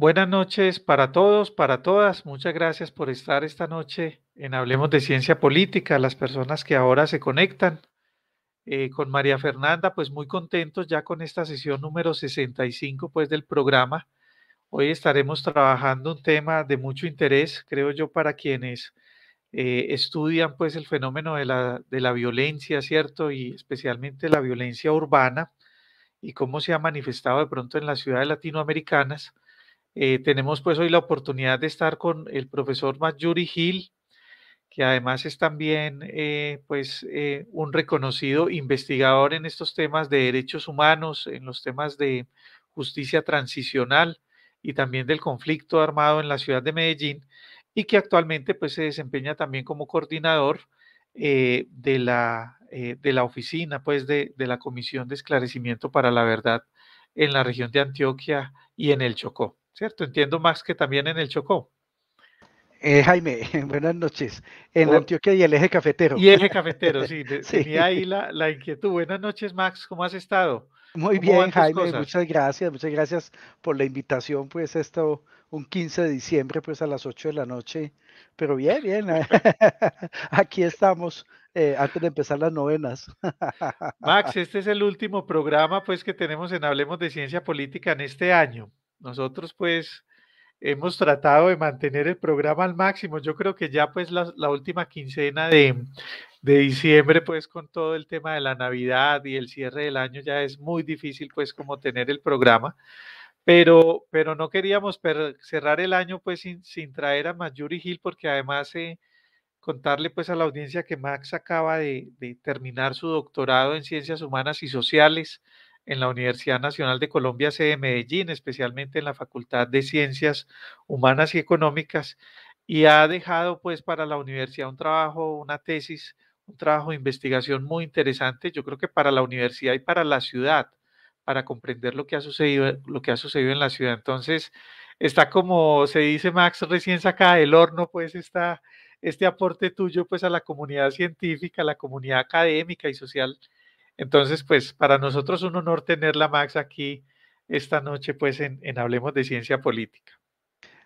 Buenas noches para todos, para todas. Muchas gracias por estar esta noche en Hablemos de Ciencia Política, las personas que ahora se conectan. Eh, con María Fernanda, pues muy contentos ya con esta sesión número 65 pues del programa. Hoy estaremos trabajando un tema de mucho interés, creo yo, para quienes eh, estudian pues el fenómeno de la, de la violencia, ¿cierto? Y especialmente la violencia urbana y cómo se ha manifestado de pronto en las ciudades latinoamericanas. Eh, tenemos pues hoy la oportunidad de estar con el profesor Mayuri Gil, que además es también eh, pues eh, un reconocido investigador en estos temas de derechos humanos, en los temas de justicia transicional y también del conflicto armado en la ciudad de Medellín y que actualmente pues se desempeña también como coordinador de la, de, la, oficina pues de la Comisión de Esclarecimiento para la Verdad en la región de Antioquia y en el Chocó. ¿cierto? Entiendo, Max, que también en el Chocó. Eh, Jaime, buenas noches. En Antioquia y el eje cafetero. Y eje cafetero, sí. Tenía ahí la, inquietud. Buenas noches, Max. ¿Cómo has estado? Muy bien, Jaime. Muchas gracias. Muchas gracias por la invitación. Pues esto, un 15 de diciembre, pues a las 8 de la noche. Pero bien, bien. Aquí estamos eh, antes de empezar las novenas. Max, este es el último programa pues que tenemos en Hablemos de Ciencia Política en este año. Nosotros pues hemos tratado de mantener el programa al máximo. Yo creo que ya pues la, última quincena de, diciembre pues con todo el tema de la Navidad y el cierre del año ya es muy difícil pues como tener el programa. Pero, pero no queríamos cerrar el año pues sin, traer a Mayuri Gil porque además eh, contarle pues a la audiencia que Max acaba de, de terminar su doctorado en ciencias humanas y sociales en la Universidad Nacional de Colombia, sede Medellín, especialmente en la Facultad de Ciencias Humanas y Económicas, y ha dejado pues para la universidad un trabajo, una tesis, un trabajo de investigación muy interesante, yo creo que para la universidad y para la ciudad, para comprender lo que ha sucedido, lo que ha sucedido en la ciudad. Entonces, está como se dice Max, recién sacada del horno, pues está este aporte tuyo pues a la comunidad científica, a la comunidad académica y social entonces, pues para nosotros un honor tenerla, Max, aquí esta noche, pues en, Hablemos de Ciencia Política.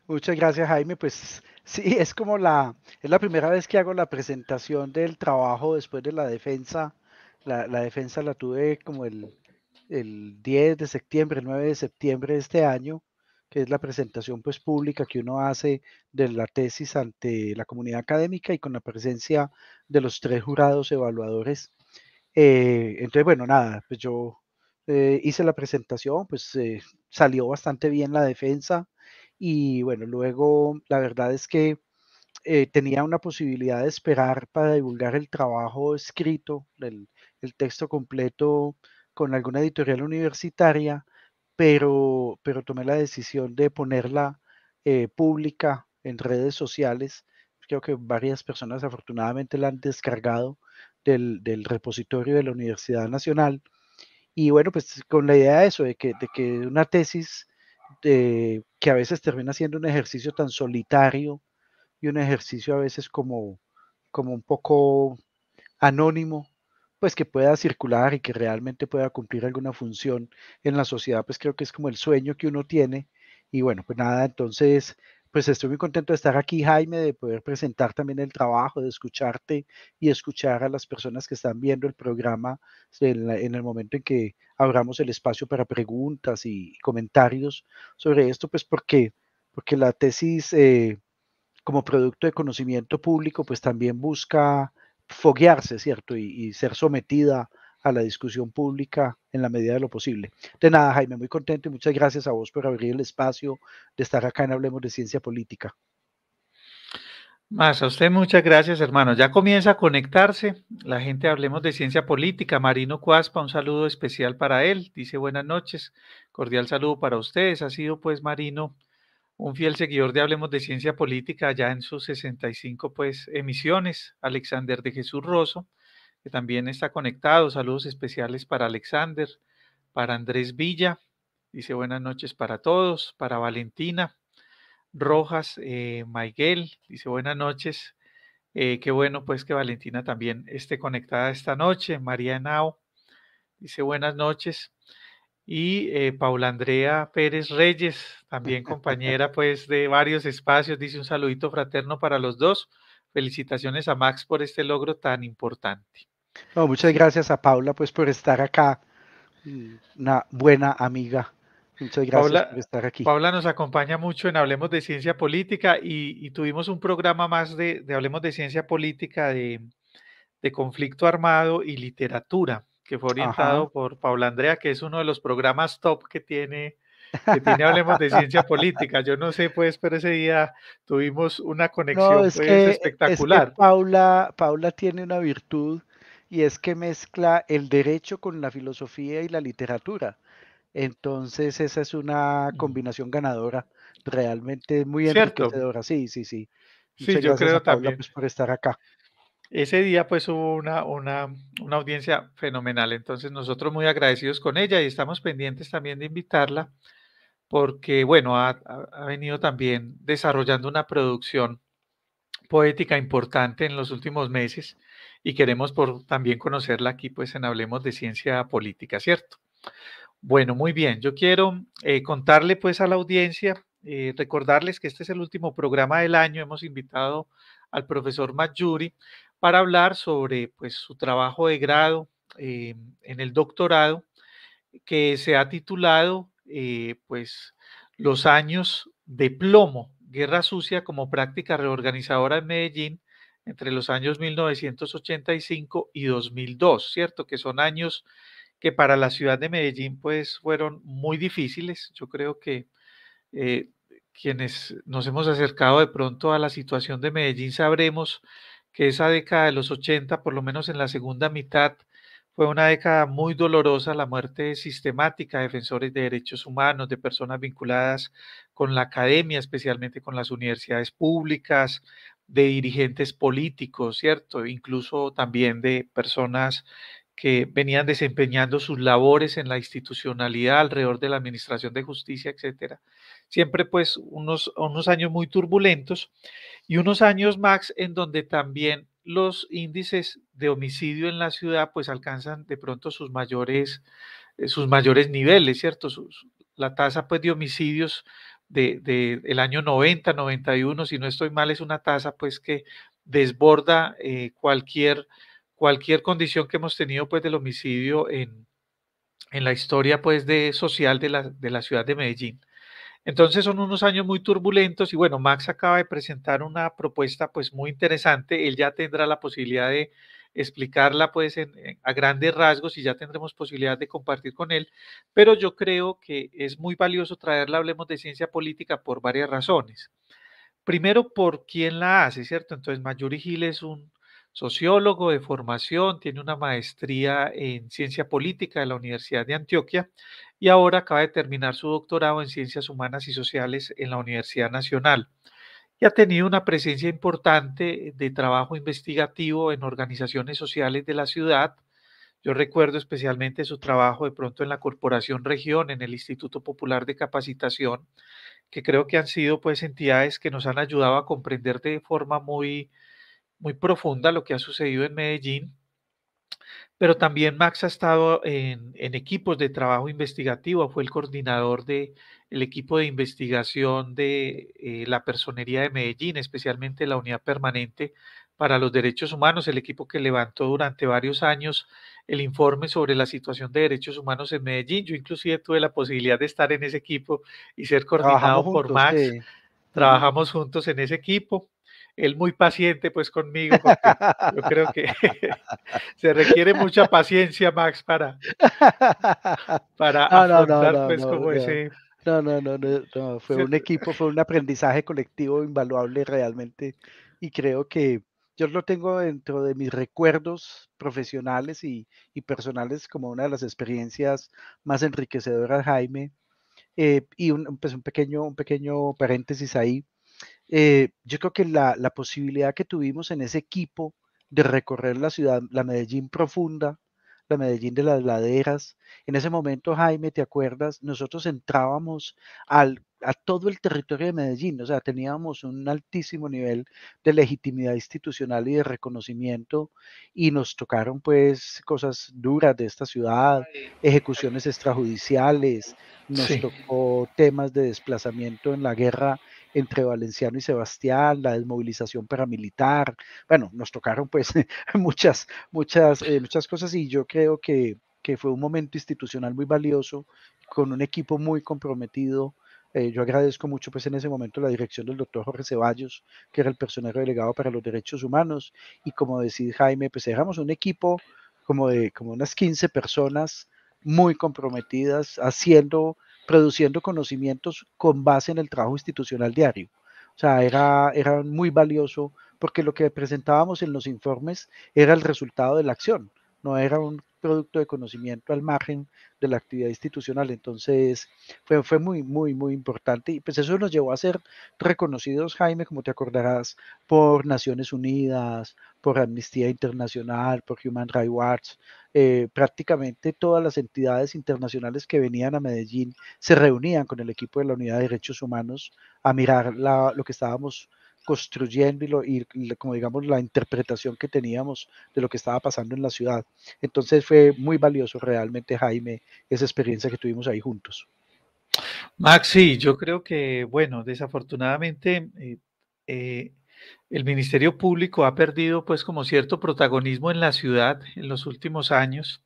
Muchas gracias, Jaime. Pues sí, es como la, es la primera vez que hago la presentación del trabajo después de la defensa. La, defensa la tuve como el, el 10 de septiembre, el 9 de septiembre de este año, que es la presentación pues pública que uno hace de la tesis ante la comunidad académica y con la presencia de los tres jurados evaluadores eh, entonces, bueno, nada, pues yo eh, hice la presentación, pues eh, salió bastante bien la defensa y bueno, luego la verdad es que tenía una posibilidad de esperar para divulgar el trabajo escrito, el, texto completo con alguna editorial universitaria, pero, pero tomé la decisión de ponerla pública en redes sociales. Creo que varias personas afortunadamente la han descargado del, repositorio de la Universidad Nacional. Y bueno, pues con la idea de eso, de que, de que una tesis de, que a veces termina siendo un ejercicio tan solitario y un ejercicio a veces como, como un poco anónimo, pues que pueda circular y que realmente pueda cumplir alguna función en la sociedad, pues creo que es como el sueño que uno tiene. Y bueno, pues nada, entonces pues estoy muy contento de estar aquí, Jaime, de poder presentar también el trabajo, de escucharte y escuchar a las personas que están viendo el programa en, el momento en que abramos el espacio para preguntas y comentarios sobre esto, pues porque, porque la tesis eh, como producto de conocimiento público, pues también busca foguearse, ¿cierto? Y, y ser sometida a a la discusión pública en la medida de lo posible. De nada, Jaime, muy contento y muchas gracias a vos por abrir el espacio de estar acá en Hablemos de Ciencia Política. Más a usted muchas gracias, hermano. Ya comienza a conectarse la gente Hablemos de Ciencia Política. Marino Cuaspa, un saludo especial para él. Dice buenas noches, cordial saludo para ustedes. Ha sido pues Marino un fiel seguidor de Hablemos de Ciencia Política ya en sus 65 pues emisiones. Alexander de Jesús Rosso, que también está conectado. Saludos especiales para Alexander, para Andrés Villa. Dice buenas noches para todos, para Valentina Rojas eh, Miguel, Dice buenas noches. Eh, qué bueno pues que Valentina también esté conectada esta noche. María Henao dice buenas noches. Y eh, Paula Andrea Pérez Reyes, también compañera pues de varios espacios, dice un saludito fraterno para los dos. Felicitaciones a Max por este logro tan importante muchas gracias a Paula pues por estar acá, una buena amiga. Muchas gracias por estar aquí. Paula nos acompaña mucho en Hablemos de Ciencia Política y, tuvimos un programa más de, Hablemos de Ciencia Política de, conflicto armado y literatura, que fue orientado por Paula Andrea, que es uno de los programas top que tiene, Hablemos de Ciencia Política. Yo no sé, pues, pero ese día tuvimos una conexión pues, espectacular. Es Paula tiene una virtud y es que mezcla el derecho con la filosofía y la literatura. Entonces esa es una mm. combinación ganadora, realmente muy enriquecedora. Sí, sí, sí. sí, yo creo también. Pues, por estar acá. Ese día pues hubo una, una, audiencia fenomenal, entonces nosotros muy agradecidos con ella y estamos pendientes también de invitarla porque bueno, ha, ha venido también desarrollando una producción poética importante en los últimos meses y queremos por, también conocerla aquí pues en Hablemos de Ciencia Política, ¿cierto? Bueno, muy bien, yo quiero eh, contarle pues a la audiencia, eh, recordarles que este es el último programa del año, hemos invitado al profesor Majuri para hablar sobre pues su trabajo de grado eh, en el doctorado que se ha titulado pues los años de plomo, guerra sucia como práctica reorganizadora en Medellín entre los años 1985 y 2002, ¿cierto? Que son años que para la ciudad de Medellín pues fueron muy difíciles. Yo creo que eh, quienes nos hemos acercado de pronto a la situación de Medellín sabremos que esa década de los 80, por lo menos en la segunda mitad, fue una década muy dolorosa, la muerte sistemática de defensores de derechos humanos, de personas vinculadas con la academia, especialmente con las universidades públicas, de dirigentes políticos, ¿cierto? Incluso también de personas que venían desempeñando sus labores en la institucionalidad alrededor de la Administración de Justicia, etcétera. Siempre pues unos, unos años muy turbulentos y unos años, más en donde también los índices de homicidio en la ciudad pues alcanzan de pronto sus mayores, eh, sus mayores niveles, ¿cierto? la tasa pues de homicidios de, el año 90, 91, si no estoy mal, es una tasa pues que desborda eh, cualquier, cualquier condición que hemos tenido pues del homicidio en, en la historia pues de social de la, de la ciudad de Medellín. Entonces son unos años muy turbulentos y bueno, Max acaba de presentar una propuesta pues muy interesante. Él ya tendrá la posibilidad de explicarla pues a grandes rasgos y ya tendremos posibilidad de compartir con él, pero yo creo que es muy valioso traerla, hablemos de ciencia política por varias razones. Primero, por quién la hace, ¿cierto? Entonces, Mayuri Gil es un sociólogo de formación, tiene una maestría en ciencia política de la Universidad de Antioquia y ahora acaba de terminar su doctorado en ciencias humanas y sociales en la Universidad Nacional y ha tenido una presencia importante de trabajo investigativo en organizaciones sociales de la ciudad. Yo recuerdo especialmente su trabajo de pronto en la Corporación Región, en el Instituto Popular de Capacitación, que creo que han sido pues entidades que nos han ayudado a comprender de forma muy, muy profunda lo que ha sucedido en Medellín pero también Max ha estado en, equipos de trabajo investigativo, fue el coordinador del el equipo de investigación de eh, la Personería de Medellín, especialmente la Unidad Permanente para los Derechos Humanos, el equipo que levantó durante varios años el informe sobre la situación de derechos humanos en Medellín. Yo inclusive tuve la posibilidad de estar en ese equipo y ser coordinado por Max. Trabajamos juntos en ese equipo. Él muy paciente pues conmigo, porque yo creo que se requiere mucha paciencia, Max, para, para no, no, afrontar no, pues como ese... No, no, no, no, fue un equipo, fue un aprendizaje colectivo invaluable realmente y creo que yo lo tengo dentro de mis recuerdos profesionales y, personales como una de las experiencias más enriquecedoras, Jaime. Eh, y un, pues un, pequeño, un pequeño paréntesis ahí eh, yo creo que la, posibilidad que tuvimos en ese equipo de recorrer la ciudad, la Medellín profunda, la Medellín de las laderas, en ese momento, Jaime, ¿te acuerdas? Nosotros entrábamos a todo el territorio de Medellín, o sea, teníamos un altísimo nivel de legitimidad institucional y de reconocimiento y nos tocaron pues cosas duras de esta ciudad, ejecuciones extrajudiciales, nos tocó temas de desplazamiento en la guerra entre Valenciano y Sebastián, la desmovilización paramilitar. Bueno, nos tocaron pues muchas, muchas, eh, muchas cosas y yo creo que, que, fue un momento institucional muy valioso, con un equipo muy comprometido. Eh, yo agradezco mucho pues en ese momento la dirección del doctor Jorge Ceballos, que era el personero delegado para los derechos humanos. Y como decía Jaime, pues éramos un equipo como de como unas 15 personas muy comprometidas haciendo produciendo conocimientos con base en el trabajo institucional diario. O sea, era, era muy valioso porque lo que presentábamos en los informes era el resultado de la acción, no era un producto de conocimiento al margen de la actividad institucional. Entonces, fue, fue muy, muy, muy importante. Y pues eso nos llevó a ser reconocidos, Jaime, como te acordarás, por Naciones Unidas, por Amnistía Internacional, por Human Rights Watch, eh, prácticamente todas las entidades internacionales que venían a Medellín se reunían con el equipo de la Unidad de Derechos Humanos a mirar lo que estábamos construyéndolo y, como digamos la interpretación que teníamos de lo que estaba pasando en la ciudad. Entonces fue muy valioso realmente, Jaime, esa experiencia que tuvimos ahí juntos. Max, sí, yo creo que, bueno, desafortunadamente eh, eh, el Ministerio Público ha perdido pues como cierto protagonismo en la ciudad en los últimos años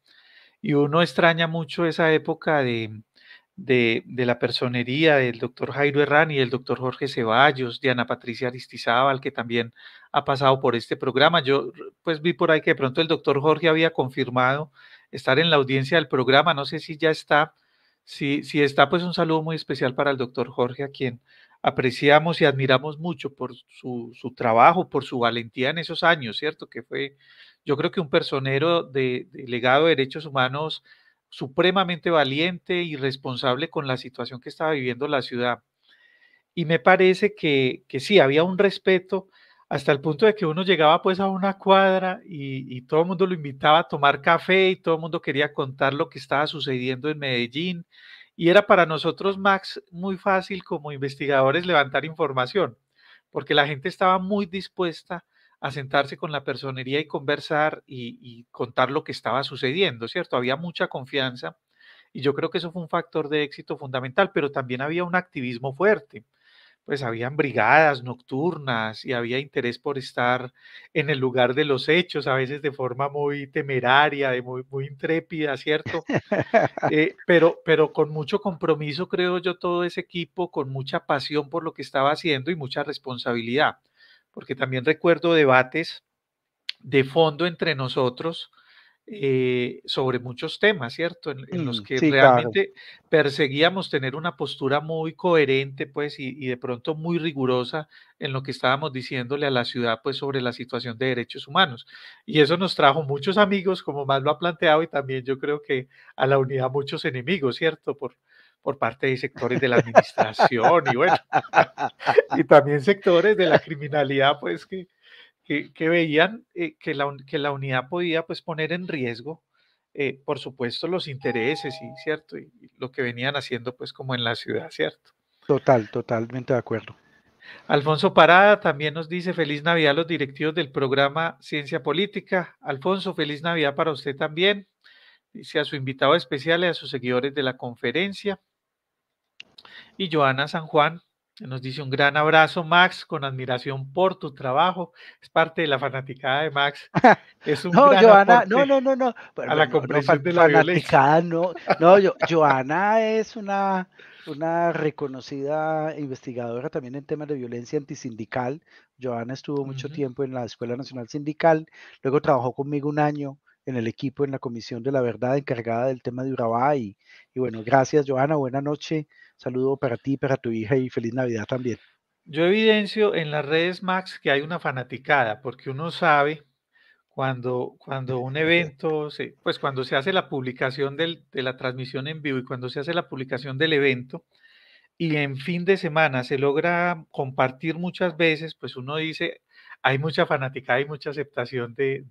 y uno extraña mucho esa época de, de, la personería del doctor Jairo Herrán y el doctor Jorge Ceballos, Diana Ana Patricia Aristizábal, que también ha pasado por este programa. Yo pues vi por ahí que de pronto el doctor Jorge había confirmado estar en la audiencia del programa, no sé si ya está, si, si está pues un saludo muy especial para el doctor Jorge, a quien apreciamos y admiramos mucho por su, trabajo, por su valentía en esos años, ¿cierto? Que fue yo creo que un personero de, de de derechos humanos supremamente valiente y responsable con la situación que estaba viviendo la ciudad. Y me parece que, que sí, había un respeto hasta el punto de que uno llegaba pues a una cuadra y, y, todo el mundo lo invitaba a tomar café y todo el mundo quería contar lo que estaba sucediendo en Medellín. Y era para nosotros, Max, muy fácil como investigadores levantar información, porque la gente estaba muy dispuesta asentarse con la personería y conversar y, contar lo que estaba sucediendo, ¿cierto? Había mucha confianza y yo creo que eso fue un factor de éxito fundamental, pero también había un activismo fuerte. Pues habían brigadas nocturnas y había interés por estar en el lugar de los hechos, a veces de forma muy temeraria, de muy, intrépida, ¿cierto? Eh, pero, pero con mucho compromiso, creo yo, todo ese equipo, con mucha pasión por lo que estaba haciendo y mucha responsabilidad porque también recuerdo debates de fondo entre nosotros eh, sobre muchos temas, ¿cierto? En, los mm, que realmente perseguíamos tener una postura muy coherente, pues, y, y, de pronto muy rigurosa en lo que estábamos diciéndole a la ciudad, pues, sobre la situación de derechos humanos. Y eso nos trajo muchos amigos, como más lo ha planteado, y también yo creo que a la unidad muchos enemigos, ¿cierto? Por, por parte de sectores de la administración y bueno, y también sectores de la criminalidad, pues que, que, veían eh, que, la, unidad podía pues poner en riesgo, eh, por supuesto, los intereses, y, ¿cierto? Y, lo que venían haciendo pues como en la ciudad, ¿cierto? Total, totalmente de acuerdo. Alfonso Parada también nos dice feliz Navidad a los directivos del programa Ciencia Política. Alfonso, feliz Navidad para usted también. Dice a su invitado especial y a sus seguidores de la conferencia. Y Joana San Juan nos dice un gran abrazo, Max, con admiración por tu trabajo. Es parte de la fanaticada de Max. Es un no, gran Joana, no, no, no, no. a la comprensión de la fanaticada, No, Joana es una, una reconocida investigadora también en temas de violencia antisindical. Joana estuvo mucho tiempo en la Escuela Nacional Sindical, luego trabajó conmigo un año en el equipo, en la Comisión de la Verdad encargada del tema de Urabá. Y, bueno, gracias Johanna, buena noche, saludo para ti, para tu hija y feliz Navidad también. Yo evidencio en las redes Max que hay una fanaticada, porque uno sabe cuando, cuando un evento, se, pues cuando se hace la publicación de la transmisión en vivo y cuando se hace la publicación del evento y en fin de semana se logra compartir muchas veces, pues uno dice, hay mucha fanaticada y mucha aceptación de,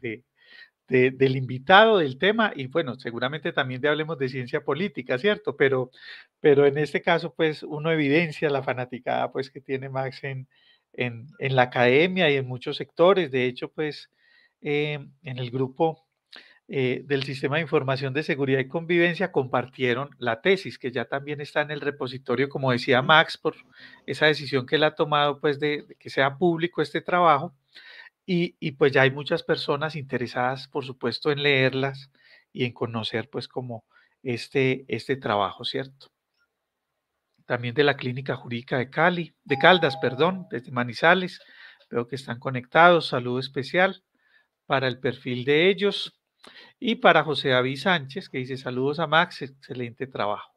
del invitado, del tema, y bueno, seguramente también de hablemos de ciencia política, ¿cierto? Pero, pero en este caso, pues uno evidencia la fanaticada pues, que tiene Max en, en, la academia y en muchos sectores. De hecho, pues eh, en el grupo eh, del Sistema de Información de Seguridad y Convivencia compartieron la tesis, que ya también está en el repositorio, como decía Max, por esa decisión que él ha tomado, pues de que sea público este trabajo y, pues ya hay muchas personas interesadas, por supuesto, en leerlas y en conocer pues como este, este trabajo, ¿cierto? También de la Clínica Jurídica de Cali, de Caldas, perdón, desde Manizales. Veo que están conectados. Saludo especial para el perfil de ellos. Y para José David Sánchez, que dice saludos a Max, excelente trabajo.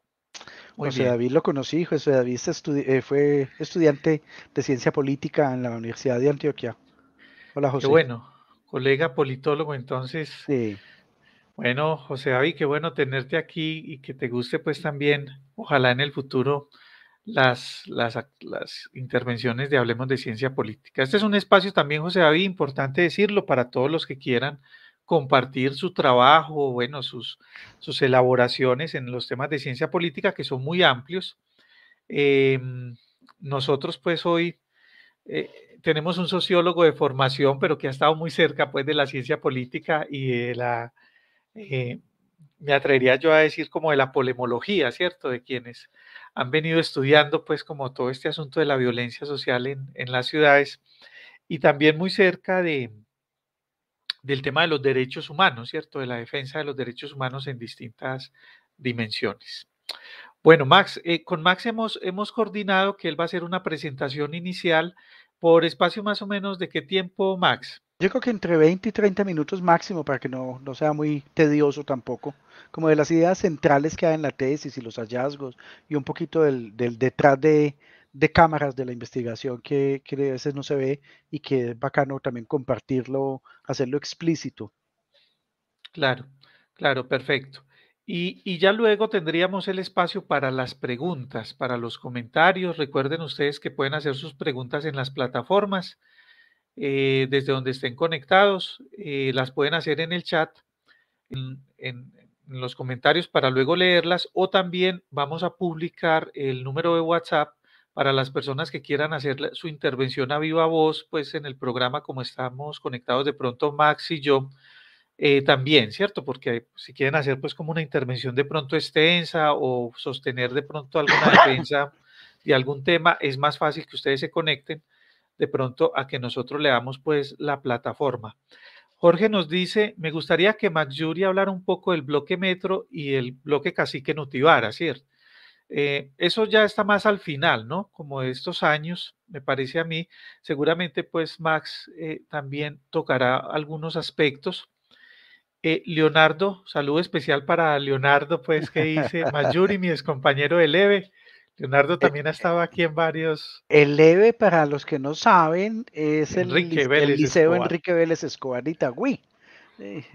José David lo conocí, José David eh, fue estudiante de ciencia política en la Universidad de Antioquia. Hola, José. Qué bueno, colega politólogo, entonces. Sí. Bueno, José David, qué bueno tenerte aquí y que te guste pues también, ojalá en el futuro, las, las, intervenciones de Hablemos de Ciencia Política. Este es un espacio también, José David, importante decirlo para todos los que quieran compartir su trabajo, bueno, sus, sus elaboraciones en los temas de ciencia política que son muy amplios. Em, nosotros pues hoy eh, tenemos un sociólogo de formación, pero que ha estado muy cerca pues de la ciencia política y de la, eh, me atrevería yo a decir como de la polemología, ¿cierto? De quienes han venido estudiando pues como todo este asunto de la violencia social en, en las ciudades y también muy cerca de, del tema de los derechos humanos, ¿cierto? De la defensa de los derechos humanos en distintas dimensiones. Bueno, Max, eh, con Max hemos, hemos coordinado que él va a hacer una presentación inicial por espacio más o menos de qué tiempo, Max. Yo creo que entre 20 y 30 minutos máximo para que no, sea muy tedioso tampoco. Como de las ideas centrales que hay en la tesis y los hallazgos y un poquito del, del detrás de, cámaras de la investigación que, que, a veces no se ve y que es bacano también compartirlo, hacerlo explícito. Claro, claro, perfecto. Y, ya luego tendríamos el espacio para las preguntas, para los comentarios. Recuerden ustedes que pueden hacer sus preguntas en las plataformas, eh, desde donde estén conectados. Eh, las pueden hacer en el chat, en, en, los comentarios para luego leerlas. O también vamos a publicar el número de WhatsApp para las personas que quieran hacer su intervención a viva voz, pues en el programa como estamos conectados de pronto Max y yo eh, también, ¿cierto? Porque si quieren hacer pues como una intervención de pronto extensa o sostener de pronto alguna defensa de algún tema, es más fácil que ustedes se conecten de pronto a que nosotros le damos pues la plataforma. Jorge nos dice, me gustaría que Max Yuri hablara un poco del bloque metro y el bloque cacique Notivara, ¿cierto? Eh, eso ya está más al final, ¿no? Como estos años, me parece a mí, seguramente pues Max eh, también tocará algunos aspectos eh, Leonardo, saludo especial para Leonardo, pues que dice Mayuri, mi ex compañero de Leve. Leonardo eh, también ha eh, estado aquí en varios. El EVE, para los que no saben, es el, Liceo Enrique Vélez Escobarita. güey.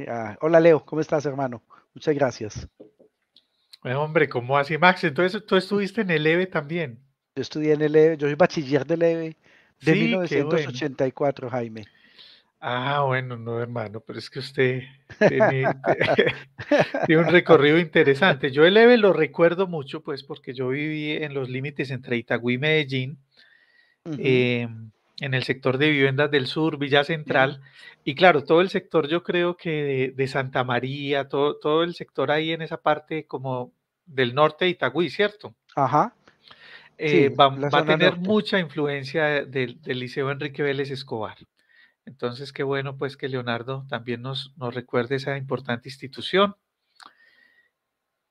Ah, hola Leo, ¿cómo estás, hermano? Muchas gracias. hombre, ¿cómo así, Max? Entonces tú estuviste en el también. Yo estudié en el EVE, yo soy bachiller de Leve de 1984, Jaime. Ah, bueno, no, hermano, pero es que usted tiene, un recorrido interesante. Yo el EVE lo recuerdo mucho, pues, porque yo viví en los límites entre Itagüí y Medellín, em, en el sector de viviendas del sur, Villa Central, y claro, todo el sector, yo creo que de, Santa María, todo, todo el sector ahí en esa parte como del norte de Itagüí, ¿cierto? Ajá. Eh, va, a tener mucha influencia del, del Liceo Enrique Vélez Escobar. Entonces, qué bueno pues que Leonardo también nos, recuerde esa importante institución.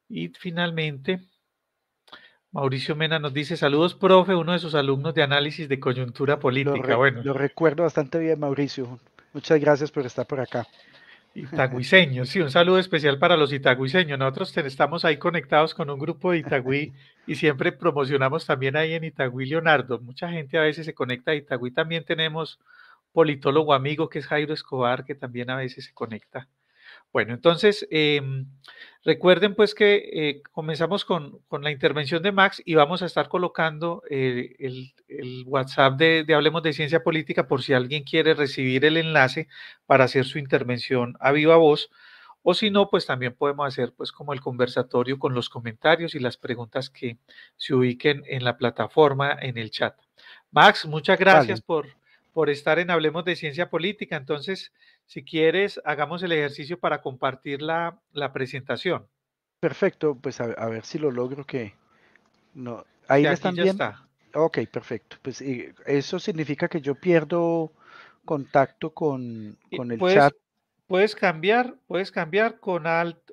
Y finalmente, Mauricio Mena nos dice, saludos, profe, uno de sus alumnos de análisis de coyuntura política. Lo, lo recuerdo bastante bien, Mauricio. Muchas gracias por estar por acá. Itagüiseños, sí, un saludo especial para los itagüiseños. Nosotros estamos ahí conectados con un grupo de Itagüí y siempre promocionamos también ahí en Itagüí Leonardo. Mucha gente a veces se conecta a Itagüí. También tenemos politólogo amigo que es Jairo Escobar, que también a veces se conecta. Bueno, entonces em, recuerden pues que eh, comenzamos con, la intervención de Max y vamos a estar colocando eh, el, WhatsApp de, Hablemos de Ciencia Política por si alguien quiere recibir el enlace para hacer su intervención a viva voz. O si no, pues también podemos hacer pues como el conversatorio con los comentarios y las preguntas que se ubiquen en la plataforma, en el chat. Max, muchas gracias por, por estar en Hablemos de Ciencia Política. Entonces, si quieres, hagamos el ejercicio para compartir la, presentación. Perfecto, pues a, ver si lo logro que... No, ahí están bien? Está. Ok, perfecto. Pues eso significa que yo pierdo contacto con, el chat. Puedes cambiar, puedes cambiar con alt,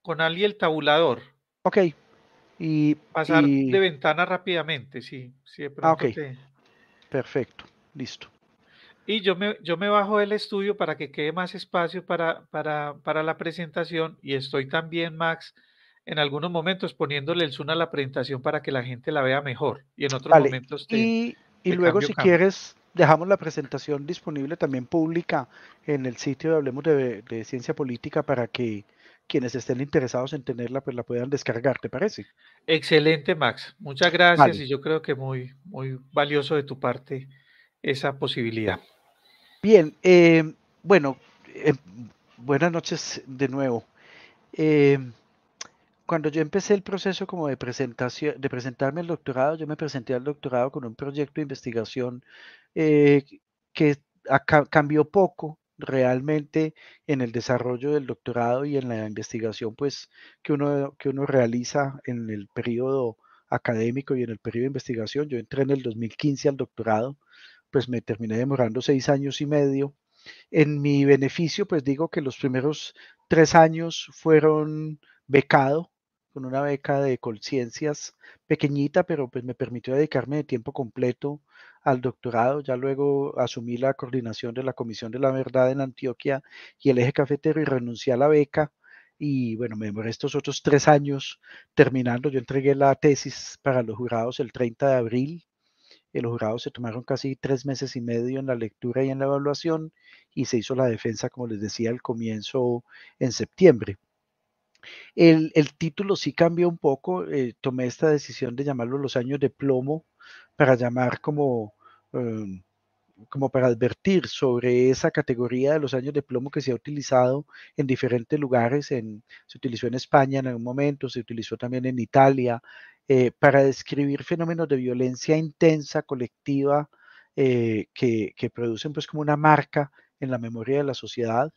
con al el tabulador. Ok. Y pasar de ventana rápidamente, sí. sí ah, Perfecto. Listo. Y yo me, yo me bajo el estudio para que quede más espacio para, para, la presentación y estoy también, Max, en algunos momentos poniéndole el zoom a la presentación para que la gente la vea mejor y en otros momentos y, y luego si quieres dejamos la presentación disponible también pública en el sitio de Hablemos de, Ciencia Política para que quienes estén interesados en tenerla pues la puedan descargar, ¿te parece? Excelente, Max. Muchas gracias y yo creo que muy, muy valioso de tu parte esa posibilidad. Bien, eh, bueno, eh, buenas noches de nuevo. Eh, cuando yo empecé el proceso como de presentación, de presentarme al doctorado, yo me presenté al doctorado con un proyecto de investigación que cambió poco realmente en el desarrollo del doctorado y en la investigación pues que uno, que uno realiza en el periodo académico y en el periodo de investigación. Yo entré en el 2015 al doctorado, pues me terminé demorando seis años y medio. En mi beneficio, pues digo que los primeros tres años fueron becado, con una beca de conciencias pequeñita, pero pues me permitió dedicarme de tiempo completo al doctorado. Ya luego asumí la coordinación de la Comisión de la Verdad en Antioquia y el eje cafetero y renuncié a la beca. Y bueno, me demoré estos otros tres años terminando. Yo entregué la tesis para los jurados el 30 de abril los jurados se tomaron casi tres meses y medio en la lectura y en la evaluación y se hizo la defensa, como les decía, al comienzo en septiembre. El, título sí cambió un poco, eh, tomé esta decisión de llamarlo Los años de plomo para llamar como... Em, como para advertir sobre esa categoría de los años de plomo que se ha utilizado en diferentes lugares. se utilizó en España en algún momento, se utilizó también en Italia, eh, para describir fenómenos de violencia intensa, colectiva, eh, que, producen pues como una marca en la memoria de la sociedad.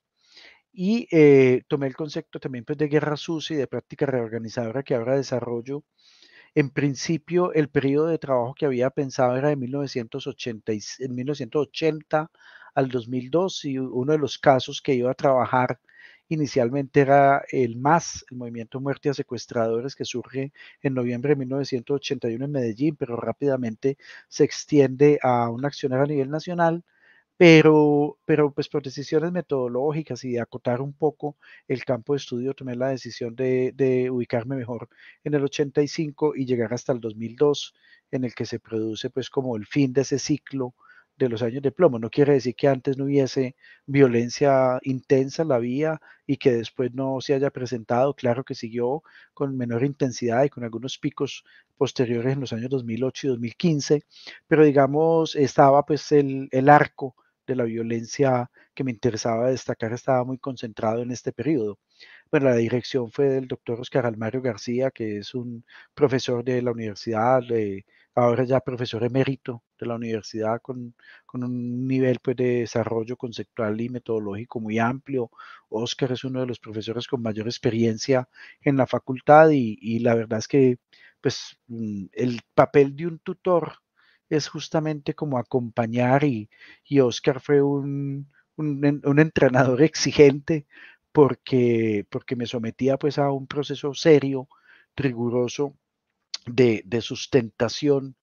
Y eh, tomé el concepto también pues de guerra sucia y de práctica reorganizadora que ahora desarrollo. En principio, el periodo de trabajo que había pensado era de 1980, en 1980 al 2002 y uno de los casos que iba a trabajar inicialmente era el MAS, el Movimiento Muerte a Secuestradores, que surge en noviembre de 1981 en Medellín, pero rápidamente se extiende a un acción a nivel nacional. Pero, pero pues por decisiones metodológicas y acotar un poco el campo de estudio, tomé la decisión de, de ubicarme mejor en el 85 y llegar hasta el 2002, en el que se produce pues como el fin de ese ciclo de los años de plomo. No quiere decir que antes no hubiese violencia intensa la vía y que después no se haya presentado. Claro que siguió con menor intensidad y con algunos picos posteriores en los años 2008 y 2015, pero digamos estaba pues el, el arco de la violencia que me interesaba destacar estaba muy concentrado en este periodo. Bueno, la dirección fue del doctor Oscar Almario García, que es un profesor de la Universidad de ahora ya profesor emérito de la universidad con, un nivel pues, de desarrollo conceptual y metodológico muy amplio. Oscar es uno de los profesores con mayor experiencia en la facultad y, la verdad es que pues, mm, el papel de un tutor es justamente como acompañar y, y Oscar fue un, entrenador exigente porque, porque me sometía pues a un proceso serio, riguroso de, sustentación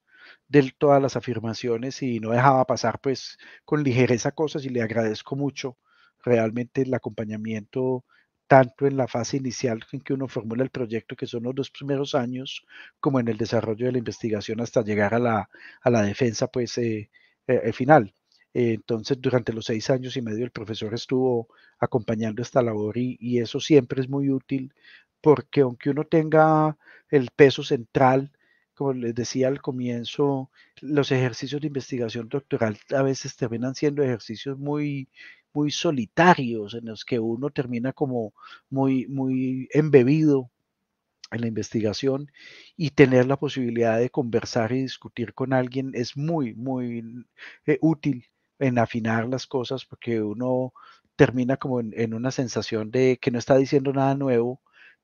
de todas las afirmaciones y no dejaba pasar pues con ligereza cosas y le agradezco mucho realmente el acompañamiento tanto en la fase inicial en que uno formula el proyecto, que son los dos primeros años, como en el desarrollo de la investigación hasta llegar a la, a la defensa pues eh, eh, final. entonces, durante los seis años y medio el profesor estuvo acompañando esta labor y, y eso siempre es muy útil porque aunque uno tenga el peso central, como les decía al comienzo, los ejercicios de investigación doctoral a veces terminan siendo ejercicios muy, muy solitarios, en los que uno termina como muy, muy embebido en la investigación y tener la posibilidad de conversar y discutir con alguien es muy, muy eh, útil en afinar las cosas porque uno termina como en, una sensación de que no está diciendo nada nuevo,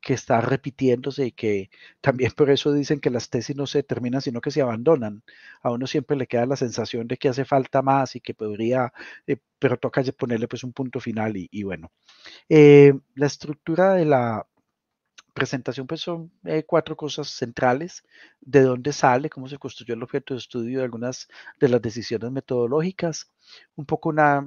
que está repitiéndose y que también por eso dicen que las tesis no se terminan, sino que se abandonan. A uno siempre le queda la sensación de que hace falta más y que podría, eh, pero toca ponerle pues un punto final y, bueno. Eh, la estructura de la, presentación pues son eh, cuatro cosas centrales, de dónde sale, cómo se construyó el objeto de estudio, de algunas de las decisiones metodológicas, un poco una,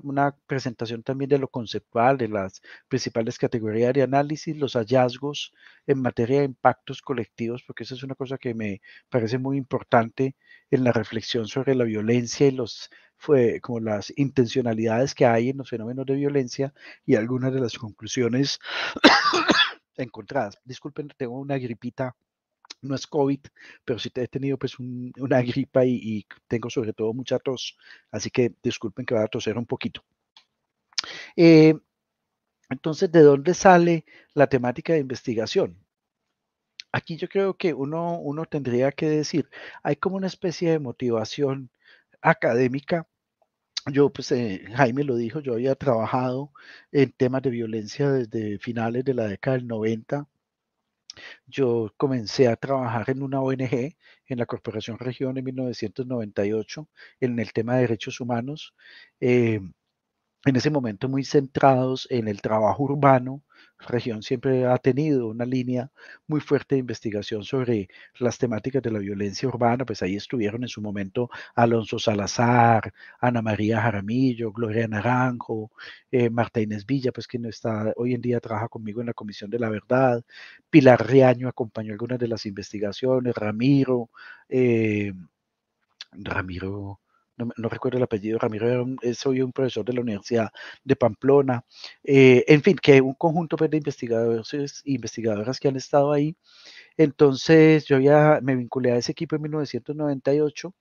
presentación también de lo conceptual, de las principales categorías de análisis, los hallazgos en materia de impactos colectivos, porque esa es una cosa que me parece muy importante en la reflexión sobre la violencia y los fue como las intencionalidades que hay en los fenómenos de violencia y algunas de las conclusiones encontradas. Disculpen, tengo una gripita, no es COVID, pero sí he tenido pues una gripa y, tengo sobre todo mucha tos, así que disculpen que voy a toser un poquito. Eh, entonces, ¿de dónde sale la temática de investigación? Aquí yo creo que uno, uno tendría que decir, hay como una especie de motivación académica yo, pues eh, Jaime lo dijo, yo había trabajado en temas de violencia desde finales de la década del 90. Yo comencé a trabajar en una ONG, en la Corporación Región en 1998, en el tema de derechos humanos. Eh, en ese momento muy centrados en el trabajo urbano. La región siempre ha tenido una línea muy fuerte de investigación sobre las temáticas de la violencia urbana, pues ahí estuvieron en su momento Alonso Salazar, Ana María Jaramillo, Gloria Naranjo, eh, Marta Inés Villa, pues quien está hoy en día trabaja conmigo en la Comisión de la Verdad, Pilar Riaño acompañó algunas de las investigaciones, Ramiro, eh, Ramiro, no, recuerdo el apellido, Ramiro soy un profesor de la Universidad de Pamplona, eh, en fin, que un conjunto pues, de investigadores e investigadoras que han estado ahí. Entonces yo ya me vinculé a ese equipo en 1998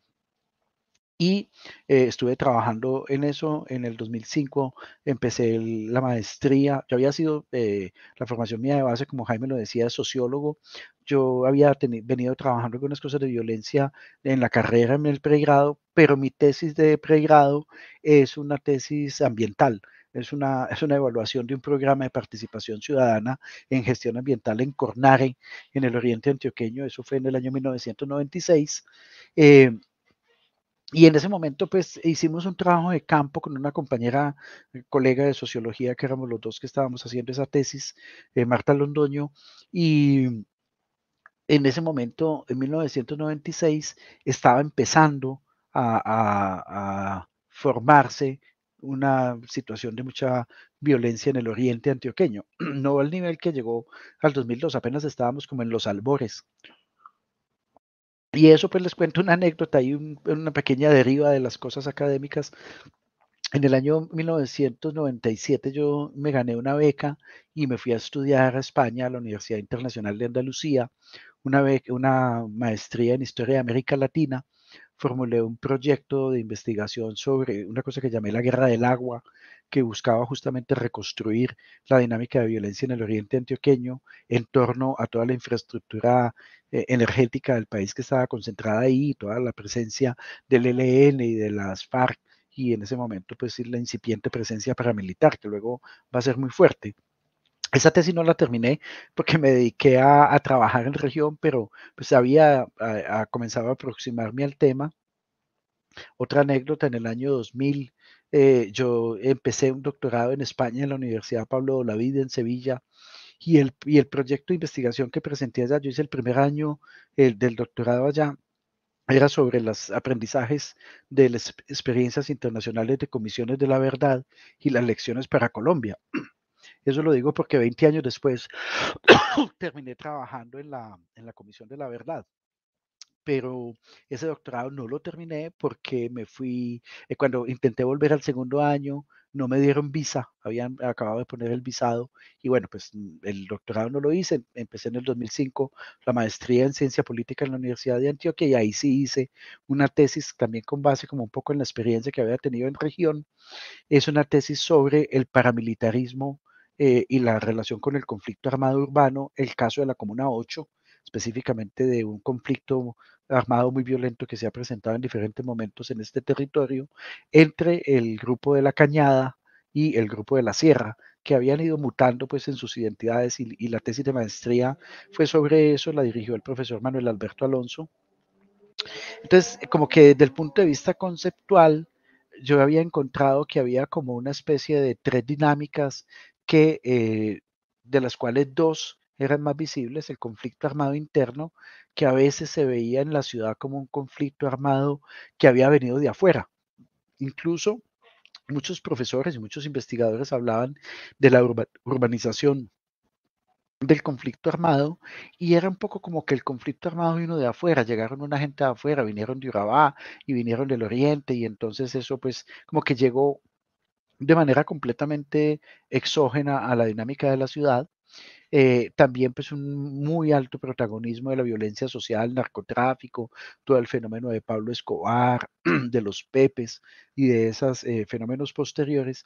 y eh, estuve trabajando en eso. En el 2005 empecé la maestría. Yo había sido, eh, la formación mía de base, como Jaime lo decía, sociólogo. Yo había venido trabajando con unas cosas de violencia en la carrera, en el pregrado, pero mi tesis de pregrado es una tesis ambiental. Es una, es una, evaluación de un programa de participación ciudadana en gestión ambiental en Cornare, en el oriente antioqueño. Eso fue en el año 1996. Y en ese momento, pues, hicimos un trabajo de campo con una compañera, eh, colega de sociología, que éramos los dos que estábamos haciendo esa tesis, eh, Marta Londoño, y en ese momento, en 1996, estaba empezando a, a formarse una situación de mucha violencia en el oriente antioqueño, no al nivel que llegó al 2002, apenas estábamos como en los albores y eso pues les cuento una anécdota y una pequeña deriva de las cosas académicas. En el año 1997 yo me gané una beca y me fui a estudiar a España, a la Universidad Internacional de Andalucía, una, una maestría en Historia de América Latina. Formulé un proyecto de investigación sobre una cosa que llamé la guerra del agua, que buscaba justamente reconstruir la dinámica de violencia en el oriente antioqueño en torno a toda la infraestructura eh, energética del país que estaba concentrada ahí, toda la presencia del ELN y de las FARC y en ese momento pues la incipiente presencia paramilitar que luego va a ser muy fuerte. Esa tesis no la terminé porque me dediqué a, trabajar en región, pero pues había comenzado a aproximarme al tema. Otra anécdota, en el año 2000 eh, yo empecé un doctorado en España en la Universidad Pablo La Vida en Sevilla y el, proyecto de investigación que presenté allá, yo hice el primer año del doctorado allá, era sobre los aprendizajes de las experiencias internacionales de comisiones de la verdad y las lecciones para Colombia. Eso lo digo porque 20 años después terminé trabajando en en la Comisión de la Verdad pero ese doctorado no lo terminé porque me fui, eh, cuando intenté volver al segundo año, no me dieron visa, habían acabado de poner el visado y bueno, pues mm, el doctorado no lo hice, empecé en el 2005 la maestría en ciencia política en la Universidad de Antioquia y ahí sí hice una tesis también con base como un poco en la experiencia que había tenido en región, es una tesis sobre el paramilitarismo eh, y la relación con el conflicto armado urbano, el caso de la Comuna 8, específicamente de un conflicto armado muy violento que se ha presentado en diferentes momentos en este territorio entre el grupo de la cañada y el grupo de la sierra que habían ido mutando pues en sus identidades y, la tesis de maestría fue sobre eso, la dirigió el profesor Manuel Alberto Alonso. Entonces, como que desde el punto de vista conceptual, yo había encontrado que había como una especie de tres dinámicas que, eh, de las cuales dos eran más visibles, el conflicto armado interno que a veces se veía en la ciudad como un conflicto armado que había venido de afuera. Incluso muchos profesores y muchos investigadores hablaban de la urbanización del conflicto armado y era un poco como que el conflicto armado vino de afuera, llegaron una gente de afuera, vinieron de Urabá y vinieron del oriente y entonces eso pues como que llegó de manera completamente exógena a la dinámica de la ciudad eh, también pues un muy alto protagonismo de la violencia social, narcotráfico, todo el fenómeno de Pablo Escobar, de los Pepes y de esos eh, fenómenos posteriores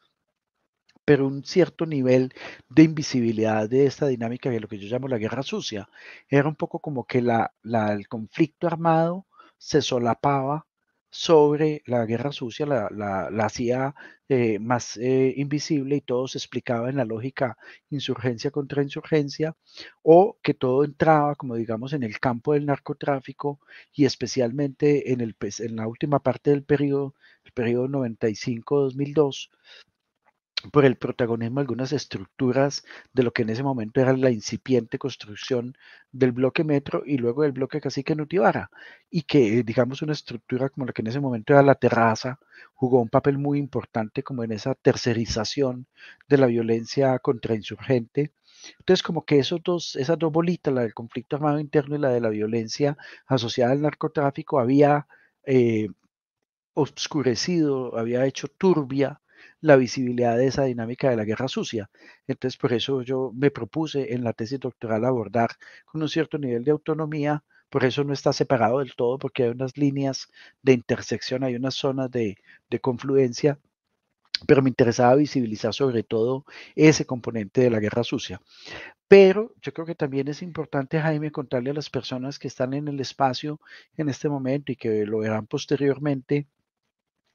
pero un cierto nivel de invisibilidad de esta dinámica de lo que yo llamo la guerra sucia. Era un poco como que la, el conflicto armado se solapaba sobre la guerra sucia, la, hacía eh, más eh, invisible y todo se explicaba en la lógica insurgencia contra insurgencia, o que todo entraba, como digamos, en el campo del narcotráfico y especialmente en, el, pues, en la última parte del periodo, el periodo 95-2002, por el protagonismo de algunas estructuras de lo que en ese momento era la incipiente construcción del bloque metro y luego del bloque cacique Nutibara, y que eh, digamos una estructura como la que en ese momento era la terraza, jugó un papel muy importante como en esa tercerización de la violencia contra insurgente. Entonces como que esos dos, esas dos bolitas, la del conflicto armado interno y la de la violencia asociada al narcotráfico, había... oscurecido, eh, obscurecido, había hecho turbia la visibilidad de esa dinámica de la guerra sucia. Entonces, por eso yo me propuse en la tesis doctoral abordar con un cierto nivel de autonomía, por eso no está separado del todo, porque hay unas líneas de intersección, hay unas zonas de, confluencia, pero me interesaba visibilizar sobre todo ese componente de la guerra sucia. Pero yo creo que también es importante, Jaime, contarle a las personas que están en el espacio en este momento y que lo verán posteriormente,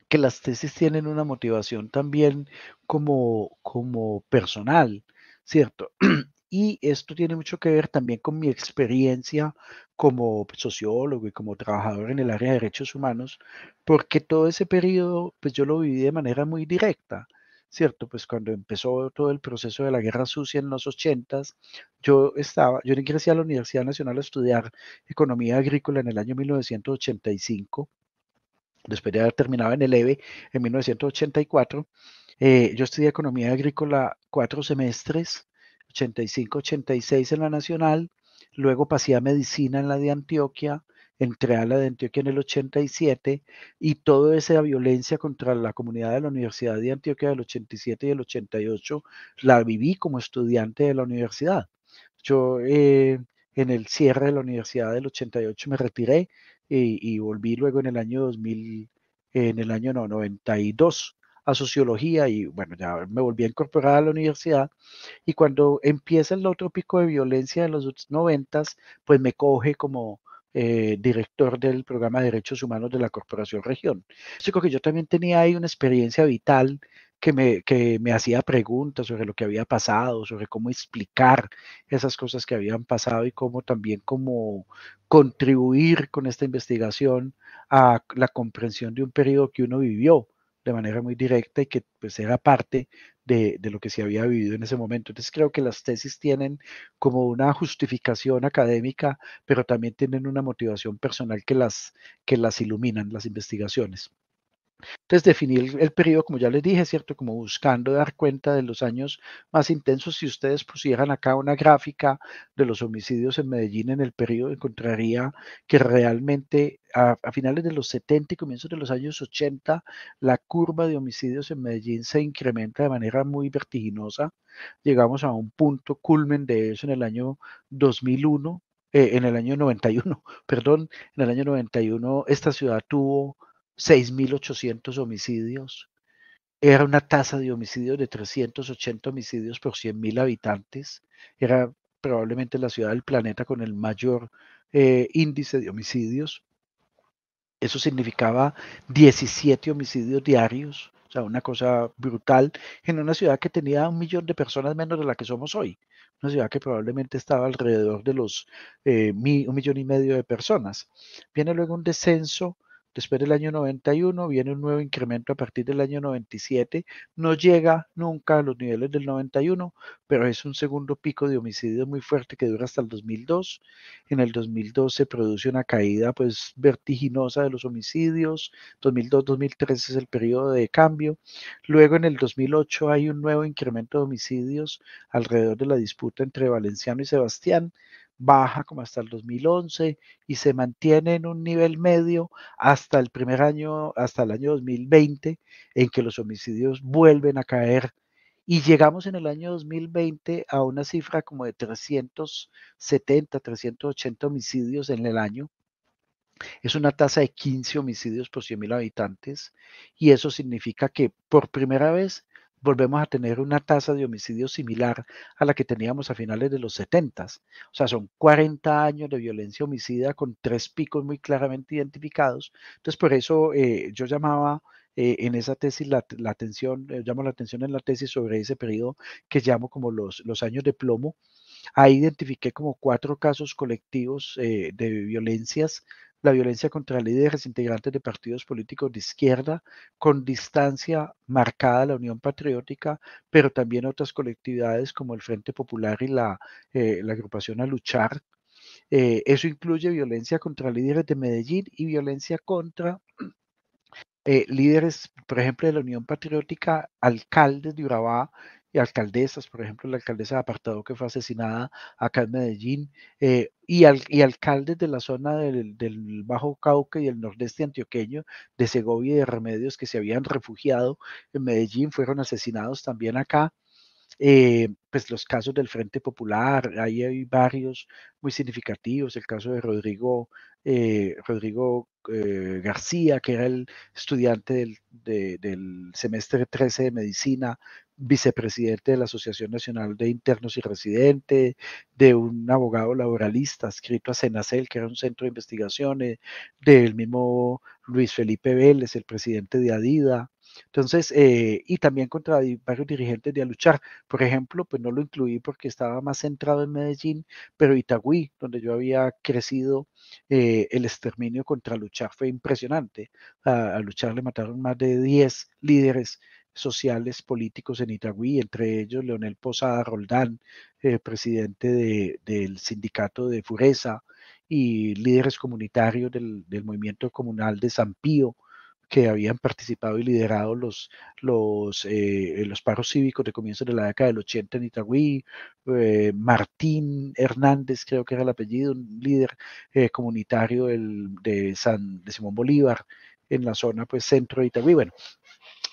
que las tesis tienen una motivación también como, como personal, ¿cierto? Y esto tiene mucho que ver también con mi experiencia como sociólogo y como trabajador en el área de derechos humanos, porque todo ese periodo, pues yo lo viví de manera muy directa, ¿cierto? Pues cuando empezó todo el proceso de la guerra sucia en los ochentas, yo estaba, yo ingresé a la Universidad Nacional a estudiar economía agrícola en el año 1985 después de haber terminado en el EVE e en 1984, eh, yo estudié Economía Agrícola cuatro semestres, 85-86 en la Nacional, luego pasé a Medicina en la de Antioquia, entré a la de Antioquia en el 87 y toda esa violencia contra la comunidad de la Universidad de Antioquia del 87 y del 88 la viví como estudiante de la universidad. Yo eh, en el cierre de la universidad del 88 me retiré y, volví luego en el año 2000, en el año no, 92 a sociología y bueno, ya me volví a incorporar a la universidad y cuando empieza el otro pico de violencia de los 90 pues me coge como eh, director del programa de derechos humanos de la Corporación Región. Así que yo también tenía ahí una experiencia vital que me, que me hacía preguntas sobre lo que había pasado, sobre cómo explicar esas cosas que habían pasado y cómo también cómo contribuir con esta investigación a la comprensión de un periodo que uno vivió de manera muy directa y que pues era parte de, de, lo que se había vivido en ese momento. Entonces creo que las tesis tienen como una justificación académica, pero también tienen una motivación personal que las, que las iluminan, las investigaciones. Entonces definir el, periodo, como ya les dije, ¿cierto? Como buscando dar cuenta de los años más intensos. Si ustedes pusieran acá una gráfica de los homicidios en Medellín en el periodo, encontraría que realmente a, finales de los 70 y comienzos de los años 80, la curva de homicidios en Medellín se incrementa de manera muy vertiginosa. Llegamos a un punto culmen de eso en el año 2001, eh, en el año 91, perdón, en el año 91 esta ciudad tuvo 6.800 homicidios. Era una tasa de homicidios de 380 homicidios por 100.000 habitantes. Era probablemente la ciudad del planeta con el mayor eh, índice de homicidios. Eso significaba 17 homicidios diarios, o sea, una cosa brutal en una ciudad que tenía un millón de personas menos de la que somos hoy. Una ciudad que probablemente estaba alrededor de los eh, un millón y medio de personas. Viene luego un descenso Después del año 91 viene un nuevo incremento a partir del año 97. No llega nunca a los niveles del 91, pero es un segundo pico de homicidios muy fuerte que dura hasta el 2002. En el 2002 se produce una caída pues vertiginosa de los homicidios. 2002-2003 es el periodo de cambio. Luego en el 2008 hay un nuevo incremento de homicidios alrededor de la disputa entre Valenciano y Sebastián baja como hasta el 2011 y se mantiene en un nivel medio hasta el primer año, hasta el año 2020, en que los homicidios vuelven a caer y llegamos en el año 2020 a una cifra como de 370, 380 homicidios en el año. Es una tasa de 15 homicidios por 100.000 habitantes y eso significa que por primera vez volvemos a tener una tasa de homicidio similar a la que teníamos a finales de los 70. O sea, son 40 años de violencia homicida con tres picos muy claramente identificados. Entonces, por eso eh, yo llamaba eh, en esa tesis la, atención, eh, llamo la atención en la tesis sobre ese periodo que llamo como los, los años de plomo. Ahí identifiqué como cuatro casos colectivos de violencias la violencia contra líderes integrantes de partidos políticos de izquierda, con distancia marcada a la Unión Patriótica, pero también otras colectividades como el Frente Popular y la, eh, agrupación A Luchar. Eh, eso incluye violencia contra líderes de Medellín y violencia contra eh, líderes, por ejemplo, de la Unión Patriótica, alcaldes de Urabá, alcaldesas, por ejemplo, la alcaldesa de Apartado que fue asesinada acá en Medellín, eh, y, y, alcaldes de la zona del, Bajo Cauca y el nordeste antioqueño, de Segovia y de Remedios, que se habían refugiado en Medellín, fueron asesinados también acá. Eh, pues los casos del Frente Popular, ahí hay varios muy significativos, el caso de Rodrigo, eh, Rodrigo García, que era el estudiante del, del, semestre 13 de medicina vicepresidente de la Asociación Nacional de Internos y Residentes, de un abogado laboralista escrito a CENACEL que era un centro de investigaciones, del mismo Luis Felipe Vélez, el presidente de Adida. Entonces, eh, y también contra varios dirigentes de Aluchar. Por ejemplo, pues no lo incluí porque estaba más centrado en Medellín, pero Itagüí, donde yo había crecido, eh, el exterminio contra Aluchar fue impresionante. A, a Aluchar le mataron más de 10 líderes sociales políticos en Itagüí, entre ellos Leonel Posada Roldán, eh, presidente del sindicato de Fureza, y líderes comunitarios del, movimiento comunal de San Pío, que habían participado y liderado los, los, eh, los paros cívicos de comienzos de la década del 80 en Itagüí, eh, Martín Hernández, creo que era el apellido, un líder comunitario de, San, de Simón Bolívar en la zona pues centro de Itagüí. Bueno,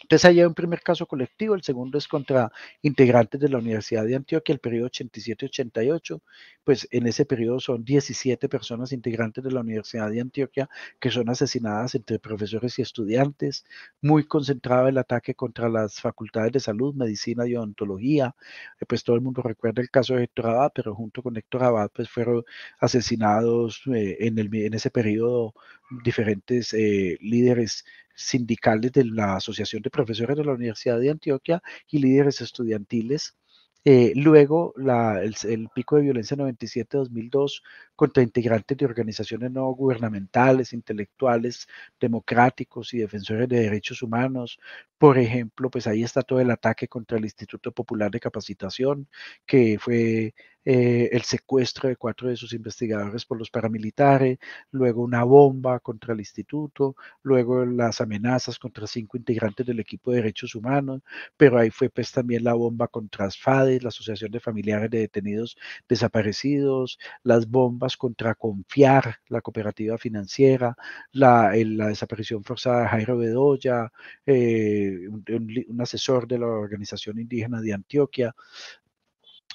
entonces hay un primer caso colectivo, el segundo es contra integrantes de la Universidad de Antioquia, el periodo 87-88, pues en ese periodo son 17 personas integrantes de la Universidad de Antioquia que son asesinadas entre profesores y estudiantes, muy concentrado el ataque contra las facultades de salud, medicina y odontología, eh, pues todo el mundo recuerda el caso de Héctor Abad, pero junto con Héctor Abad pues fueron asesinados eh, en, ese periodo diferentes eh, líderes sindicales de la Asociación de Profesores de la Universidad de Antioquia y líderes estudiantiles. Eh, luego, el, el, pico de violencia 97-2002 contra integrantes de organizaciones no gubernamentales, intelectuales, democráticos y defensores de derechos humanos. Por ejemplo, pues ahí está todo el ataque contra el Instituto Popular de Capacitación, que fue eh, el secuestro de cuatro de sus investigadores por los paramilitares, luego una bomba contra el instituto, luego las amenazas contra cinco integrantes del equipo de derechos humanos, pero ahí fue pues también la bomba contra FADES la Asociación de Familiares de Detenidos Desaparecidos, las bombas contra Confiar, la cooperativa financiera, la, desaparición forzada de Jairo Bedoya, eh, un, asesor de la organización indígena de Antioquia.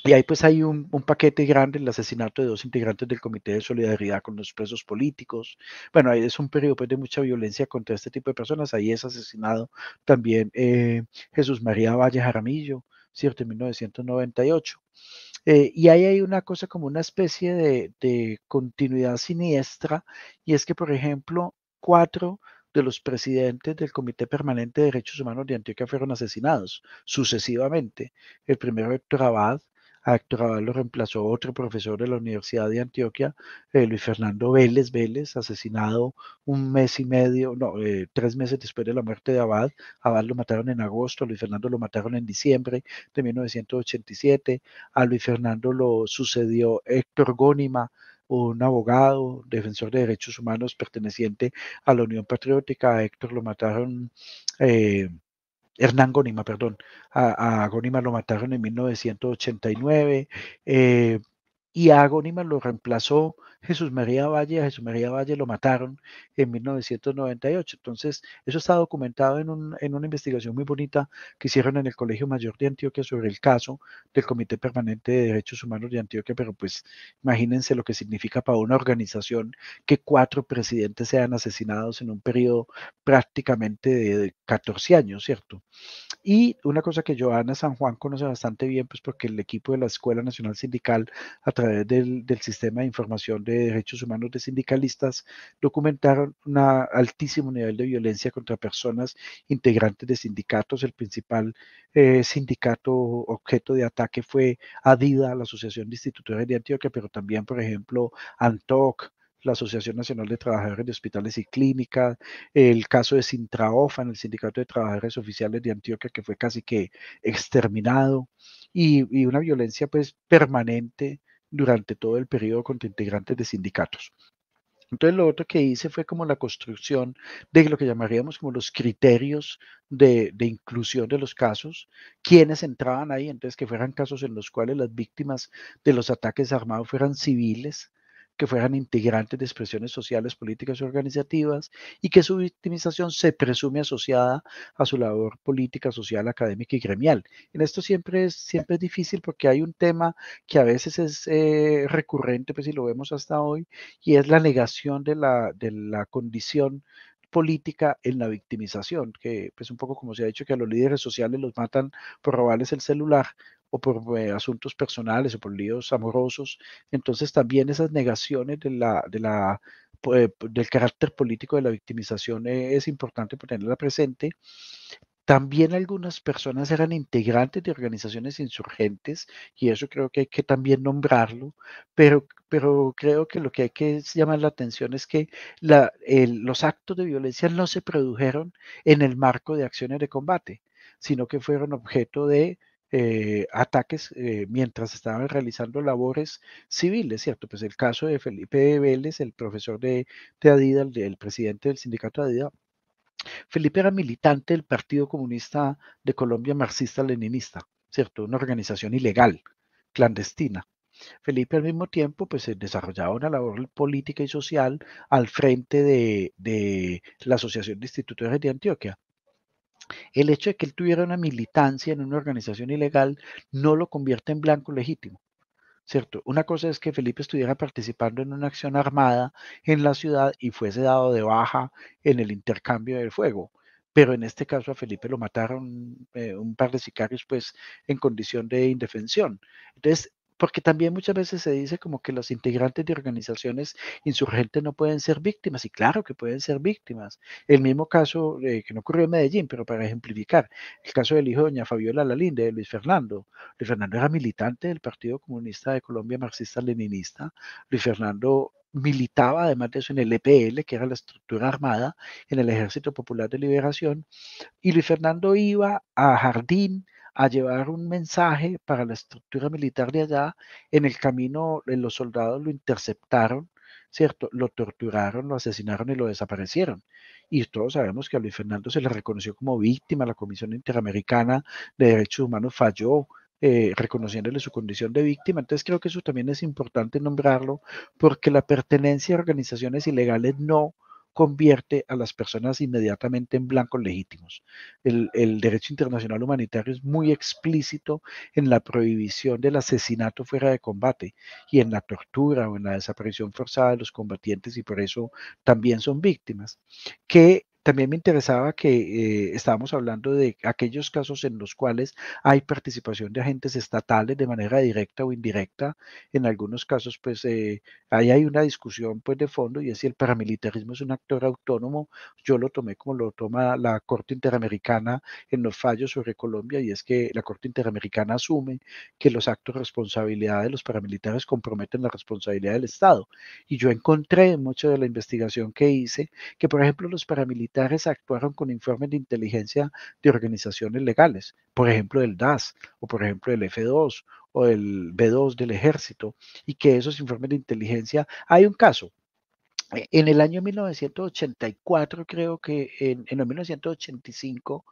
Y ahí pues hay un, paquete grande, el asesinato de dos integrantes del Comité de Solidaridad con los presos políticos. Bueno, ahí es un periodo pues, de mucha violencia contra este tipo de personas. Ahí es asesinado también eh, Jesús María Valle Jaramillo, ¿cierto? En 1998. Eh, y ahí hay una cosa como una especie de, continuidad siniestra, y es que, por ejemplo, cuatro de los presidentes del Comité Permanente de Derechos Humanos de Antioquia fueron asesinados sucesivamente. El primero Héctor Abad, a Abad lo reemplazó otro profesor de la Universidad de Antioquia, eh, Luis Fernando Vélez Vélez, asesinado un mes y medio, no, eh, tres meses después de la muerte de Abad. Abad lo mataron en agosto, Luis Fernando lo mataron en diciembre de 1987. A Luis Fernando lo sucedió Héctor Gónima, un abogado, defensor de derechos humanos perteneciente a la Unión Patriótica. A Héctor lo mataron. Eh, Hernán Gónima, perdón. A, Gónima lo mataron en 1989 y a lo reemplazó Jesús María Valle, a Jesús María Valle lo mataron en 1998. Entonces, eso está documentado en, en, una investigación muy bonita que hicieron en el Colegio Mayor de Antioquia sobre el caso del Comité Permanente de Derechos Humanos de Antioquia, pero pues imagínense lo que significa para una organización que cuatro presidentes sean asesinados en un periodo prácticamente de 14 años, ¿cierto? Y una cosa que Joana San Juan conoce bastante bien, pues porque el equipo de la Escuela Nacional Sindical, a través través del, sistema de información de derechos humanos de sindicalistas, documentaron un altísimo nivel de violencia contra personas integrantes de sindicatos. El principal eh, sindicato objeto de ataque fue ADIDA, la Asociación de Institutores de Antioquia, pero también, por ejemplo, ANTOC, la Asociación Nacional de Trabajadores de Hospitales y Clínicas, el caso de Sintraofan, el Sindicato de Trabajadores Oficiales de Antioquia, que fue casi que exterminado, y, y una violencia pues permanente durante todo el periodo con integrantes de sindicatos. Entonces lo otro que hice fue como la construcción de lo que llamaríamos como los criterios de, de, inclusión de los casos, quienes entraban ahí, entonces que fueran casos en los cuales las víctimas de los ataques armados fueran civiles, que fueran integrantes de expresiones sociales, políticas y organizativas, y que su victimización se presume asociada a su labor política, social, académica y gremial. En esto siempre es, siempre es difícil porque hay un tema que a veces es eh, recurrente, pues si lo vemos hasta hoy, y es la negación de la, de la condición política en la victimización, que es pues, un poco como se ha dicho que a los líderes sociales los matan por robarles el celular, o por eh, asuntos personales o por líos amorosos. Entonces también esas negaciones de la, de la, eh, del carácter político de la victimización eh, es importante ponerla presente. También algunas personas eran integrantes de organizaciones insurgentes y eso creo que hay que también nombrarlo, pero, pero creo que lo que hay que llamar la atención es que la, los actos de violencia no se produjeron en el marco de acciones de combate, sino que fueron objeto de eh, ataques eh, mientras estaban realizando labores civiles, ¿cierto? Pues el caso de Felipe Vélez, el profesor de, Adidas, el, presidente del sindicato de Adidas, Felipe era militante del Partido Comunista de Colombia Marxista-Leninista, ¿cierto? Una organización ilegal, clandestina. Felipe al mismo tiempo pues desarrollaba una labor política y social al frente de, de la Asociación de Institutores de Antioquia, el hecho de que él tuviera una militancia en una organización ilegal no lo convierte en blanco legítimo. ¿Cierto? Una cosa es que Felipe estuviera participando en una acción armada en la ciudad y fuese dado de baja en el intercambio de fuego, pero en este caso a Felipe lo mataron eh, un par de sicarios pues en condición de indefensión. Entonces, porque también muchas veces se dice como que los integrantes de organizaciones insurgentes no pueden ser víctimas, y claro que pueden ser víctimas. El mismo caso eh, que no ocurrió en Medellín, pero para ejemplificar, el caso del hijo de doña Fabiola Lalinde, de Luis Fernando. Luis Fernando era militante del Partido Comunista de Colombia Marxista-Leninista. Luis Fernando militaba además de eso en el EPL, que era la estructura armada, en el Ejército Popular de Liberación, y Luis Fernando iba a Jardín, a llevar un mensaje para la estructura militar de allá. En el camino eh, los soldados lo interceptaron, ¿cierto? Lo torturaron, lo asesinaron y lo desaparecieron. Y todos sabemos que a Luis Fernando se le reconoció como víctima, la Comisión Interamericana de Derechos Humanos falló. Eh, reconociéndole su condición de víctima. Entonces creo que eso también es importante nombrarlo porque la pertenencia a organizaciones ilegales no convierte a las personas inmediatamente en blancos legítimos. El, derecho internacional humanitario es muy explícito en la prohibición del asesinato fuera de combate y en la tortura o en la desaparición forzada de los combatientes y por eso también son víctimas, que también me interesaba que eh, estábamos hablando de aquellos casos en los cuales hay participación de agentes estatales de manera directa o indirecta. En algunos casos, pues eh, ahí hay una discusión pues, de fondo y es si el paramilitarismo es un actor autónomo. Yo lo tomé como lo toma la Corte Interamericana en los fallos sobre Colombia y es que la Corte Interamericana asume que los actos de responsabilidad de los paramilitares comprometen la responsabilidad del Estado. Y yo encontré en mucha de la investigación que hice que, por ejemplo, los paramilitares militares actuaron con informes de inteligencia de organizaciones legales, por ejemplo del DAS o por ejemplo del F2 o el B2 del ejército, y que esos informes de inteligencia, hay un caso, eh, en el año 1984, creo que en, en 1985,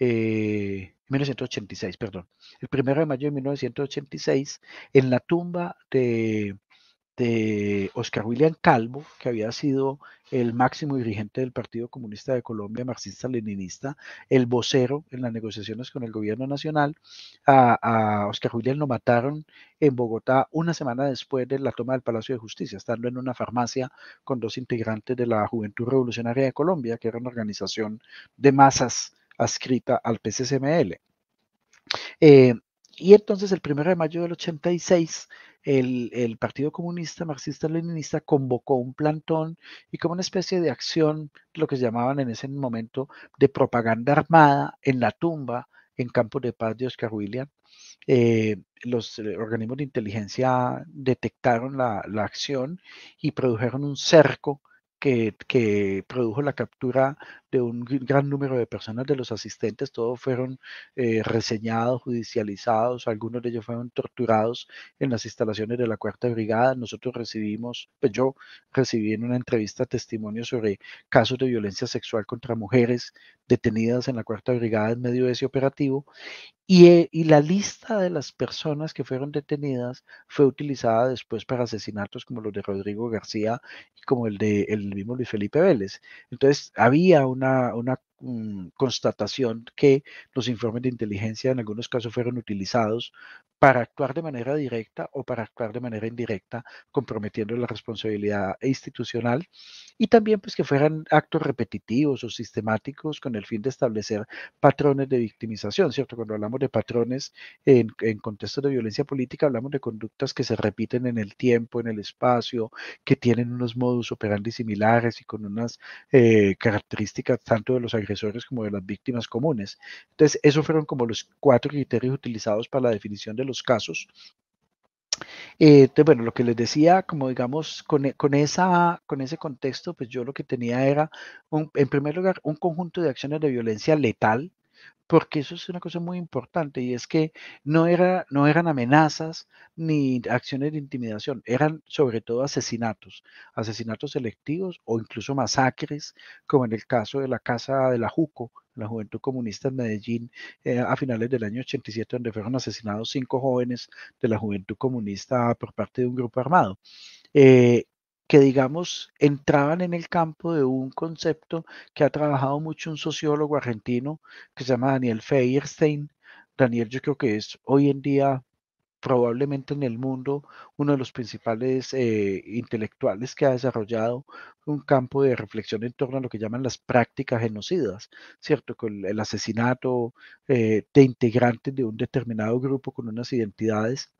1986, eh, perdón, el primero de mayo de 1986, en la tumba de de Oscar William Calvo, que había sido el máximo dirigente del Partido Comunista de Colombia, marxista-leninista, el vocero en las negociaciones con el gobierno nacional. A, Oscar William lo mataron en Bogotá una semana después de la toma del Palacio de Justicia, estando en una farmacia con dos integrantes de la Juventud Revolucionaria de Colombia, que era una organización de masas adscrita al PCCML. Eh, y entonces el 1 de mayo del 86 el, Partido Comunista Marxista-Leninista convocó un plantón y como una especie de acción, lo que se llamaban en ese momento de propaganda armada en la tumba en campo de Paz de Oscar William. Eh, los eh, organismos de inteligencia detectaron la, acción y produjeron un cerco que, que, produjo la captura de un gran número de personas, de los asistentes, todos fueron eh, reseñados, judicializados, algunos de ellos fueron torturados en las instalaciones de la Cuarta Brigada. Nosotros recibimos, pues, yo recibí en una entrevista testimonio sobre casos de violencia sexual contra mujeres detenidas en la Cuarta Brigada en medio de ese operativo. Y, eh, y, la lista de las personas que fueron detenidas fue utilizada después para asesinatos como los de Rodrigo García y como el de el mismo Luis Felipe Vélez. Entonces había un una, una Mm, constatación que los informes de inteligencia en algunos casos fueron utilizados para actuar de manera directa o para actuar de manera indirecta, comprometiendo la responsabilidad institucional, y también pues que fueran actos repetitivos o sistemáticos con el fin de establecer patrones de victimización, ¿cierto? Cuando hablamos de patrones en, en contextos de violencia política, hablamos de conductas que se repiten en el tiempo, en el espacio, que tienen unos modus operandi similares y con unas eh, características tanto de los agresores agresores como de las víctimas comunes. Entonces, esos fueron como los cuatro criterios utilizados para la definición de los casos. Eh, entonces, bueno, lo que les decía, como digamos, e, con, esa, con ese contexto, pues yo lo que tenía era, en primer lugar, un conjunto de acciones de violencia letal porque eso es una cosa muy importante y es que no, no eran amenazas ni acciones de intimidación, eran sobre todo asesinatos, asesinatos selectivos o incluso masacres, como en el caso de la Casa de la Juco, la Juventud Comunista en Medellín, eh, a finales del año 87, donde fueron asesinados cinco jóvenes de la Juventud Comunista por parte de un grupo armado. Eh, que, digamos, entraban en el campo de un concepto que ha trabajado mucho un sociólogo argentino que se llama Daniel Feierstein. Daniel yo creo que es hoy en día probablemente en el mundo uno de los principales eh, intelectuales que ha desarrollado un campo de reflexión en torno a lo que llaman las prácticas genocidas, ¿cierto? Con el asesinato eh, de integrantes de un determinado grupo con unas identidades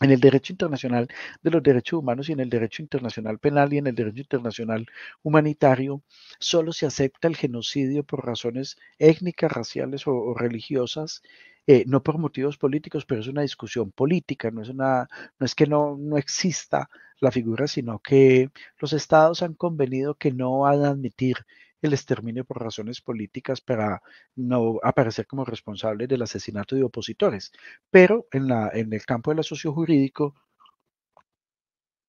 en el derecho internacional de los derechos humanos y en el derecho internacional penal y en el derecho internacional humanitario, solo se acepta el genocidio por razones étnicas, raciales o, religiosas, eh, no por motivos políticos, pero es una discusión política, no es, una, no es que no, no exista la figura, sino que los estados han convenido que no van a admitir el exterminio por razones políticas para no aparecer como responsable del asesinato de opositores. Pero en, la, en el campo del asocio jurídico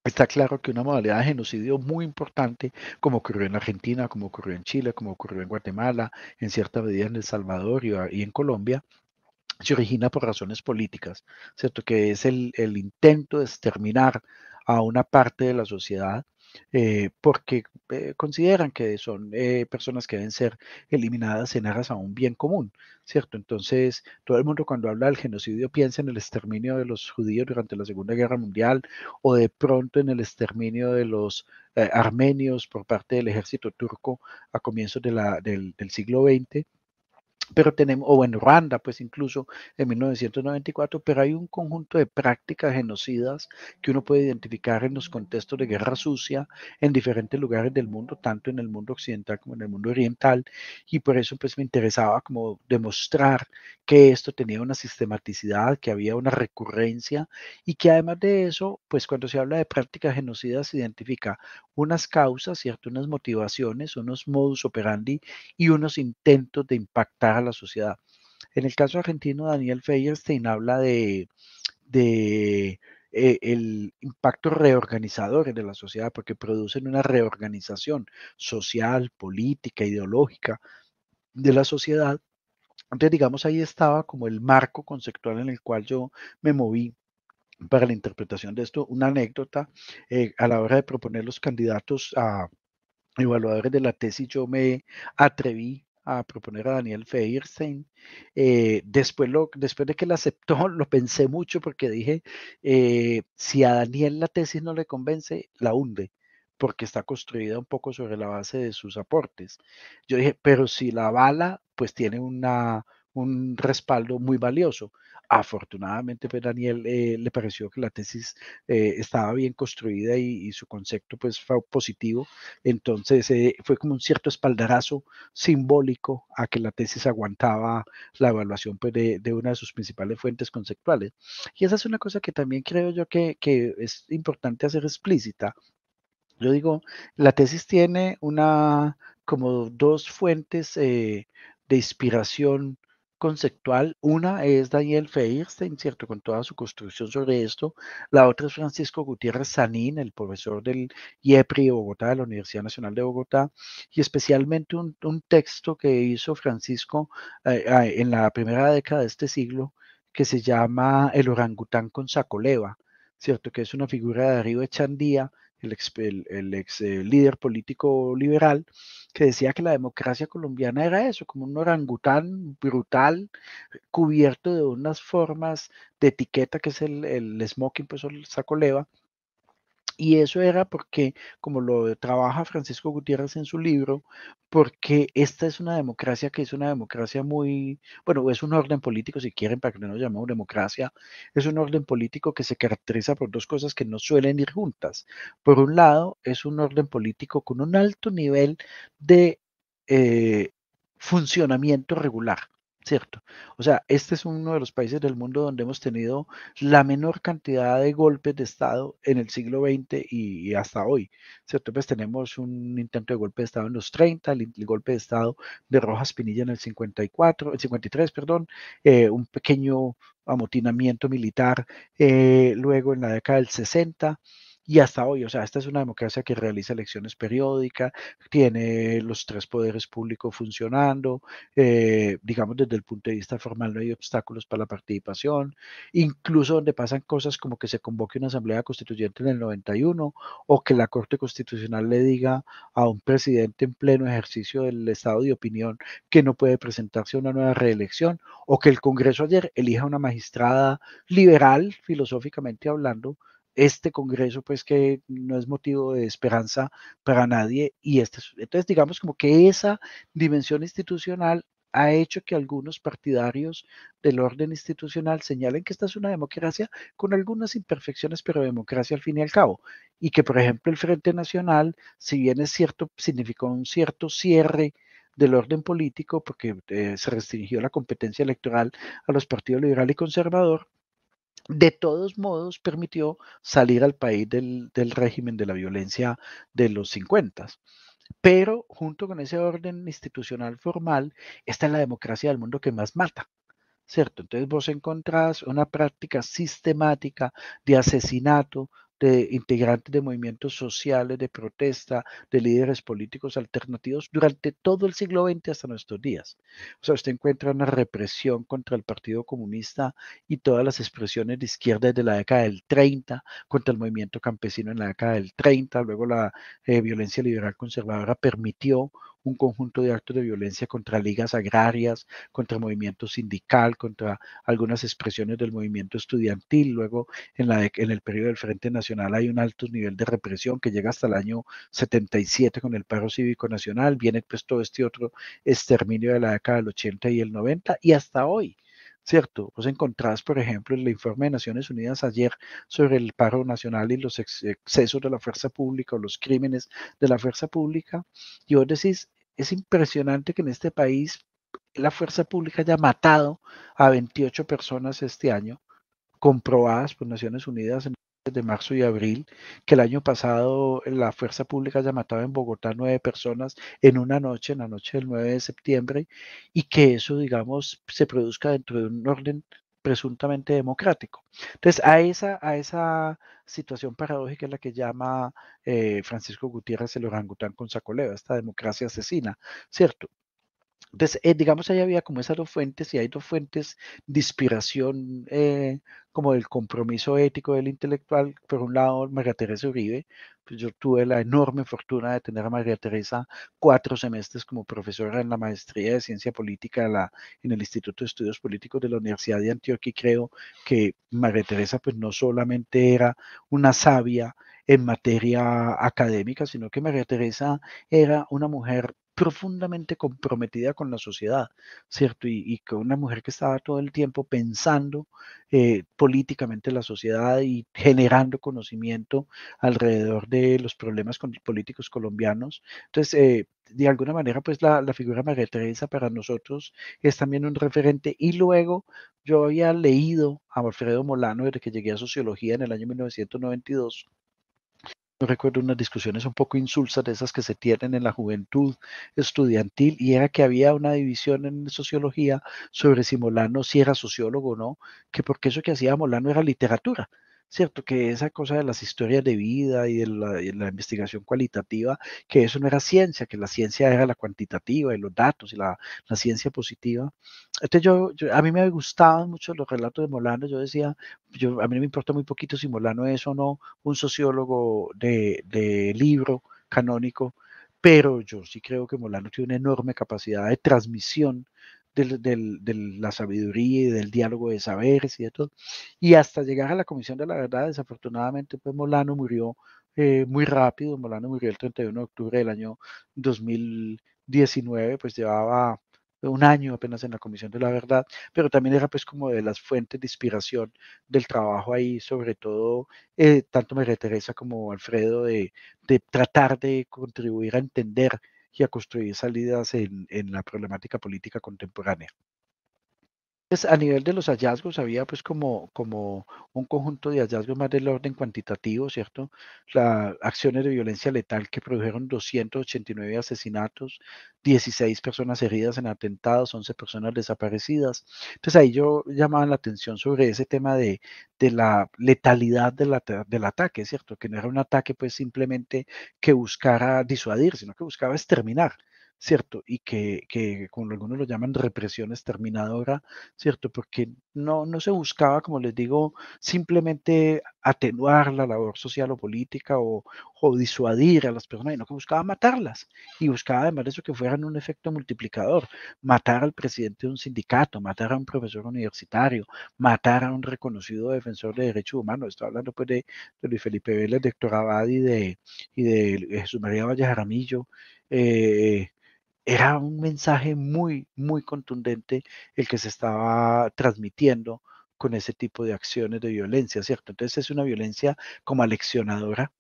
Está claro que una modalidad de genocidio muy importante, como ocurrió en Argentina, como ocurrió en Chile, como ocurrió en Guatemala, en cierta medida en El Salvador y, en Colombia, se origina por razones políticas, ¿cierto? Que es el, el intento de exterminar a una parte de la sociedad eh, porque eh, consideran que son eh, personas que deben ser eliminadas en aras a un bien común, ¿cierto? Entonces, todo el mundo cuando habla del genocidio piensa en el exterminio de los judíos durante la Segunda Guerra Mundial o de pronto en el exterminio de los armenios por parte del ejército turco a comienzos del, del siglo XX pero tenemos, o en Ruanda, pues incluso en 1994, pero hay un conjunto de prácticas genocidas que uno puede identificar en los contextos de guerra sucia en diferentes lugares del mundo, tanto en el mundo occidental como en el mundo oriental, y por eso pues me interesaba como demostrar que esto tenía una sistematicidad, que había una recurrencia y que además de eso, pues cuando se habla de prácticas genocidas se identifica unas causas, ¿cierto? unas motivaciones, unos modus operandi y unos intentos de impactar la sociedad. En el caso argentino, Daniel Feyerstein habla de, eh, el impacto reorganizador de la sociedad, porque producen una reorganización social, política, ideológica de la sociedad. Entonces, digamos, ahí estaba como el marco conceptual en el cual yo me moví para la interpretación de esto. Una anécdota, eh, a la hora de proponer los candidatos a evaluadores de la tesis, yo me atreví a proponer a Daniel Feirstein. Eh, después, lo, después de que la aceptó, lo pensé mucho porque dije, eh, si a Daniel la tesis no le convence, la hunde, porque está construida un poco sobre la base de sus aportes. Yo dije, pero si la bala, pues tiene una, un respaldo muy valioso afortunadamente pues Daniel eh, le pareció que la tesis eh, estaba bien construida y, su concepto pues fue positivo, entonces eh, fue como un cierto espaldarazo simbólico a que la tesis aguantaba la evaluación pues, de, de, una de sus principales fuentes conceptuales. Y esa es una cosa que también creo yo que, que es importante hacer explícita. Yo digo, la tesis tiene una como dos fuentes de inspiración conceptual. Una es Daniel Feirstein, ¿cierto? Con toda su construcción sobre esto. La otra es Francisco Gutiérrez Sanín, el profesor del IEPRI de Bogotá, de la Universidad Nacional de Bogotá, y especialmente un, texto que hizo Francisco eh, ah, en la primera década de este siglo que se llama El orangután con Sacoleva, ¿cierto? Que es una figura de Darío Echandía el ex, eh, líder político liberal, que decía que la democracia colombiana era eso, como un orangután brutal, cubierto de unas formas de etiqueta, que es el, el smoking, pues el saco leva, y eso era porque, como lo trabaja Francisco Gutiérrez en su libro, porque esta es una democracia que es una democracia muy, bueno, es un orden político, si quieren, para que no lo llamemos democracia, es un orden político que se caracteriza por dos cosas que no suelen ir juntas. Por un lado, es un orden político con un alto nivel de eh, funcionamiento regular. ¿cierto? O sea, este es uno de los países del mundo donde hemos tenido la menor cantidad de golpes de Estado en el siglo XX y, hasta hoy, ¿cierto? Pues tenemos un intento de golpe de Estado en los 30, el, golpe de Estado de Rojas Pinilla en el 54, el 53, perdón, eh, un pequeño amotinamiento militar eh, luego en la década del 60, y hasta hoy, o sea, esta es una democracia que realiza elecciones periódicas, tiene los tres poderes públicos funcionando, eh, digamos desde el punto de vista formal no hay obstáculos para la participación, incluso donde pasan cosas como que se convoque una asamblea constituyente en el 91 o que la Corte Constitucional le diga a un presidente en pleno ejercicio del estado de opinión que no puede presentarse a una nueva reelección o que el Congreso ayer elija una magistrada liberal, filosóficamente hablando, este Congreso, pues que no es motivo de esperanza para nadie. Y este, entonces, digamos como que esa dimensión institucional ha hecho que algunos partidarios del orden institucional señalen que esta es una democracia con algunas imperfecciones, pero democracia al fin y al cabo. Y que, por ejemplo, el Frente Nacional, si bien es cierto, significó un cierto cierre del orden político, porque eh, se restringió la competencia electoral a los partidos liberal y conservador, de todos modos permitió salir al país del, régimen de la violencia de los 50. Pero junto con ese orden institucional formal, está la democracia del mundo que más mata. ¿Cierto? Entonces vos encontrás una práctica sistemática de asesinato de integrantes de movimientos sociales, de protesta, de líderes políticos alternativos durante todo el siglo XX hasta nuestros días. O sea, usted encuentra una represión contra el Partido Comunista y todas las expresiones de izquierda desde la década del 30, contra el movimiento campesino en la década del 30, luego la eh, violencia liberal conservadora permitió un conjunto de actos de violencia contra ligas agrarias, contra el movimiento sindical, contra algunas expresiones del movimiento estudiantil. Luego, en, la el periodo del Frente Nacional hay un alto nivel de represión que llega hasta el año 77 con el paro cívico nacional. Viene pues todo este otro exterminio de la década del 80 y el 90 y hasta hoy ¿cierto? Vos encontrás, por ejemplo, el informe de Naciones Unidas ayer sobre el paro nacional y los excesos de la fuerza pública o los crímenes de la fuerza pública, y vos decís, es impresionante que en este país la fuerza pública haya matado a 28 personas este año, comprobadas por Naciones Unidas en de marzo y abril, que el año pasado la fuerza pública haya matado en Bogotá nueve personas en una noche, en la noche del 9 de septiembre, y que eso, digamos, se produzca dentro de un orden presuntamente democrático. Entonces, a esa, a esa situación paradójica es la que llama eh, Francisco Gutiérrez el orangután con Sacoleo, esta democracia asesina, ¿cierto? Entonces, eh, digamos, ahí había como esas dos fuentes y hay dos fuentes de inspiración, eh, como el compromiso ético del intelectual. Por un lado, María Teresa Uribe. Pues yo tuve la enorme fortuna de tener a María Teresa cuatro semestres como profesora en la maestría de ciencia política en el Instituto de Estudios Políticos de la Universidad de Antioquia. Y creo que María Teresa, pues no solamente era una sabia en materia académica, sino que María Teresa era una mujer profundamente comprometida con la sociedad, ¿cierto? Y, con una mujer que estaba todo el tiempo pensando eh, políticamente la sociedad y generando conocimiento alrededor de los problemas con, políticos colombianos. Entonces, eh, de alguna manera, pues la, figura de María Teresa para nosotros es también un referente. Y luego yo había leído a Alfredo Molano desde que llegué a Sociología en el año 1992 yo recuerdo unas discusiones un poco insulsas de esas que se tienen en la juventud estudiantil y era que había una división en sociología sobre si Molano si era sociólogo o no, que porque eso que hacía Molano era literatura ¿cierto? Que esa cosa de las historias de vida y de la, investigación cualitativa, que eso no era ciencia, que la ciencia era la cuantitativa y los datos y la, ciencia positiva. Entonces yo, a mí me gustaban mucho los relatos de Molano, yo decía, a mí me importa muy poquito si Molano es o no un sociólogo de, de libro canónico, pero yo sí creo que Molano tiene una enorme capacidad de transmisión de la sabiduría y del diálogo de saberes y de todo. Y hasta llegar a la Comisión de la Verdad, desafortunadamente, pues Molano murió eh, muy rápido. Molano murió el 31 de octubre del año 2019, pues llevaba un año apenas en la Comisión de la Verdad, pero también era pues como de las fuentes de inspiración del trabajo ahí, sobre todo eh, tanto María Teresa como Alfredo, de, de tratar de contribuir a entender y a construir salidas en, en la problemática política contemporánea. Pues, a nivel de los hallazgos había pues como, como un conjunto de hallazgos más del orden cuantitativo, ¿cierto? Las acciones de violencia letal que produjeron 289 asesinatos, 16 personas heridas en atentados, 11 personas desaparecidas. Entonces ahí yo llamaba la atención sobre ese tema de, de la letalidad del, del ataque, ¿cierto? Que no era un ataque pues simplemente que buscara disuadir, sino que buscaba exterminar. ¿cierto? Y que, que como algunos lo llaman, represión exterminadora, ¿cierto? Porque no, no se buscaba, como les digo, simplemente atenuar la labor social o política o, disuadir a las personas, sino que buscaba matarlas. Y buscaba además eso que fueran un efecto multiplicador, matar al presidente de un sindicato, matar a un profesor universitario, matar a un reconocido defensor de derechos humanos. Estoy hablando pues de, de Luis Felipe Vélez, de Héctor Abad y de, y de Jesús María Valle Jaramillo. Eh, era un mensaje muy, muy contundente el que se estaba transmitiendo con ese tipo de acciones de violencia, ¿cierto? Entonces es una violencia como aleccionadora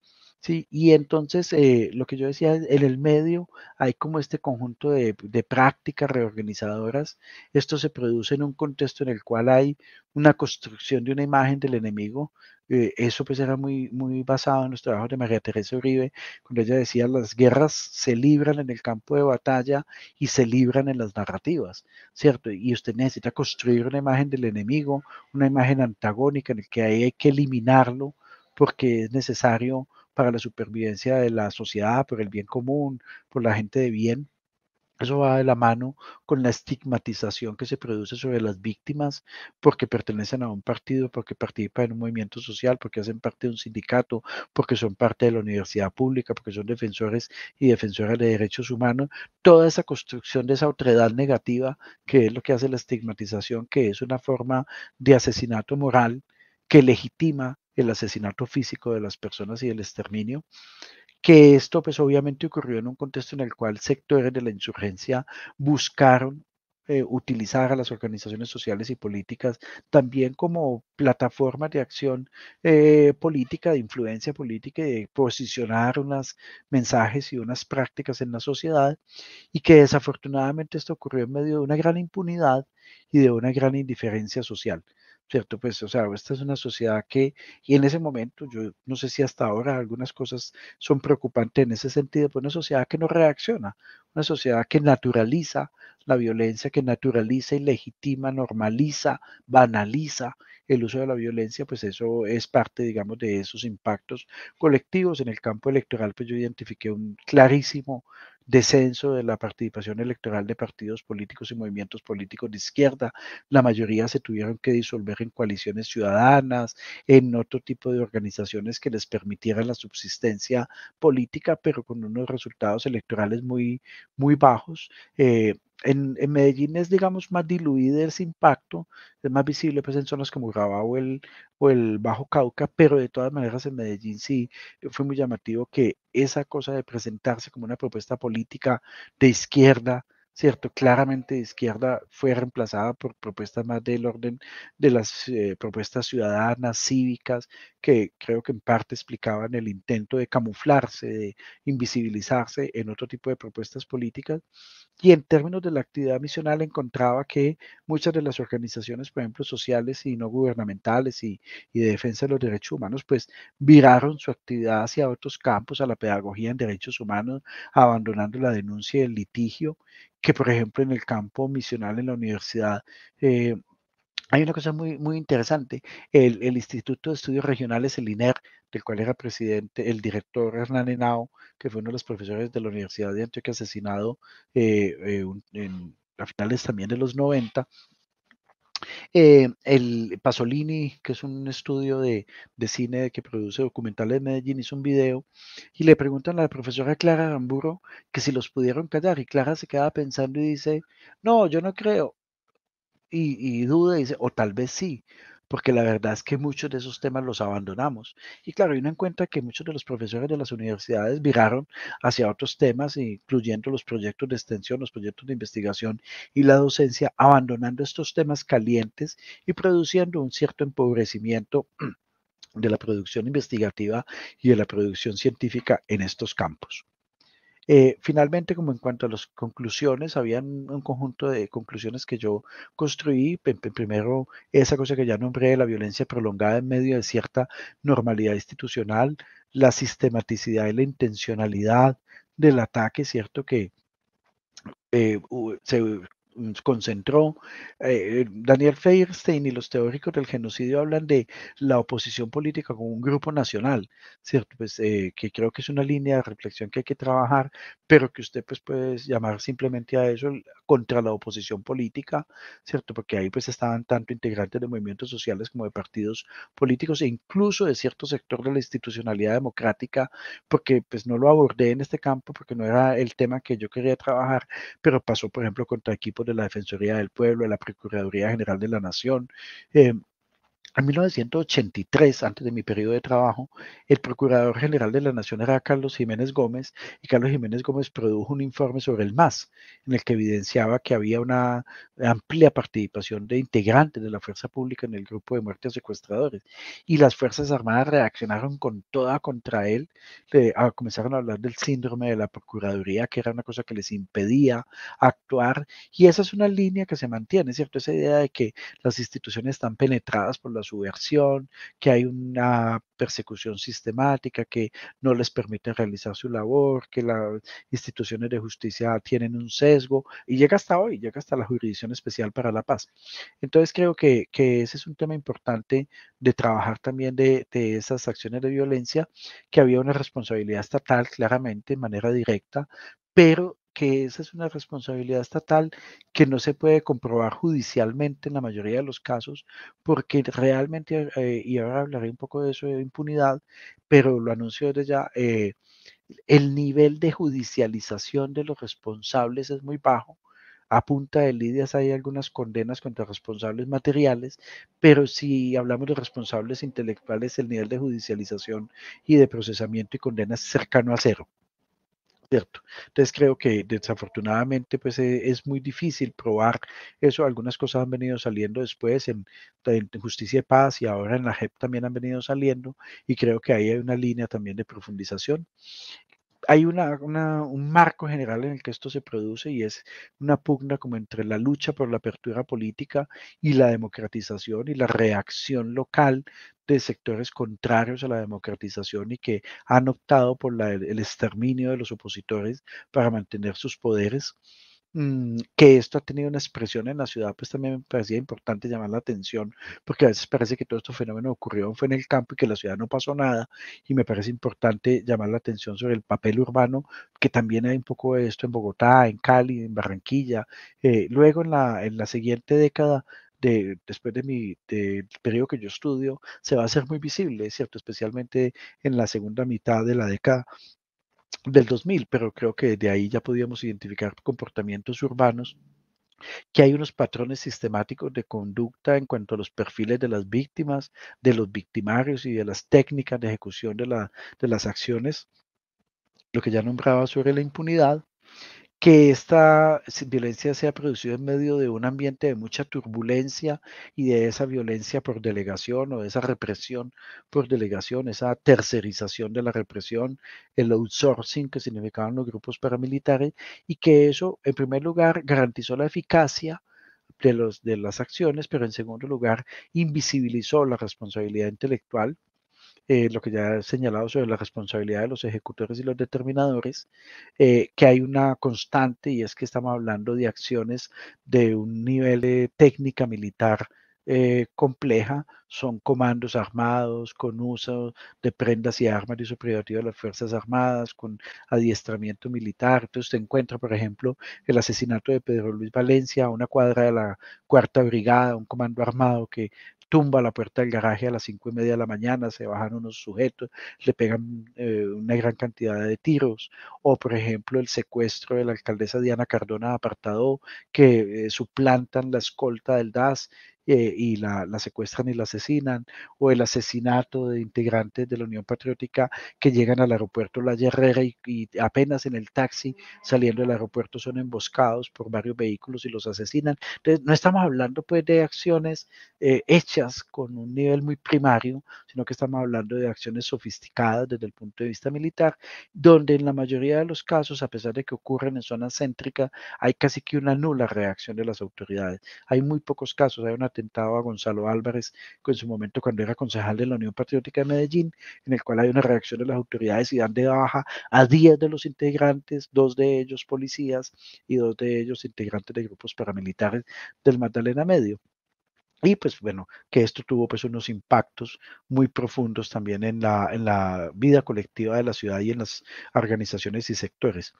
Sí, y entonces eh, lo que yo decía, en el medio hay como este conjunto de, prácticas reorganizadoras. Esto se produce en un contexto en el cual hay una construcción de una imagen del enemigo. Eh, eso pues era muy, muy basado en los trabajos de María Teresa Uribe, cuando ella decía las guerras se libran en el campo de batalla y se libran en las narrativas, ¿cierto? Y usted necesita construir una imagen del enemigo, una imagen antagónica en el que hay que eliminarlo porque es necesario para la supervivencia de la sociedad, por el bien común, por la gente de bien. Eso va de la mano con la estigmatización que se produce sobre las víctimas porque pertenecen a un partido, porque participan en un movimiento social, porque hacen parte de un sindicato, porque son parte de la universidad pública, porque son defensores y defensoras de derechos humanos. Toda esa construcción de esa otredad negativa que es lo que hace la estigmatización, que es una forma de asesinato moral que legitima el asesinato físico de las personas y el exterminio, que esto pues obviamente ocurrió en un contexto en el cual sectores de la insurgencia buscaron eh, utilizar a las organizaciones sociales y políticas también como plataforma de acción eh, política, de influencia política y de posicionar unos mensajes y unas prácticas en la sociedad y que desafortunadamente esto ocurrió en medio de una gran impunidad y de una gran indiferencia social. ¿cierto? Pues, o sea, esta es una sociedad que, y en ese momento, yo no sé si hasta ahora algunas cosas son preocupantes en ese sentido, pero pues, una sociedad que no reacciona, una sociedad que naturaliza la violencia, que naturaliza y legitima, normaliza, banaliza el uso de la violencia, pues eso es parte, digamos, de esos impactos colectivos. En el campo electoral, pues yo identifiqué un clarísimo descenso de la participación electoral de partidos políticos y movimientos políticos de izquierda. La mayoría se tuvieron que disolver en coaliciones ciudadanas, en otro tipo de organizaciones que les permitieran la subsistencia política, pero con unos resultados electorales muy, muy bajos. Eh, en, Medellín es, digamos, más diluido ese impacto, es más visible pues, en zonas como Rabao el, o el Bajo Cauca, pero de todas maneras en Medellín sí fue muy llamativo que esa cosa de presentarse como una propuesta política de izquierda, ¿cierto? Claramente izquierda fue reemplazada por propuestas más del orden de las eh, propuestas ciudadanas, cívicas, que creo que en parte explicaban el intento de camuflarse, de invisibilizarse en otro tipo de propuestas políticas. Y en términos de la actividad misional encontraba que muchas de las organizaciones, por ejemplo, sociales y no gubernamentales y, y de defensa de los derechos humanos, pues viraron su actividad hacia otros campos, a la pedagogía en derechos humanos, abandonando la denuncia y el litigio que por ejemplo en el campo misional en la universidad. Eh, hay una cosa muy, muy interesante. El, Instituto de Estudios Regionales, el INER, del cual era presidente el director Hernán Henao, que fue uno de los profesores de la Universidad de Antioquia asesinado eh, eh, a finales también de los 90, eh, el Pasolini, que es un estudio de, cine que produce documentales de Medellín, hizo un video y le preguntan a la profesora Clara Ramburo que si los pudieron callar y Clara se queda pensando y dice, no, yo no creo. Y, y duda y dice, o tal vez sí porque la verdad es que muchos de esos temas los abandonamos. Y claro, hay uno en cuenta que muchos de los profesores de las universidades viraron hacia otros temas, incluyendo los proyectos de extensión, los proyectos de investigación y la docencia, abandonando estos temas calientes y produciendo un cierto empobrecimiento de la producción investigativa y de la producción científica en estos campos. Eh, finalmente, como en cuanto a las conclusiones, había un conjunto de conclusiones que yo construí. Primero, esa cosa que ya nombré, la violencia prolongada en medio de cierta normalidad institucional, la sistematicidad y la intencionalidad del ataque, ¿cierto? Que eh, Mm, concentró. Eh, eh, Daniel Feirstein y los teóricos del genocidio hablan de la oposición política como un grupo nacional, ¿cierto? Pues, eh, que creo que es una línea de reflexión que hay que trabajar, pero que usted pues, puede llamar simplemente a eso contra la oposición política, ¿cierto? Porque ahí pues estaban tanto integrantes de movimientos sociales como de partidos políticos e incluso de cierto sector de la institucionalidad democrática, porque pues no lo abordé en este campo porque no era el tema que yo quería trabajar, pero pasó por ejemplo contra equipos de la Defensoría del Pueblo, de la Procuraduría General de la Nación, eh, en 1983, antes de mi periodo de trabajo, el Procurador General de la Nación era Carlos Jiménez Gómez y Carlos Jiménez Gómez produjo un informe sobre el MAS en el que evidenciaba que había una amplia participación de integrantes de la fuerza pública en el grupo de muertes secuestradores y las Fuerzas Armadas reaccionaron con toda contra él, ah, comenzaron a hablar del síndrome de la Procuraduría, que era una cosa que les impedía actuar y esa es una línea que se mantiene, ¿cierto? Esa idea de que las instituciones están penetradas por las subversión, que hay una persecución sistemática que no les permite realizar su labor, que las instituciones de justicia tienen un sesgo y llega hasta hoy, llega hasta la Jurisdicción Especial para la Paz. Entonces creo que, ese es un tema importante de trabajar también de, de esas acciones de violencia, que había una responsabilidad estatal claramente, de manera directa, pero que esa es una responsabilidad estatal que no se puede comprobar judicialmente en la mayoría de los casos, porque realmente, eh, y ahora hablaré un poco de eso de impunidad, pero lo anuncio desde ya, eh, el nivel de judicialización de los responsables es muy bajo. A punta de lidias hay algunas condenas contra responsables materiales, pero si hablamos de responsables intelectuales, el nivel de judicialización y de procesamiento y condena es cercano a cero. ¿cierto? Entonces creo que desafortunadamente pues eh, es muy difícil probar eso. Algunas cosas han venido saliendo después en, en, Justicia y Paz y ahora en la JEP también han venido saliendo y creo que ahí hay una línea también de profundización hay una, un marco general en el que esto se produce y es una pugna como entre la lucha por la apertura política y la democratización y la reacción local de sectores contrarios a la democratización y que han optado por el exterminio de los opositores para mantener sus poderes. Mm, que esto ha tenido una expresión en la ciudad, pues también me parecía importante llamar la atención, porque a veces parece que todo este fenómeno ocurrió fue en el campo y que en la ciudad no pasó nada, y me parece importante llamar la atención sobre el papel urbano, que también hay un poco de esto en Bogotá, en Cali, en Barranquilla, eh, luego en la, siguiente década de, después de mi de, periodo que yo estudio, se va a hacer muy visible, ¿cierto? Especialmente en la segunda mitad de la década del 2000, pero creo que de ahí ya podíamos identificar comportamientos urbanos que hay unos patrones sistemáticos de conducta en cuanto a los perfiles de las víctimas, de los victimarios y de las técnicas de ejecución de, la, de las acciones, lo que ya nombraba sobre la impunidad, que esta violencia se ha producido en medio de un ambiente de mucha turbulencia y de esa violencia por delegación o de esa represión por delegación, esa tercerización de la represión, el outsourcing que significaban los grupos paramilitares y que eso, en primer lugar, garantizó la eficacia de, los, de las acciones, pero en segundo lugar, invisibilizó la responsabilidad intelectual eh, lo que ya he señalado sobre la responsabilidad de los ejecutores y los determinadores, eh, que hay una constante y es que estamos hablando de acciones de un nivel de técnica militar eh, compleja, son comandos armados con uso de prendas y armas de uso privativo de las Fuerzas Armadas, con adiestramiento militar. Entonces usted encuentra, por ejemplo, el asesinato de Pedro Luis Valencia una cuadra de la Cuarta Brigada, un comando armado que tumba la puerta del garaje a las cinco y media de la mañana, se bajan unos sujetos, le pegan eh, una gran cantidad de tiros, o por ejemplo el secuestro de la alcaldesa Diana Cardona Apartado, que eh, suplantan la escolta del DAS eh, y la, secuestran y la asesinan, o el asesinato de integrantes de la Unión Patriótica que llegan al aeropuerto La Herrera y, apenas en el taxi saliendo del aeropuerto son emboscados por varios vehículos y los asesinan. Entonces, no estamos hablando pues de acciones eh, hechas con un nivel muy primario, sino que estamos hablando de acciones sofisticadas desde el punto de vista militar, donde en la mayoría de los casos, a pesar de que ocurren en zona céntrica, hay casi que una nula reacción de las autoridades. Hay muy pocos casos. Hay un atentado a Gonzalo Álvarez, en su momento cuando era concejal de la Unión Patriótica de Medellín, en el cual hay una reacción de las autoridades y dan de baja a 10 de los integrantes, dos de ellos policías y dos de ellos integrantes de grupos paramilitares del Magdalena Medio. Y pues bueno, que esto tuvo pues unos impactos muy profundos también en la, en la vida colectiva de la ciudad y en las organizaciones y sectores.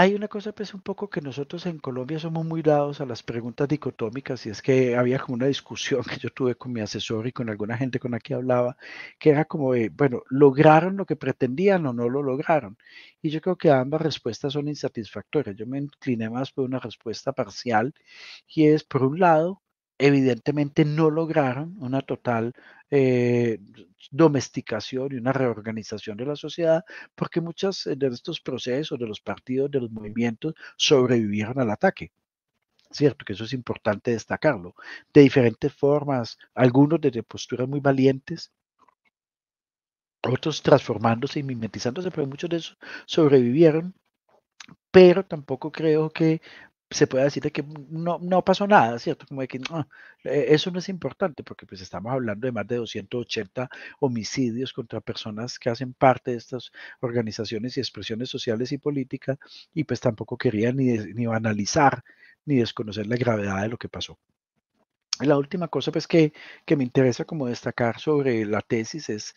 Hay una cosa, pues, un poco que nosotros en Colombia somos muy dados a las preguntas dicotómicas, y es que había como una discusión que yo tuve con mi asesor y con alguna gente con la que hablaba, que era como, bueno, ¿lograron lo que pretendían o no lo lograron? Y yo creo que ambas respuestas son insatisfactorias. Yo me incliné más por una respuesta parcial, y es, por un lado, evidentemente no lograron una total eh, domesticación y una reorganización de la sociedad, porque muchos eh, de estos procesos, de los partidos, de los movimientos, sobrevivieron al ataque. Cierto que eso es importante destacarlo, de diferentes formas, algunos desde posturas muy valientes, otros transformándose y mimetizándose, pero muchos de esos sobrevivieron pero tampoco creo que se puede decir que no, pasó nada, ¿cierto? Como de que no, ah, eh, eso no es importante porque pues estamos hablando de más de 280 homicidios contra personas que hacen parte de estas organizaciones y expresiones sociales y políticas y pues tampoco quería ni, ni analizar ni desconocer la gravedad de lo que pasó. La última cosa pues, que, que me interesa como destacar sobre la tesis es,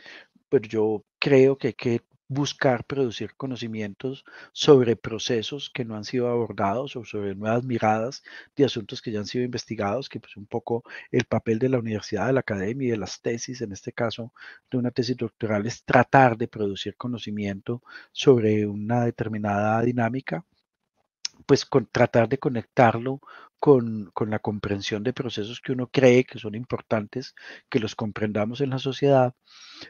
pues yo creo que hay que buscar producir conocimientos sobre procesos que no han sido abordados o sobre nuevas miradas de asuntos que ya han sido investigados, que pues un poco el papel de la universidad, de la academia y de las tesis, en este caso de una tesis doctoral, es tratar de producir conocimiento sobre una determinada dinámica pues con, tratar de conectarlo con, con, la comprensión de procesos que uno cree que son importantes, que los comprendamos en la sociedad,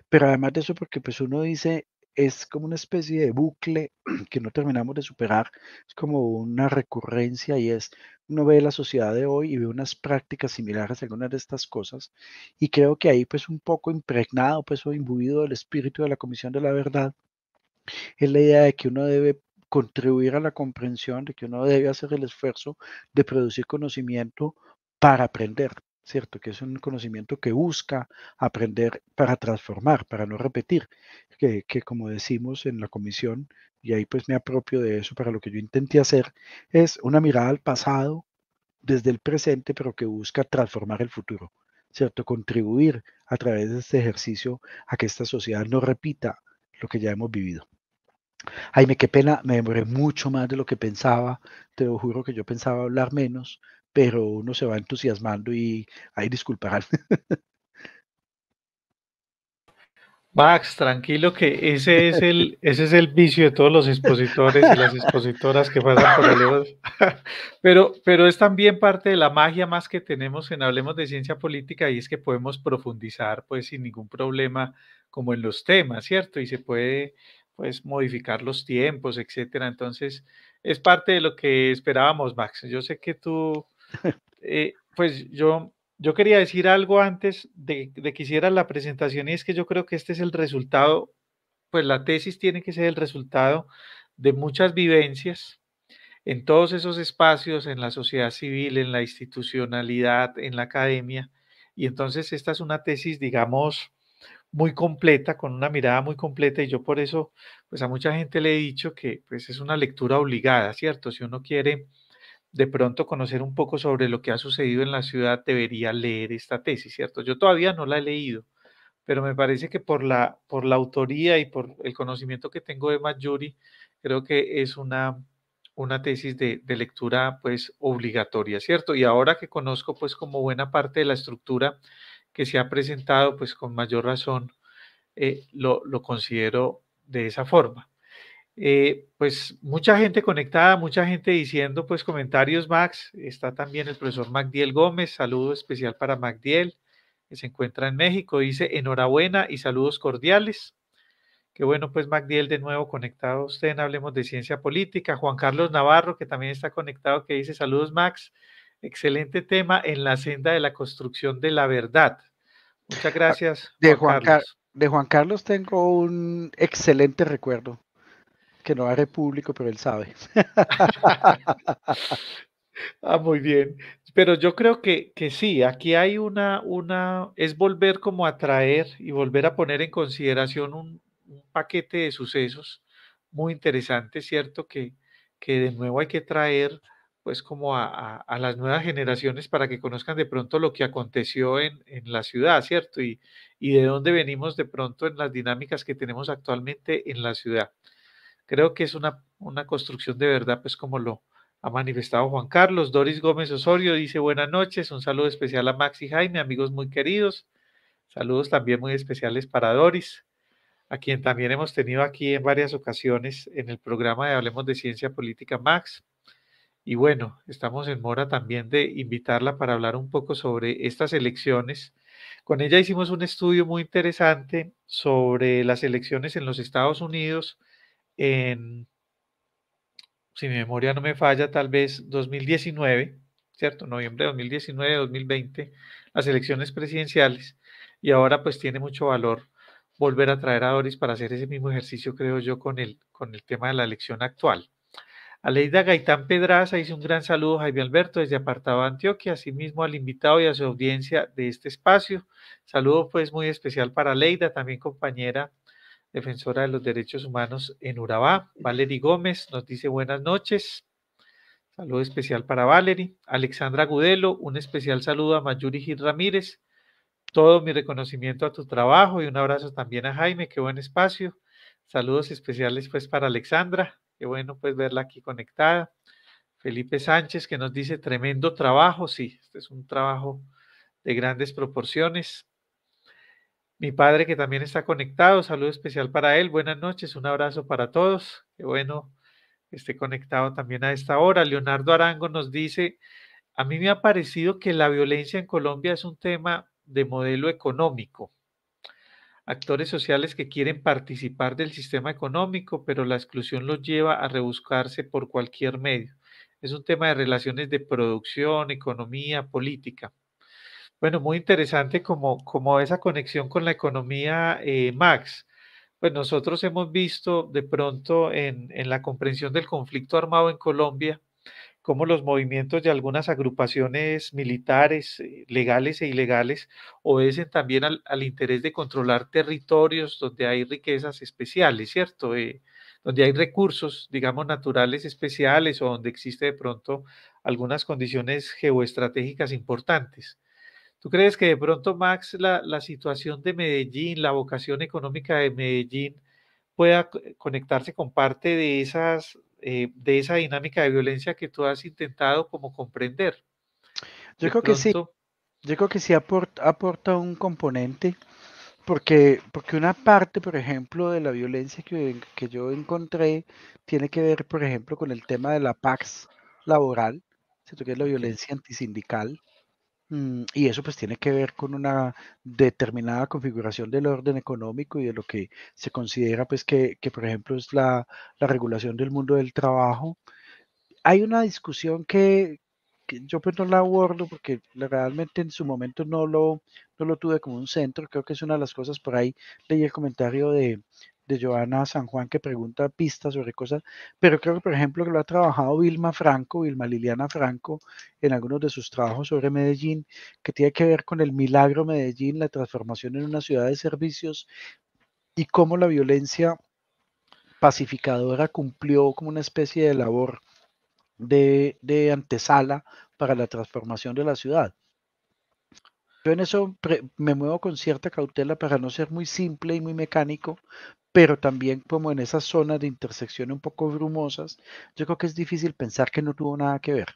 pero además de eso, porque pues uno dice, es como una especie de bucle que no terminamos de superar, es como una recurrencia y es, uno ve la sociedad de hoy y ve unas prácticas similares a algunas de estas cosas y creo que ahí pues un poco impregnado pues o imbuido del espíritu de la Comisión de la Verdad es la idea de que uno debe contribuir a la comprensión, de que uno debe hacer el esfuerzo de producir conocimiento para aprender, ¿cierto? Que es un conocimiento que busca aprender para transformar, para no repetir, que, como decimos en la comisión, y ahí pues me apropio de eso para lo que yo intenté hacer, es una mirada al pasado desde el presente, pero que busca transformar el futuro, ¿cierto? Contribuir a través de este ejercicio a que esta sociedad no repita lo que ya hemos vivido. me qué pena, me demoré mucho más de lo que pensaba, te lo juro que yo pensaba hablar menos, pero uno se va entusiasmando y hay disculpas. Max, tranquilo que ese es el, ese es el vicio de todos los expositores y las expositoras que pasan por el Pero, pero es también parte de la magia más que tenemos en Hablemos de Ciencia Política y es que podemos profundizar pues sin ningún problema como en los temas, ¿cierto? Y se puede pues modificar los tiempos, etcétera. Entonces, es parte de lo que esperábamos, Max. Yo sé que tú eh, pues yo, yo quería decir algo antes de, que hiciera la presentación y es que yo creo que este es el resultado, pues la tesis tiene que ser el resultado de muchas vivencias en todos esos espacios, en la sociedad civil, en la institucionalidad, en la academia. Y entonces esta es una tesis, digamos, muy completa, con una mirada muy completa y yo por eso, pues a mucha gente le he dicho que pues es una lectura obligada, ¿cierto? Si uno quiere de pronto conocer un poco sobre lo que ha sucedido en la ciudad, debería leer esta tesis, ¿cierto? Yo todavía no la he leído, pero me parece que por la, por la autoría y por el conocimiento que tengo de Mayuri, creo que es una, una tesis de, lectura pues obligatoria, ¿cierto? Y ahora que conozco pues como buena parte de la estructura que se ha presentado, pues con mayor razón eh, lo, lo considero de esa forma. Eh, pues mucha gente conectada, mucha gente diciendo pues comentarios, Max. Está también el profesor Macdiel Gómez, saludo especial para Macdiel, que se encuentra en México. Dice enhorabuena y saludos cordiales. Qué bueno, pues Macdiel, de nuevo conectado a usted Hablemos de Ciencia Política. Juan Carlos Navarro, que también está conectado, que dice saludos, Max. Excelente tema en la senda de la construcción de la verdad. Muchas ah, gracias. De Juan, Carlos. de Juan Carlos tengo un excelente recuerdo no público, pero él sabe. Ah, muy bien. Pero yo creo que, que sí, aquí hay una, una, es volver como a traer y volver a poner en consideración un, paquete de sucesos muy interesante, ¿cierto? Que, que de nuevo hay que traer pues como a, las nuevas generaciones para que conozcan de pronto lo que aconteció en, la ciudad, ¿cierto? Y, y, de dónde venimos de pronto en las dinámicas que tenemos actualmente en la ciudad. Creo que es una, una construcción de verdad, pues como lo ha manifestado Juan Carlos. Doris Gómez Osorio dice buenas noches, un saludo especial a Max y Jaime, amigos muy queridos. Saludos también muy especiales para Doris, a quien también hemos tenido aquí en varias ocasiones en el programa de Hablemos de Ciencia Política Max. Y bueno, estamos en mora también de invitarla para hablar un poco sobre estas elecciones. Con ella hicimos un estudio muy interesante sobre las elecciones en los Estados Unidos en, si mi memoria no me falla, tal vez 2019, ¿cierto? Noviembre de 2019, 2020, las elecciones presidenciales. Y ahora pues tiene mucho valor volver a traer a Doris para hacer ese mismo ejercicio, creo yo, con el, con el tema de la elección actual. Aleida Gaitán Pedraza hice un gran saludo a Jaime Alberto desde Apartado de Antioquia, asimismo al invitado y a su audiencia de este espacio. Saludo pues muy especial para Aleida, también compañera defensora de los derechos humanos en Urabá. Valery Gómez nos dice buenas noches. Saludo especial para Valery. Alexandra Gudelo, un especial saludo a Mayuri Gil Ramírez. Todo mi reconocimiento a tu trabajo y un abrazo también a Jaime, qué buen espacio. Saludos especiales pues para Alexandra, qué bueno pues verla aquí conectada. Felipe Sánchez que nos dice tremendo trabajo, sí, este es un trabajo de grandes proporciones. Mi padre que también está conectado, saludo especial para él. Buenas noches, un abrazo para todos. Qué bueno que esté conectado también a esta hora. Leonardo Arango nos dice, a mí me ha parecido que la violencia en Colombia es un tema de modelo económico. Actores sociales que quieren participar del sistema económico, pero la exclusión los lleva a rebuscarse por cualquier medio. Es un tema de relaciones de producción, economía, política. Bueno, muy interesante como, esa conexión con la economía, eh, Max. Pues nosotros hemos visto de pronto en, en la comprensión del conflicto armado en Colombia, cómo los movimientos de algunas agrupaciones militares, eh, legales e ilegales, obedecen también al, interés de controlar territorios donde hay riquezas especiales, ¿cierto? Eh, donde hay recursos, digamos, naturales especiales o donde existe de pronto algunas condiciones geoestratégicas importantes. ¿Tú crees que de pronto, Max, la, situación de Medellín, la vocación económica de Medellín, pueda eh, conectarse con parte de, esas, eh, de esa dinámica de violencia que tú has intentado como comprender? Yo creo que sí. Yo creo que sí aporta, un componente, porque, porque una parte, por ejemplo, de la violencia que, yo encontré tiene que ver, por ejemplo, con el tema de la pax laboral, que es la violencia antisindical, Mm, y eso pues tiene que ver con una determinada configuración del orden económico y de lo que se considera pues que, por ejemplo es la, regulación del mundo del trabajo. Hay una discusión que, yo pues no la abordo porque realmente en su momento no lo, no lo tuve como un centro. Creo que es una de las cosas por ahí. Leí el comentario de, de Joana San Juan que pregunta pistas sobre cosas, pero creo que por ejemplo que lo ha trabajado Vilma Franco, Vilma Liliana Franco, en algunos de sus trabajos sobre Medellín, que tiene que ver con el milagro Medellín, la transformación en una ciudad de servicios y cómo la violencia pacificadora cumplió como una especie de labor de, de antesala para la transformación de la ciudad. Yo en eso me muevo con cierta cautela para no ser muy simple y muy mecánico, pero también como en esas zonas de intersección un poco brumosas, yo creo que es difícil pensar que no tuvo nada que ver.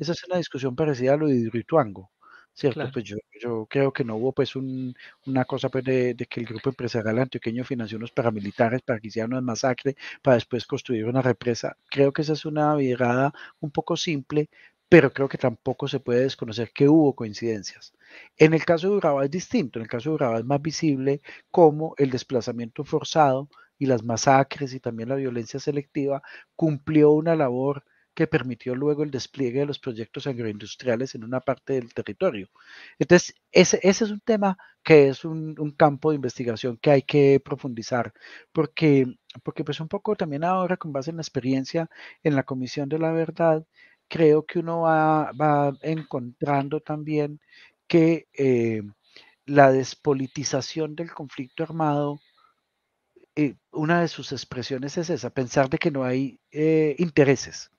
Esa es una discusión parecida a lo de Rituango ¿cierto? Pues yo, creo que no hubo pues una cosa pues, de, que el grupo empresarial antioqueño financió unos paramilitares para que hicieran una masacre, para después construir una represa. Creo que esa es una virada un poco simple, pero creo que tampoco se puede desconocer que hubo coincidencias. En el caso de Urabá es distinto, en el caso de Urabá es más visible como el desplazamiento forzado y las masacres y también la violencia selectiva cumplió una labor que permitió luego el despliegue de los proyectos agroindustriales en una parte del territorio. Entonces, ese, es un tema que es un, campo de investigación que hay que profundizar, porque, porque pues un poco también ahora con base en la experiencia en la Comisión de la Verdad, creo que uno va, encontrando también que eh, la despolitización del conflicto armado, eh, una de sus expresiones es esa, pensar de que no hay eh, intereses.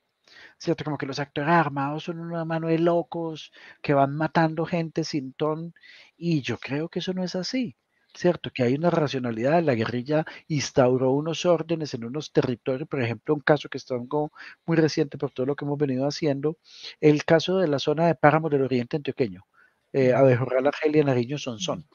¿Cierto? Como que los actores armados son una mano de locos que van matando gente sin ton, y yo creo que eso no es así. ¿cierto? Que hay una racionalidad, la guerrilla instauró unos órdenes en unos territorios, por ejemplo, un caso que está muy reciente por todo lo que hemos venido haciendo, el caso de la zona de páramos del oriente antioqueño, eh, Abejorral, Argelia, Nariño, Sonsón.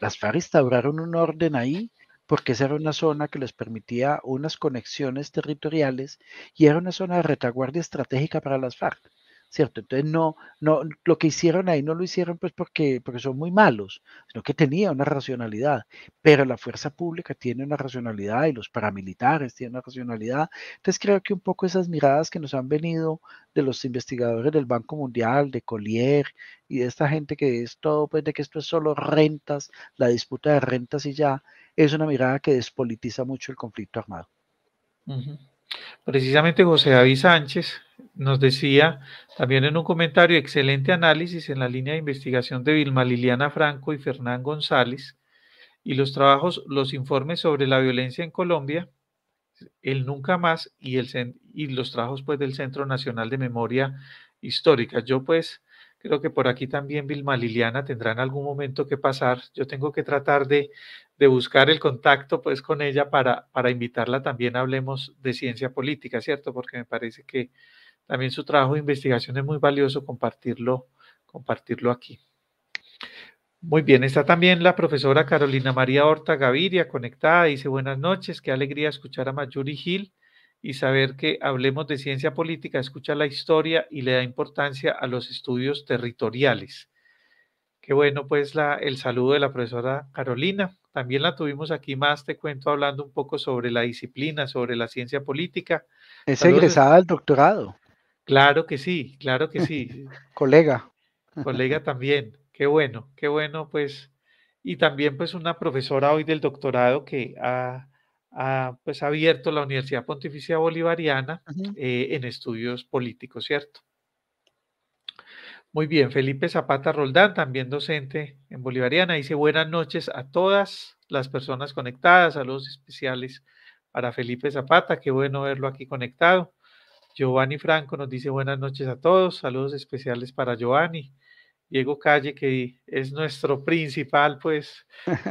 Las FARC instauraron un orden ahí porque esa era una zona que les permitía unas conexiones territoriales y era una zona de retaguardia estratégica para las FARC. ¿cierto? Entonces no, no, lo que hicieron ahí no lo hicieron pues porque, porque son muy malos, sino que tenía una racionalidad, pero la fuerza pública tiene una racionalidad y los paramilitares tienen una racionalidad. Entonces creo que un poco esas miradas que nos han venido de los investigadores del Banco Mundial, de Collier y de esta gente que es todo, pues de que esto es solo rentas, la disputa de rentas y ya, es una mirada que despolitiza mucho el conflicto armado. Precisamente José David Sánchez, nos decía también en un comentario, excelente análisis en la línea de investigación de Vilma Liliana Franco y Fernán González y los trabajos, los informes sobre la violencia en Colombia, el Nunca Más y, el, y los trabajos pues del Centro Nacional de Memoria Histórica. Yo pues creo que por aquí también Vilma Liliana tendrá en algún momento que pasar. Yo tengo que tratar de, de buscar el contacto pues con ella para, para invitarla también hablemos de ciencia política, ¿cierto? Porque me parece que también su trabajo de investigación es muy valioso compartirlo, compartirlo aquí. Muy bien, está también la profesora Carolina María Horta Gaviria conectada. Dice buenas noches, qué alegría escuchar a Mayuri Gil y saber que hablemos de ciencia política, escucha la historia y le da importancia a los estudios territoriales. Qué bueno, pues la, el saludo de la profesora Carolina. También la tuvimos aquí más, te cuento, hablando un poco sobre la disciplina, sobre la ciencia política. Es egresada del doctorado. Claro que sí, claro que sí. Colega. Colega también. Qué bueno, qué bueno, pues. Y también, pues, una profesora hoy del doctorado que ha, pues, abierto la Universidad Pontificia Bolivariana eh, en estudios políticos, ¿cierto? Muy bien, Felipe Zapata Roldán, también docente en Bolivariana, dice buenas noches a todas las personas conectadas, saludos especiales para Felipe Zapata, qué bueno verlo aquí conectado. Giovanni Franco nos dice buenas noches a todos, saludos especiales para Giovanni. Diego Calle, que es nuestro principal pues,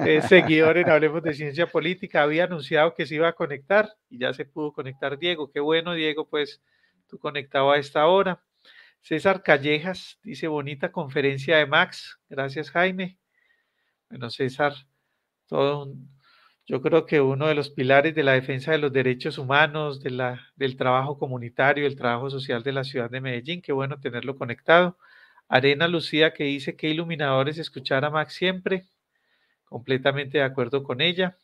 eh, seguidor en Hablemos de Ciencia Política, había anunciado que se iba a conectar y ya se pudo conectar Diego. Qué bueno, Diego, pues tú conectado a esta hora. César Callejas dice bonita conferencia de Max. Gracias, Jaime. Bueno, César, todo un, yo creo que uno de los pilares de la defensa de los derechos humanos, de la, del trabajo comunitario, del trabajo social de la ciudad de Medellín, qué bueno tenerlo conectado. Arena Lucía que dice que iluminadores escuchar a Max siempre, completamente de acuerdo con ella.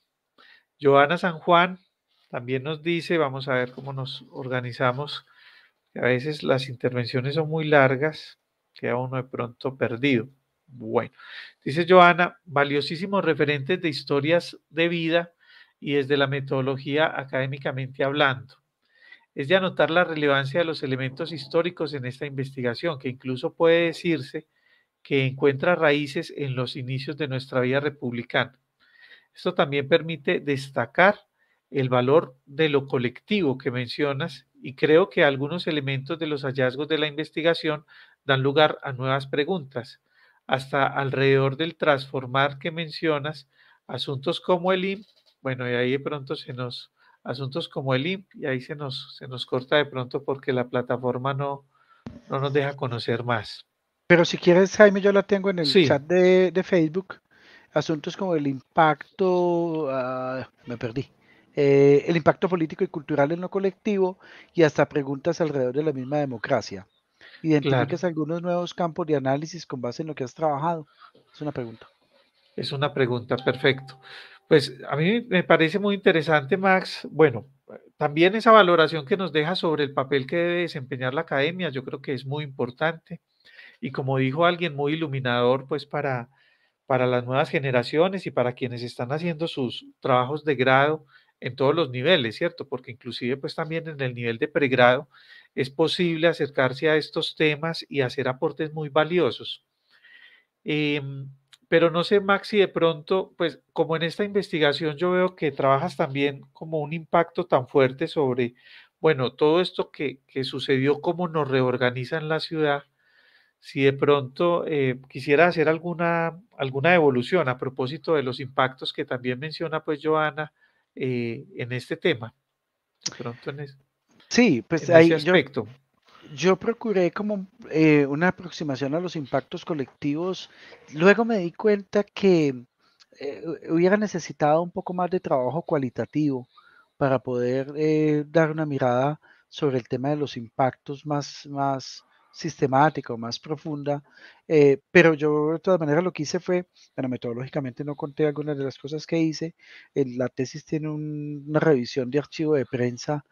Joana San Juan también nos dice, vamos a ver cómo nos organizamos, que a veces las intervenciones son muy largas, queda uno de pronto perdido. Bueno, dice Joana, valiosísimos referentes de historias de vida y desde la metodología académicamente hablando. Es de anotar la relevancia de los elementos históricos en esta investigación, que incluso puede decirse que encuentra raíces en los inicios de nuestra vida republicana. Esto también permite destacar el valor de lo colectivo que mencionas y creo que algunos elementos de los hallazgos de la investigación dan lugar a nuevas preguntas hasta alrededor del transformar que mencionas, asuntos como el IMP, bueno, y ahí de pronto se nos, asuntos como el IMP, y ahí se nos, se nos corta de pronto porque la plataforma no, no nos deja conocer más. Pero si quieres, Jaime, yo la tengo en el chat de, Facebook. Asuntos como el impacto, ah, me perdí, eh, el impacto político y cultural en lo colectivo y hasta preguntas alrededor de la misma democracia. ¿Identificas algunos nuevos campos de análisis con base en lo que has trabajado? Es una pregunta. Es una pregunta, perfecto. Pues a mí me parece muy interesante, Max. Bueno, también esa valoración que nos deja sobre el papel que debe desempeñar la academia, yo creo que es muy importante. Y como dijo alguien muy iluminador, pues para, para las nuevas generaciones y para quienes están haciendo sus trabajos de grado en todos los niveles, ¿cierto? Porque inclusive pues también en el nivel de pregrado es posible acercarse a estos temas y hacer aportes muy valiosos. Em, pero no sé, Max, si de pronto, pues como en esta investigación yo veo que trabajas también como un impacto tan fuerte sobre, bueno, todo esto que, que sucedió, cómo nos reorganizan la ciudad, si de pronto eh, quisiera hacer alguna, alguna evolución a propósito de los impactos que también menciona pues Joana eh, en este tema. De pronto en Sí, pues ahí Yo, procuré como eh, una aproximación a los impactos colectivos. Luego me di cuenta que eh, hubiera necesitado un poco más de trabajo cualitativo para poder eh, dar una mirada sobre el tema de los impactos más, más sistemática o más profunda. pero yo de todas maneras lo que hice fue, bueno, metodológicamente no conté algunas de las cosas que hice. la tesis tiene una revisión de archivo de prensa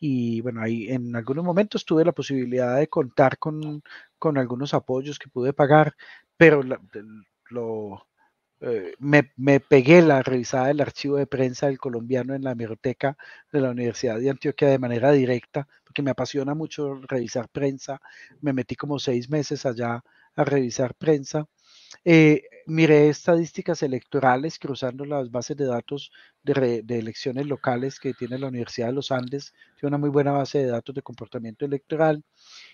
y bueno, ahí en algunos momentos tuve la posibilidad de contar con, algunos apoyos que pude pagar, pero lo, eh, me, me, pegué la revisada del archivo de prensa del colombiano en la biblioteca de la Universidad de Antioquia de manera directa, porque me apasiona mucho revisar prensa. Me metí como seis meses allá a revisar prensa. Eh, miré estadísticas electorales cruzando las bases de datos de, elecciones locales que tiene la Universidad de los Andes, tiene una muy buena base de datos de comportamiento electoral,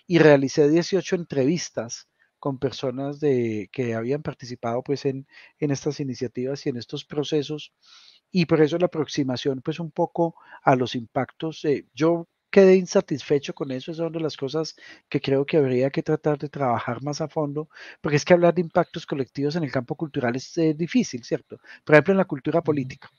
y realicé 18 entrevistas con personas de, que habían participado pues, en, estas iniciativas y en estos procesos, y por eso la aproximación pues un poco a los impactos. Eh, yo quedé insatisfecho con eso, es una de las cosas que creo que habría que tratar de trabajar más a fondo, porque es que hablar de impactos colectivos en el campo cultural es eh, difícil, ¿cierto? Por ejemplo, en la cultura política,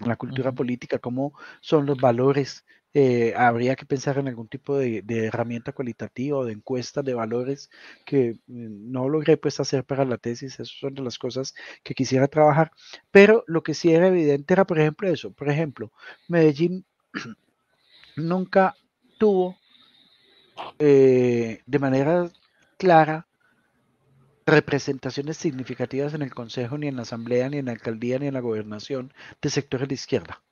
en la cultura política, cómo son los valores, eh, habría que pensar en algún tipo de, herramienta cualitativa o de encuesta de valores que mm, no logré pues hacer para la tesis, esas son de las cosas que quisiera trabajar, pero lo que sí era evidente era, por ejemplo, eso, por ejemplo, Medellín nunca tuvo eh, de manera clara representaciones significativas en el Consejo, ni en la Asamblea, ni en la Alcaldía, ni en la Gobernación de sectores de izquierda.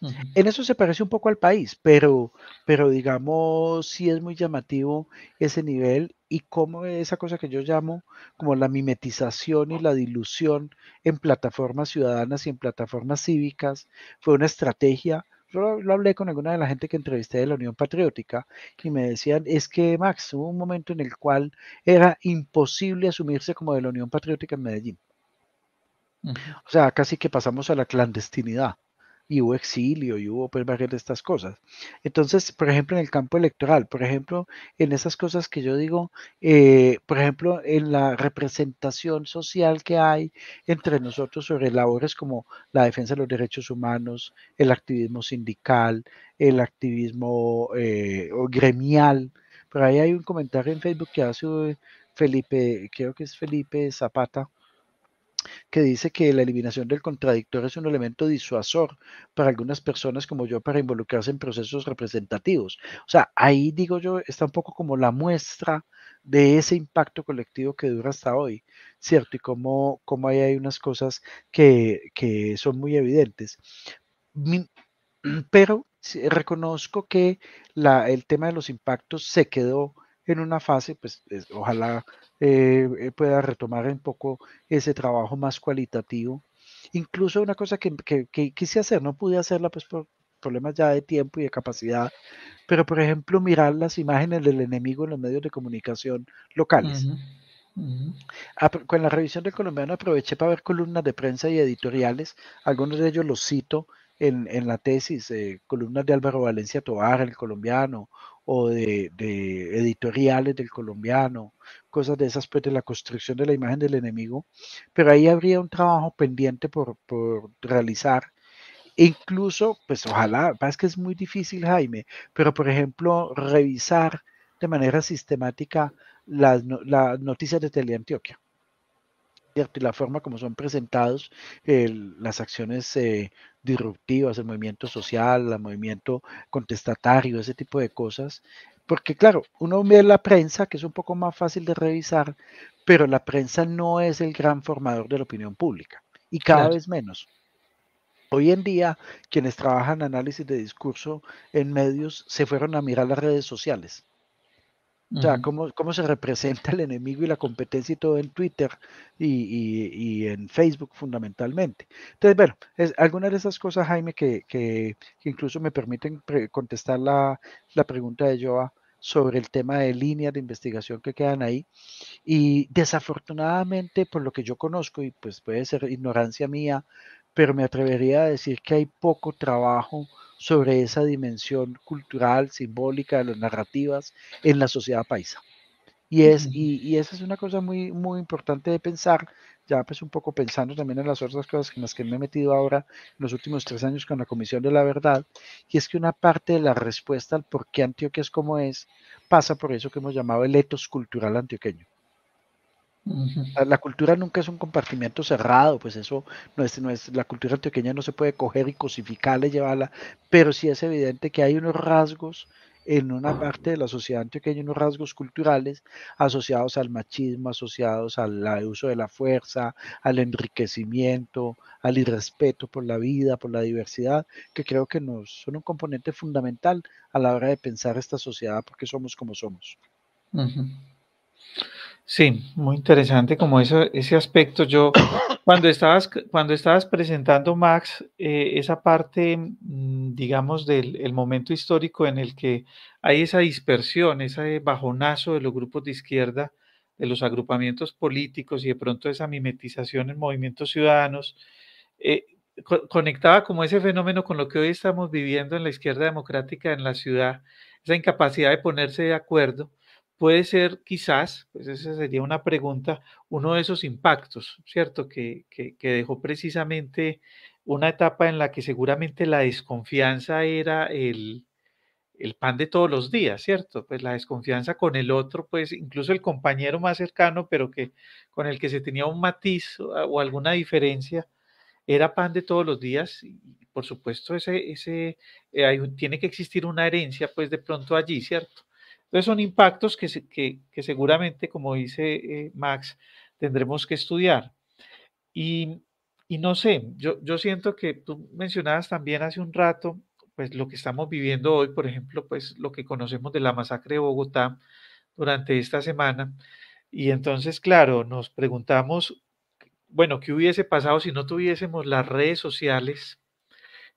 En eso se parece un poco al país, pero, pero digamos, sí es muy llamativo ese nivel y cómo esa cosa que yo llamo como la mimetización y la dilución en plataformas ciudadanas y en plataformas cívicas fue una estrategia yo lo hablé con alguna de la gente que entrevisté de la Unión Patriótica y me decían, es que Max, hubo un momento en el cual era imposible asumirse como de la Unión Patriótica en Medellín. O sea, casi que pasamos a la clandestinidad y hubo exilio y hubo pues varias de estas cosas. Entonces, por ejemplo, en el campo electoral, por ejemplo, en esas cosas que yo digo, eh, por ejemplo, en la representación social que hay entre nosotros sobre labores como la defensa de los derechos humanos, el activismo sindical, el activismo eh, gremial. Por ahí hay un comentario en Facebook que hace eh, Felipe, creo que es Felipe Zapata, que dice que la eliminación del contradictor es un elemento disuasor para algunas personas como yo para involucrarse en procesos representativos. O sea, ahí digo yo, está un poco como la muestra de ese impacto colectivo que dura hasta hoy, ¿cierto? Y cómo, ahí hay unas cosas que, son muy evidentes. pero reconozco que el tema de los impactos se quedó en una fase, pues ojalá eh, eh, pueda retomar un poco ese trabajo más cualitativo. Incluso una cosa que, que, quise hacer, no pude hacerla pues por, problemas ya de tiempo y de capacidad, pero por ejemplo mirar las imágenes del enemigo en los medios de comunicación locales. Ah, con la revisión del colombiano aproveché para ver columnas de prensa y editoriales, algunos de ellos los cito en, la tesis, columnas de Álvaro Valencia Tovar, el colombiano, o de, editoriales del colombiano, cosas de esas, pues de la construcción de la imagen del enemigo, pero ahí habría un trabajo pendiente por, realizar. incluso, pues ojalá, es que es muy difícil, Jaime, pero por ejemplo, revisar de manera sistemática las, las noticias de Teleantioquia y la forma como son presentados las acciones eh, disruptivas, el movimiento social, el movimiento contestatario, ese tipo de cosas. Porque claro, uno ve la prensa, que es un poco más fácil de revisar, pero la prensa no es el gran formador de la opinión pública y cada vez menos. Hoy en día, quienes trabajan análisis de discurso en medios se fueron a mirar las redes sociales o sea, cómo, se representa el enemigo y la competencia y todo en Twitter y, y, en Facebook fundamentalmente. Entonces, bueno, es, algunas de esas cosas, Jaime, que, que, incluso me permiten contestar la, la, pregunta de Joa sobre el tema de líneas de investigación que quedan ahí. Y desafortunadamente, por lo que yo conozco, y pues puede ser ignorancia mía, pero me atrevería a decir que hay poco trabajo sobre esa dimensión cultural, simbólica de las narrativas en la sociedad paisa. Y, es, y, esa es una cosa muy, muy importante de pensar, ya pues un poco pensando también en las otras cosas en las que me he metido ahora en los últimos tres años con la Comisión de la Verdad, y es que una parte de la respuesta al por qué Antioquia es como es pasa por eso que hemos llamado el etos cultural antioqueño. Ah, la cultura nunca es un compartimiento cerrado, pues eso no es, no es, la cultura antioqueña no se puede coger y cosificarla y llevarla, pero sí es evidente que hay unos rasgos en una parte de la sociedad antioqueña, unos rasgos culturales asociados al machismo, asociados al, uso de la fuerza, al enriquecimiento, al irrespeto por la vida, por la diversidad, que creo que son un componente fundamental a la hora de pensar esta sociedad porque somos como somos. Sí, muy interesante como eso, ese aspecto. Yo, cuando estabas, cuando estabas presentando, Max, eh, esa parte, mm, digamos, del momento histórico en el que hay esa dispersión, ese bajonazo de los grupos de izquierda, de los agrupamientos políticos y de pronto esa mimetización en movimientos ciudadanos, eh, conectaba como ese fenómeno con lo que hoy estamos viviendo en la izquierda democrática en la ciudad, esa incapacidad de ponerse de acuerdo puede ser quizás, pues esa sería una pregunta, uno de esos impactos, ¿cierto? Que, dejó precisamente una etapa en la que seguramente la desconfianza era el, el pan de todos los días, ¿cierto? Pues la desconfianza con el otro, pues incluso el compañero más cercano, pero que con el que se tenía un matiz ah, o alguna diferencia, era pan de todos los días y por supuesto ese, ese tiene que existir una herencia pues de pronto allí, ¿cierto? Entonces son impactos que, que, seguramente, como dice eh, Max, tendremos que estudiar. Y, no sé, yo, yo, siento que tú mencionabas también hace un rato, pues lo que estamos viviendo hoy, por ejemplo, pues lo que conocemos de la masacre de Bogotá durante esta semana. Y entonces, claro, nos preguntamos, bueno, ¿qué hubiese pasado si no tuviésemos las redes sociales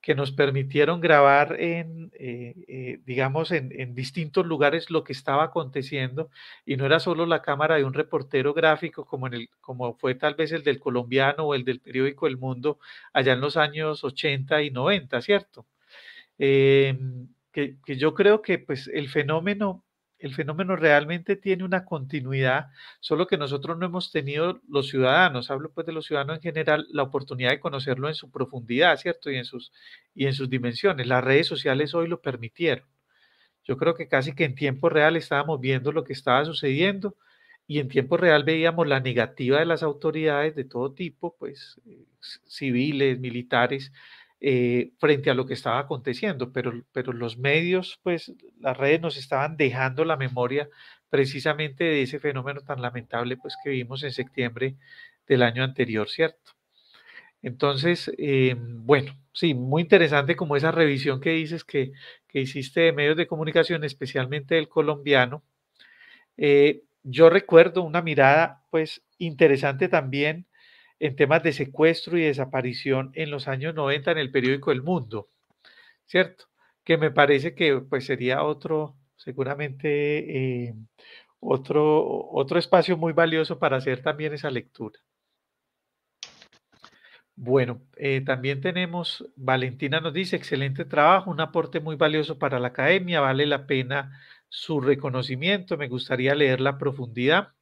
que nos permitieron grabar en, eh, eh, digamos, en, distintos lugares lo que estaba aconteciendo y no era solo la cámara de un reportero gráfico como, en el, como fue tal vez el del colombiano o el del periódico El Mundo allá en los años 80 y 90, ¿cierto? Em, que, que, yo creo que pues el fenómeno el fenómeno realmente tiene una continuidad, solo que nosotros no hemos tenido los ciudadanos, hablo pues de los ciudadanos en general, la oportunidad de conocerlo en su profundidad, ¿cierto? Y en sus, y en sus dimensiones. Las redes sociales hoy lo permitieron. Yo creo que casi que en tiempo real estábamos viendo lo que estaba sucediendo y en tiempo real veíamos la negativa de las autoridades de todo tipo, pues eh, civiles, militares, eh, frente a lo que estaba aconteciendo, pero, pero los medios, pues las redes nos estaban dejando la memoria precisamente de ese fenómeno tan lamentable pues que vimos en septiembre del año anterior, ¿cierto? Entonces, eh, bueno, sí, muy interesante como esa revisión que dices que, hiciste de medios de comunicación, especialmente del colombiano. Eh, yo recuerdo una mirada pues interesante también en temas de secuestro y desaparición en los años 90 en el periódico El Mundo, ¿cierto? Que me parece que pues sería otro, seguramente eh, otro, otro espacio muy valioso para hacer también esa lectura. Bueno, eh, también tenemos, Valentina nos dice, excelente trabajo, un aporte muy valioso para la academia, vale la pena su reconocimiento, me gustaría leer la profundidad.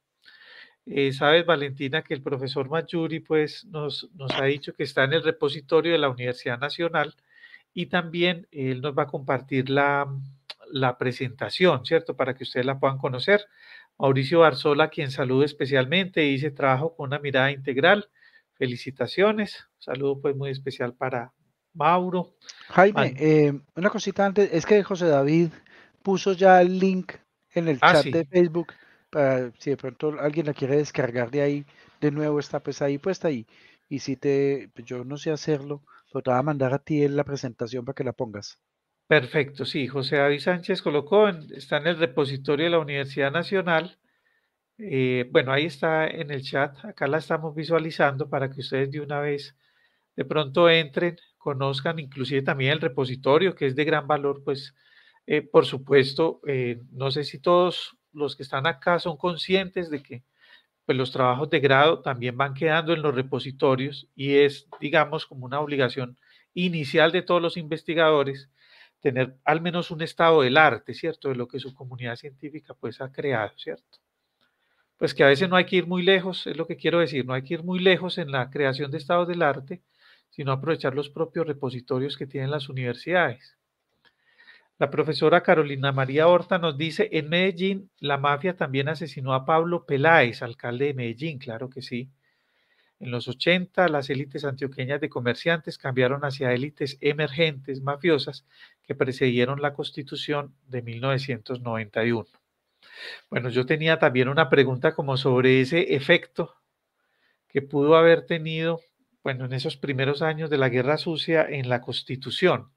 Eh, sabes, Valentina, que el profesor Mayuri pues, nos, ha dicho que está en el repositorio de la Universidad Nacional y también él nos va a compartir la, presentación, ¿cierto? Para que ustedes la puedan conocer. Mauricio Barzola, quien saludo especialmente, dice trabajo con una mirada integral. Felicitaciones. saludo pues muy especial para Mauro. Jaime, eh, una cosita antes, es que José David puso ya el link en el ah, chat de Facebook. Ah, si de pronto alguien la quiere descargar de ahí, de nuevo está pues ahí puesta ahí. Y si te, pues, yo no sé hacerlo, pero pues, te voy a mandar a ti en la presentación para que la pongas. Perfecto, sí, José David Sánchez colocó, en, está en el repositorio de la Universidad Nacional. Eh, bueno, ahí está en el chat, acá la estamos visualizando para que ustedes de una vez de pronto entren, conozcan inclusive también el repositorio que es de gran valor, pues eh, por supuesto, eh, no sé si todos los que están acá son conscientes de que pues, los trabajos de grado también van quedando en los repositorios y es, digamos, como una obligación inicial de todos los investigadores tener al menos un estado del arte, ¿cierto? De lo que su comunidad científica pues ha creado, ¿cierto? Pues que a veces no hay que ir muy lejos, es lo que quiero decir, no hay que ir muy lejos en la creación de estados del arte, sino aprovechar los propios repositorios que tienen las universidades. La profesora Carolina María Horta nos dice, en Medellín la mafia también asesinó a Pablo Peláez, alcalde de Medellín, claro que sí. En los 80 las élites antioqueñas de comerciantes cambiaron hacia élites emergentes mafiosas que precedieron la constitución de 1991. Bueno, yo tenía también una pregunta como sobre ese efecto que pudo haber tenido, bueno, en esos primeros años de la Guerra Sucia en la constitución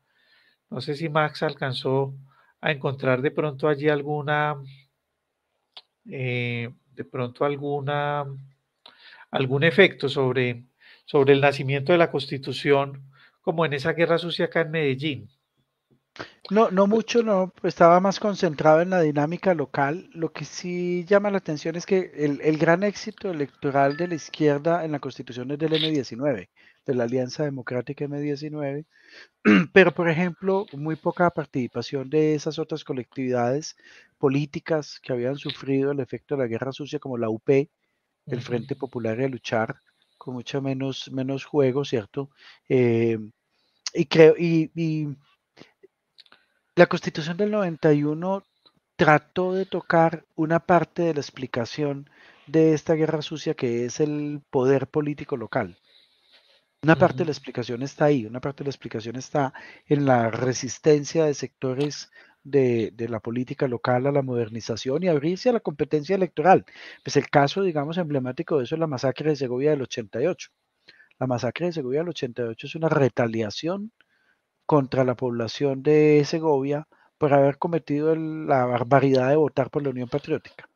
no sé si Max alcanzó a encontrar de pronto allí alguna, eh, de pronto alguna, algún efecto sobre, sobre el nacimiento de la Constitución, como en esa guerra sucia acá en Medellín. No, no mucho, no. Estaba más concentrado en la dinámica local. Lo que sí llama la atención es que el, el gran éxito electoral de la izquierda en la constitución es del M19 de la Alianza Democrática M19, pero por ejemplo, muy poca participación de esas otras colectividades políticas que habían sufrido el efecto de la guerra sucia, como la UP, el Frente Popular de Luchar, con mucho menos, menos juego, ¿cierto? Eh, y creo, y, y la constitución del 91 trató de tocar una parte de la explicación de esta guerra sucia que es el poder político local. Una parte de la explicación está ahí, una parte de la explicación está en la resistencia de sectores de, la política local a la modernización y abrirse a la competencia electoral. Pues el caso, digamos, emblemático de eso es la masacre de Segovia del 88. La masacre de Segovia del 88 es una retaliación contra la población de Segovia por haber cometido la barbaridad de votar por la Unión Patriótica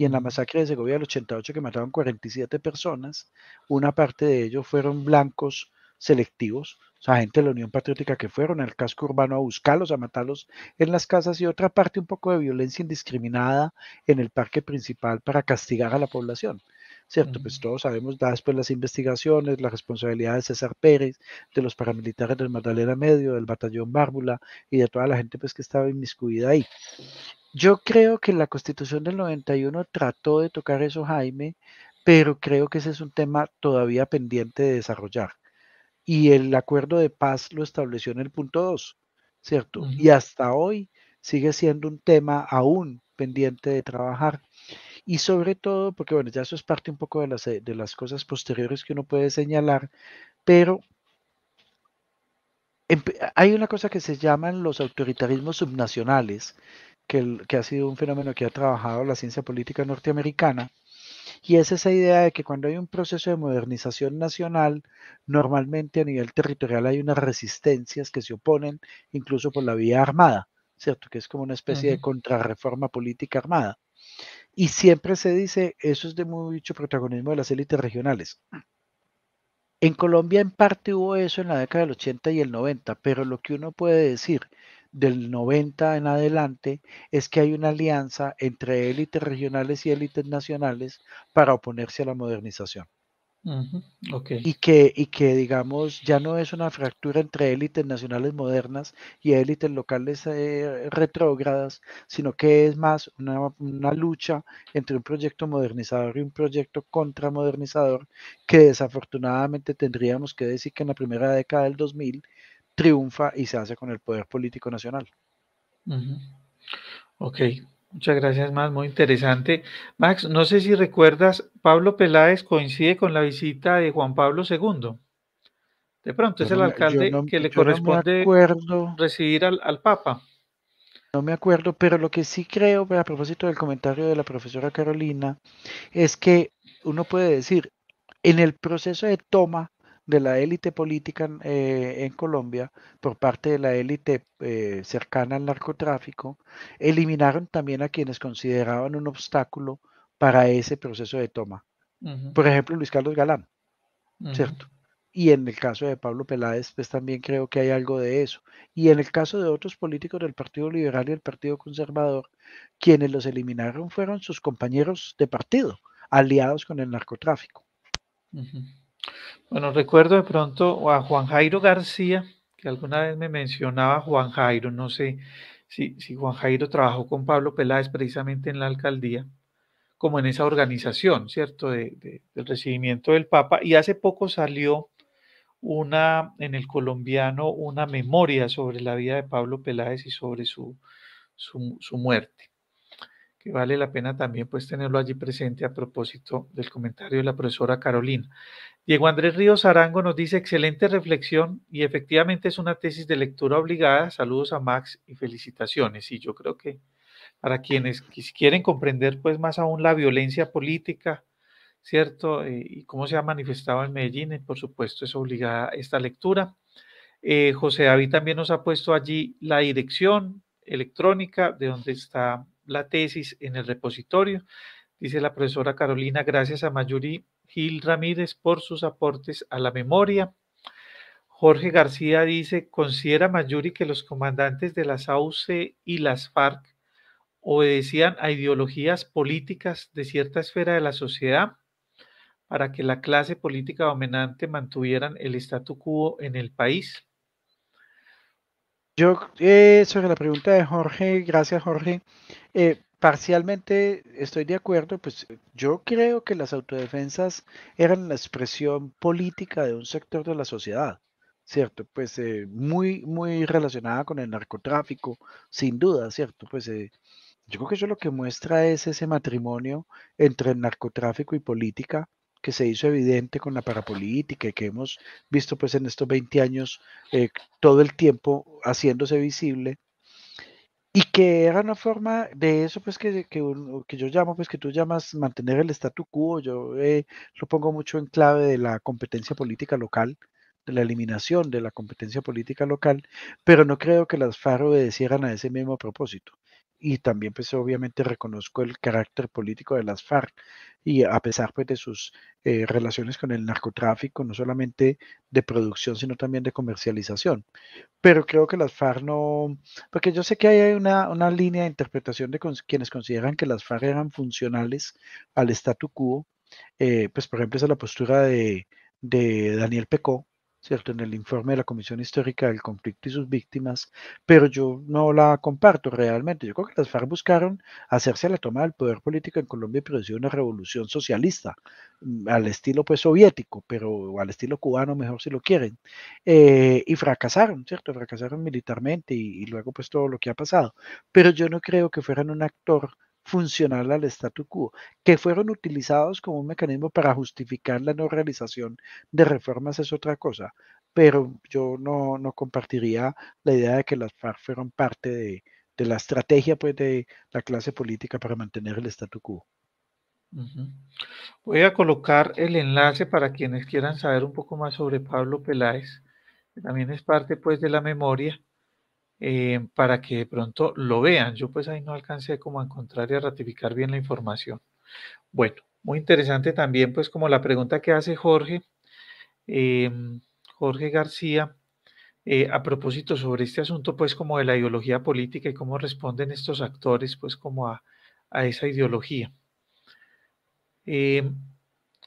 y en la masacre de Segovia del 88 que mataron 47 personas, una parte de ellos fueron blancos selectivos, o sea, gente de la Unión Patriótica que fueron al casco urbano a buscarlos, a matarlos en las casas y otra parte un poco de violencia indiscriminada en el parque principal para castigar a la población. ¿Cierto? Pues todos sabemos después las investigaciones, la responsabilidad de César Pérez, de los paramilitares del Magdalena Medio, del batallón Bárbula y de toda la gente pues que estaba inmiscuida ahí. Yo creo que la Constitución del 91 trató de tocar eso, Jaime, pero creo que ese es un tema todavía pendiente de desarrollar. Y el acuerdo de paz lo estableció en el punto 2, ¿cierto? Y hasta hoy sigue siendo un tema aún pendiente de trabajar. Y sobre todo, porque bueno, ya eso es parte un poco de las, de las cosas posteriores que uno puede señalar, pero hay una cosa que se llaman los autoritarismos subnacionales, que, ha sido un fenómeno que ha trabajado la ciencia política norteamericana, y es esa idea de que cuando hay un proceso de modernización nacional, normalmente a nivel territorial hay unas resistencias que se oponen, incluso por la vía armada, ¿cierto? Que es como una especie de contrarreforma política armada. Y siempre se dice, eso es de mucho protagonismo de las élites regionales. En Colombia en parte hubo eso en la década del 80 y el 90, pero lo que uno puede decir del 90 en adelante es que hay una alianza entre élites regionales y élites nacionales para oponerse a la modernización. y, que, y que, digamos, ya no es una fractura entre élites nacionales modernas y élites locales eh, retrógradas, sino que es más una, una, lucha entre un proyecto modernizador y un proyecto contramodernizador que desafortunadamente tendríamos que decir que en la primera década del 2000 triunfa y se hace con el poder político nacional. Ok, muchas gracias, más muy interesante. Max, no sé si recuerdas, Pablo Peláez coincide con la visita de Juan Pablo II. De pronto es el alcalde que le corresponde recibir al, al, Papa. No me acuerdo, pero lo que sí creo, a propósito del comentario de la profesora Carolina, es que uno puede decir, en el proceso de toma de la élite política eh, en Colombia, por parte de la élite eh, cercana al narcotráfico, eliminaron también a quienes consideraban un obstáculo para ese proceso de toma. Por ejemplo, Luis Carlos Galán, ¿cierto? Y en el caso de Pablo Peláez, pues también creo que hay algo de eso. Y en el caso de otros políticos del Partido Liberal y del Partido Conservador, quienes los eliminaron fueron sus compañeros de partido, aliados con el narcotráfico. Bueno, recuerdo de pronto a Juan Jairo García, que alguna vez me mencionaba Juan Jairo, no sé si, Juan Jairo trabajó con Pablo Peláez precisamente en la alcaldía, como en esa organización, ¿cierto?, del recibimiento del Papa. Y hace poco salió una, en el colombiano, una memoria sobre la vida de Pablo Peláez y sobre su, su muerte que vale la pena también pues tenerlo allí presente a propósito del comentario de la profesora Carolina. Diego Andrés Ríos Arango nos dice excelente reflexión y efectivamente es una tesis de lectura obligada. Saludos a Max y felicitaciones. Y yo creo que para quienes quieren comprender pues más aún la violencia política, ¿cierto? Eh, y cómo se ha manifestado en Medellín, eh, por supuesto es obligada esta lectura. Eh, José David también nos ha puesto allí la dirección electrónica de donde está la tesis en el repositorio. Dice la profesora Carolina, gracias a Mayuri Gil Ramírez por sus aportes a la memoria. Jorge García dice, considera Mayuri que los comandantes de las AUC y las FARC obedecían a ideologías políticas de cierta esfera de la sociedad para que la clase política dominante mantuvieran el statu quo en el país. Yo, eh, sobre la pregunta de Jorge, gracias Jorge, eh, Parcialmente estoy de acuerdo, pues yo creo que las autodefensas eran la expresión política de un sector de la sociedad, ¿cierto? Pues eh, muy, muy relacionada con el narcotráfico, sin duda, ¿cierto? Pues eh, yo creo que eso lo que muestra es ese matrimonio entre el narcotráfico y política que se hizo evidente con la parapolítica y que hemos visto pues en estos 20 años eh, todo el tiempo haciéndose visible y que era una forma de eso, pues, que, que, yo llamo, pues, que tú llamas mantener el statu quo. Yo eh, lo pongo mucho en clave de la competencia política local, de la eliminación de la competencia política local, pero no creo que las FARC obedecieran a ese mismo propósito y también pues obviamente reconozco el carácter político de las FARC y a pesar pues de sus eh, relaciones con el narcotráfico, no solamente de producción sino también de comercialización. Pero creo que las FARC no, porque yo sé que hay una, línea de interpretación de quienes consideran que las FARC eran funcionales al statu quo, eh, pues por ejemplo esa es la postura de, de Daniel Pecó, ¿cierto? En el informe de la Comisión Histórica del Conflicto y sus víctimas, pero yo no la comparto realmente. Yo creo que las FARC buscaron hacerse la toma del poder político en Colombia y producir una revolución socialista, mm, al estilo pues soviético, pero al estilo cubano, mejor si lo quieren, eh, y fracasaron, ¿cierto? Fracasaron militarmente y, y luego pues todo lo que ha pasado. Pero yo no creo que fueran un actor funcional al statu quo, que fueron utilizados como un mecanismo para justificar la no realización de reformas es otra cosa, pero yo no, no compartiría la idea de que las FARC fueron parte de, la estrategia pues, de la clase política para mantener el statu quo. Voy a colocar el enlace para quienes quieran saber un poco más sobre Pablo Peláez, que también es parte pues, de la memoria eh, para que de pronto lo vean. Yo pues ahí no alcancé como a encontrar y a ratificar bien la información. Bueno, muy interesante también pues como la pregunta que hace Jorge, em, Jorge García, eh, a propósito sobre este asunto pues como de la ideología política y cómo responden estos actores pues como a, a esa ideología. Em,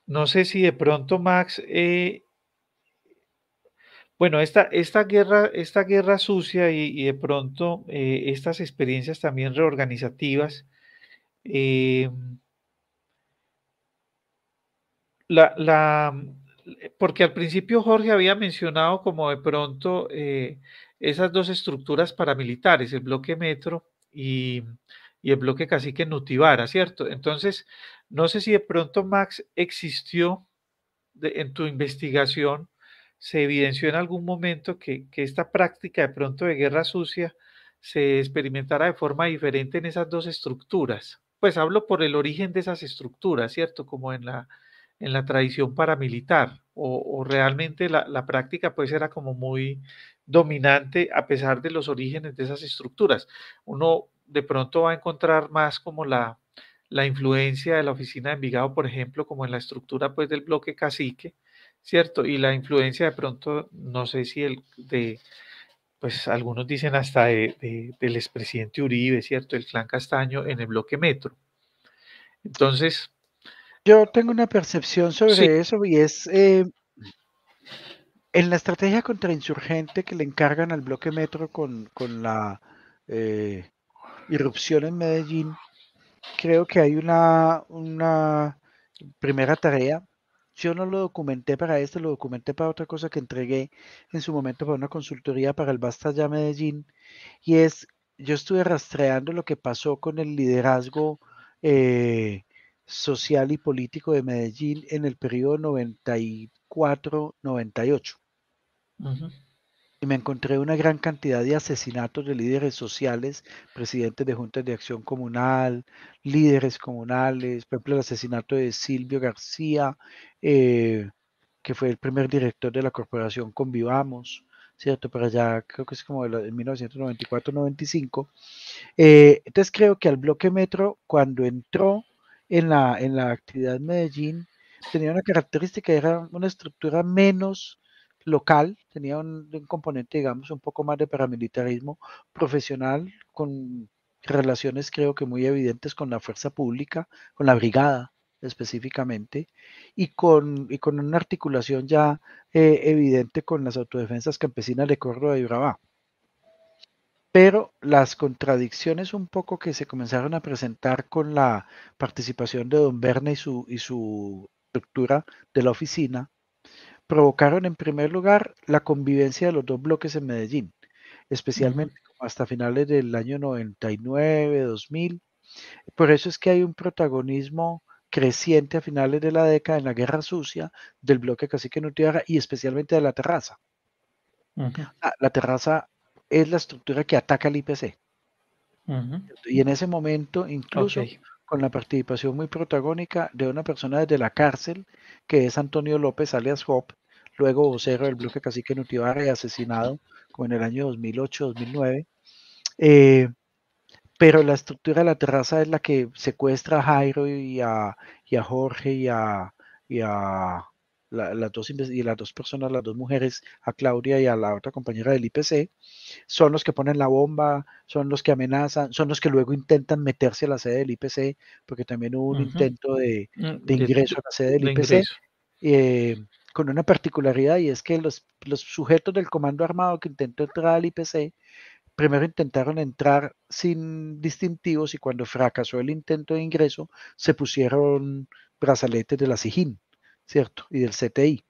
no sé si de pronto Max eh, bueno, esta, guerra, esta guerra sucia y, de pronto eh, estas experiencias también reorganizativas, eh, la, eh, porque al principio Jorge había mencionado como de pronto esas dos estructuras paramilitares, el bloque Metro y, el bloque Cacique Nutivara, ¿cierto? Entonces, no sé si de pronto Max existió en tu investigación se evidenció en algún momento que, esta práctica de pronto de guerra sucia se experimentara de forma diferente en esas dos estructuras. Pues hablo por el origen de esas estructuras, ¿cierto? Como en la, en la tradición paramilitar, o, o realmente la, práctica pues era como muy dominante a pesar de los orígenes de esas estructuras. Uno de pronto va a encontrar más como la, la influencia de la oficina de Envigado, por ejemplo, como en la estructura pues del bloque cacique, ¿cierto? Y la influencia de pronto, no sé si el de, pues algunos dicen hasta de, del expresidente Uribe, ¿cierto? El clan Castaño en el bloque Metro. Entonces... Yo tengo una percepción sobre eso y es... Eh, en la estrategia contra insurgente que le encargan al bloque Metro con, la eh, irrupción en Medellín, creo que hay una, una primera tarea yo no lo documenté para esto, lo documenté para otra cosa que entregué en su momento para una consultoría para el Basta Ya Medellín. Y es, yo estuve rastreando lo que pasó con el liderazgo eh, social y político de Medellín en el periodo 94-98. Uh y me encontré una gran cantidad de asesinatos de líderes sociales, presidentes de juntas de acción comunal, líderes comunales, por ejemplo el asesinato de Silvio García, eh, que fue el primer director de la corporación Convivamos, ¿cierto? Para allá creo que es como de 1994-95. Eh, entonces creo que al bloque Metro, cuando entró en la, en la actividad Medellín, tenía una característica, era una estructura menos local, tenía un, componente, digamos, un poco más de paramilitarismo profesional, con relaciones creo que muy evidentes con la fuerza pública, con la brigada específicamente, y con, y con una articulación ya eh, evidente con las autodefensas campesinas de Córdoba y Brabá. Pero las contradicciones un poco que se comenzaron a presentar con la participación de Don Berna y su, y su estructura de la oficina, provocaron en primer lugar la convivencia de los dos bloques en Medellín, especialmente hasta finales del año 99, 2000. Por eso es que hay un protagonismo creciente a finales de la década en la guerra sucia del bloque cacique Nutiara y especialmente de la terraza. Ah, la, terraza es la estructura que ataca al IPC. Y en ese momento incluso con la participación muy protagónica de una persona desde la cárcel, que es Antonio López alias Hop, luego vocero del bloque Cacique Nutibara y asesinado como en el año 2008-2009. Eh, pero la estructura de la terraza es la que secuestra a Jairo y a, Jorge y a las, dos, y las dos personas, las dos mujeres, a Claudia y a la otra compañera del IPC, son los que ponen la bomba, son los que amenazan, son los que luego intentan meterse a la sede del IPC, porque también hubo un intento mm, de, ingreso a la sede del IPC. Eh, con una particularidad y es que los, los sujetos del comando armado que intentó entrar al IPC primero intentaron entrar sin distintivos y cuando fracasó el intento de ingreso se pusieron brazaletes de la SIGIN. ¿cierto? Y del CTI,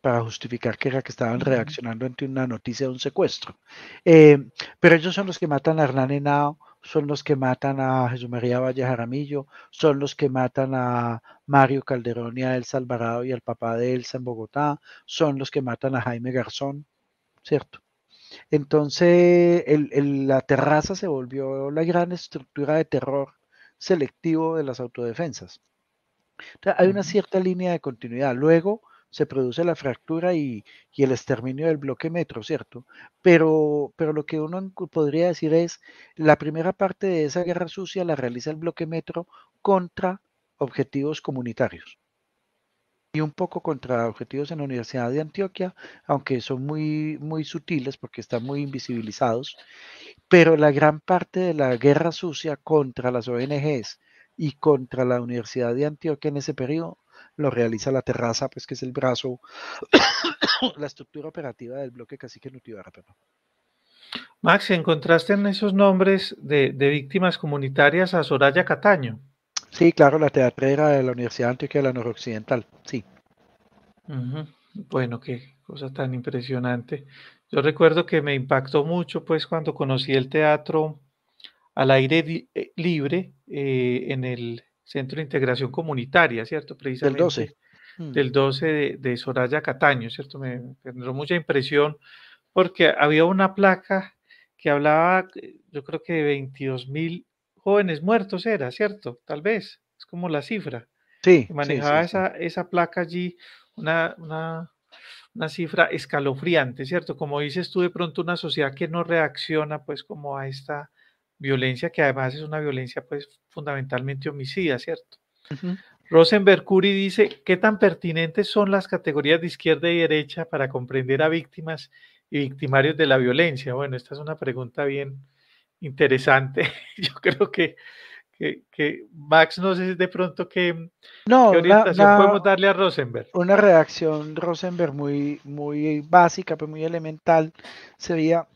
para justificar que era que estaban reaccionando ante una noticia de un secuestro. Eh, pero ellos son los que matan a Hernán Henao, son los que matan a Jesús María Valle Jaramillo, son los que matan a Mario Calderón y a Elsa Alvarado y al papá de Elsa en Bogotá, son los que matan a Jaime Garzón, ¿cierto? Entonces, la terraza se volvió la gran estructura de terror selectivo de las autodefensas hay una cierta línea de continuidad. Luego se produce la fractura y, el exterminio del bloque metro, ¿cierto? Pero, pero lo que uno podría decir es, la primera parte de esa guerra sucia la realiza el bloque metro contra objetivos comunitarios y un poco contra objetivos en la Universidad de Antioquia, aunque son muy, muy sutiles porque están muy invisibilizados, pero la gran parte de la guerra sucia contra las ONGs y contra la Universidad de Antioquia en ese periodo lo realiza la terraza, pues que es el brazo, la estructura operativa del bloque cacique Nutibarra. Max, ¿encontraste en esos nombres de, víctimas comunitarias a Soraya Cataño? Sí, claro, la teatrera de la Universidad de Antioquia de la Noroccidental, sí. Bueno, qué cosa tan impresionante. Yo recuerdo que me impactó mucho, pues, cuando conocí el teatro al aire eh, libre eh, en el Centro de Integración Comunitaria, ¿cierto? Precisamente. Mm. Del 12. Del 12 de, Soraya Cataño, ¿cierto? Me, generó mucha impresión porque había una placa que hablaba, eh, yo creo que de 22 mil jóvenes muertos era, ¿cierto? Tal vez, es como la cifra. Sí. manejaba esa, esa placa allí, una, una, una cifra escalofriante, ¿cierto? Como dices tú, de pronto una sociedad que no reacciona pues como a esta violencia que además es una violencia pues fundamentalmente homicida, ¿cierto? Rosenberg Curry dice, ¿qué tan pertinentes son las categorías de izquierda y derecha para comprender a víctimas y victimarios de la violencia? Bueno, esta es una pregunta bien interesante. Yo creo que, Max no sé si de pronto qué, no, orientación podemos darle a Rosenberg. Una reacción Rosenberg muy, muy básica, pero muy elemental sería,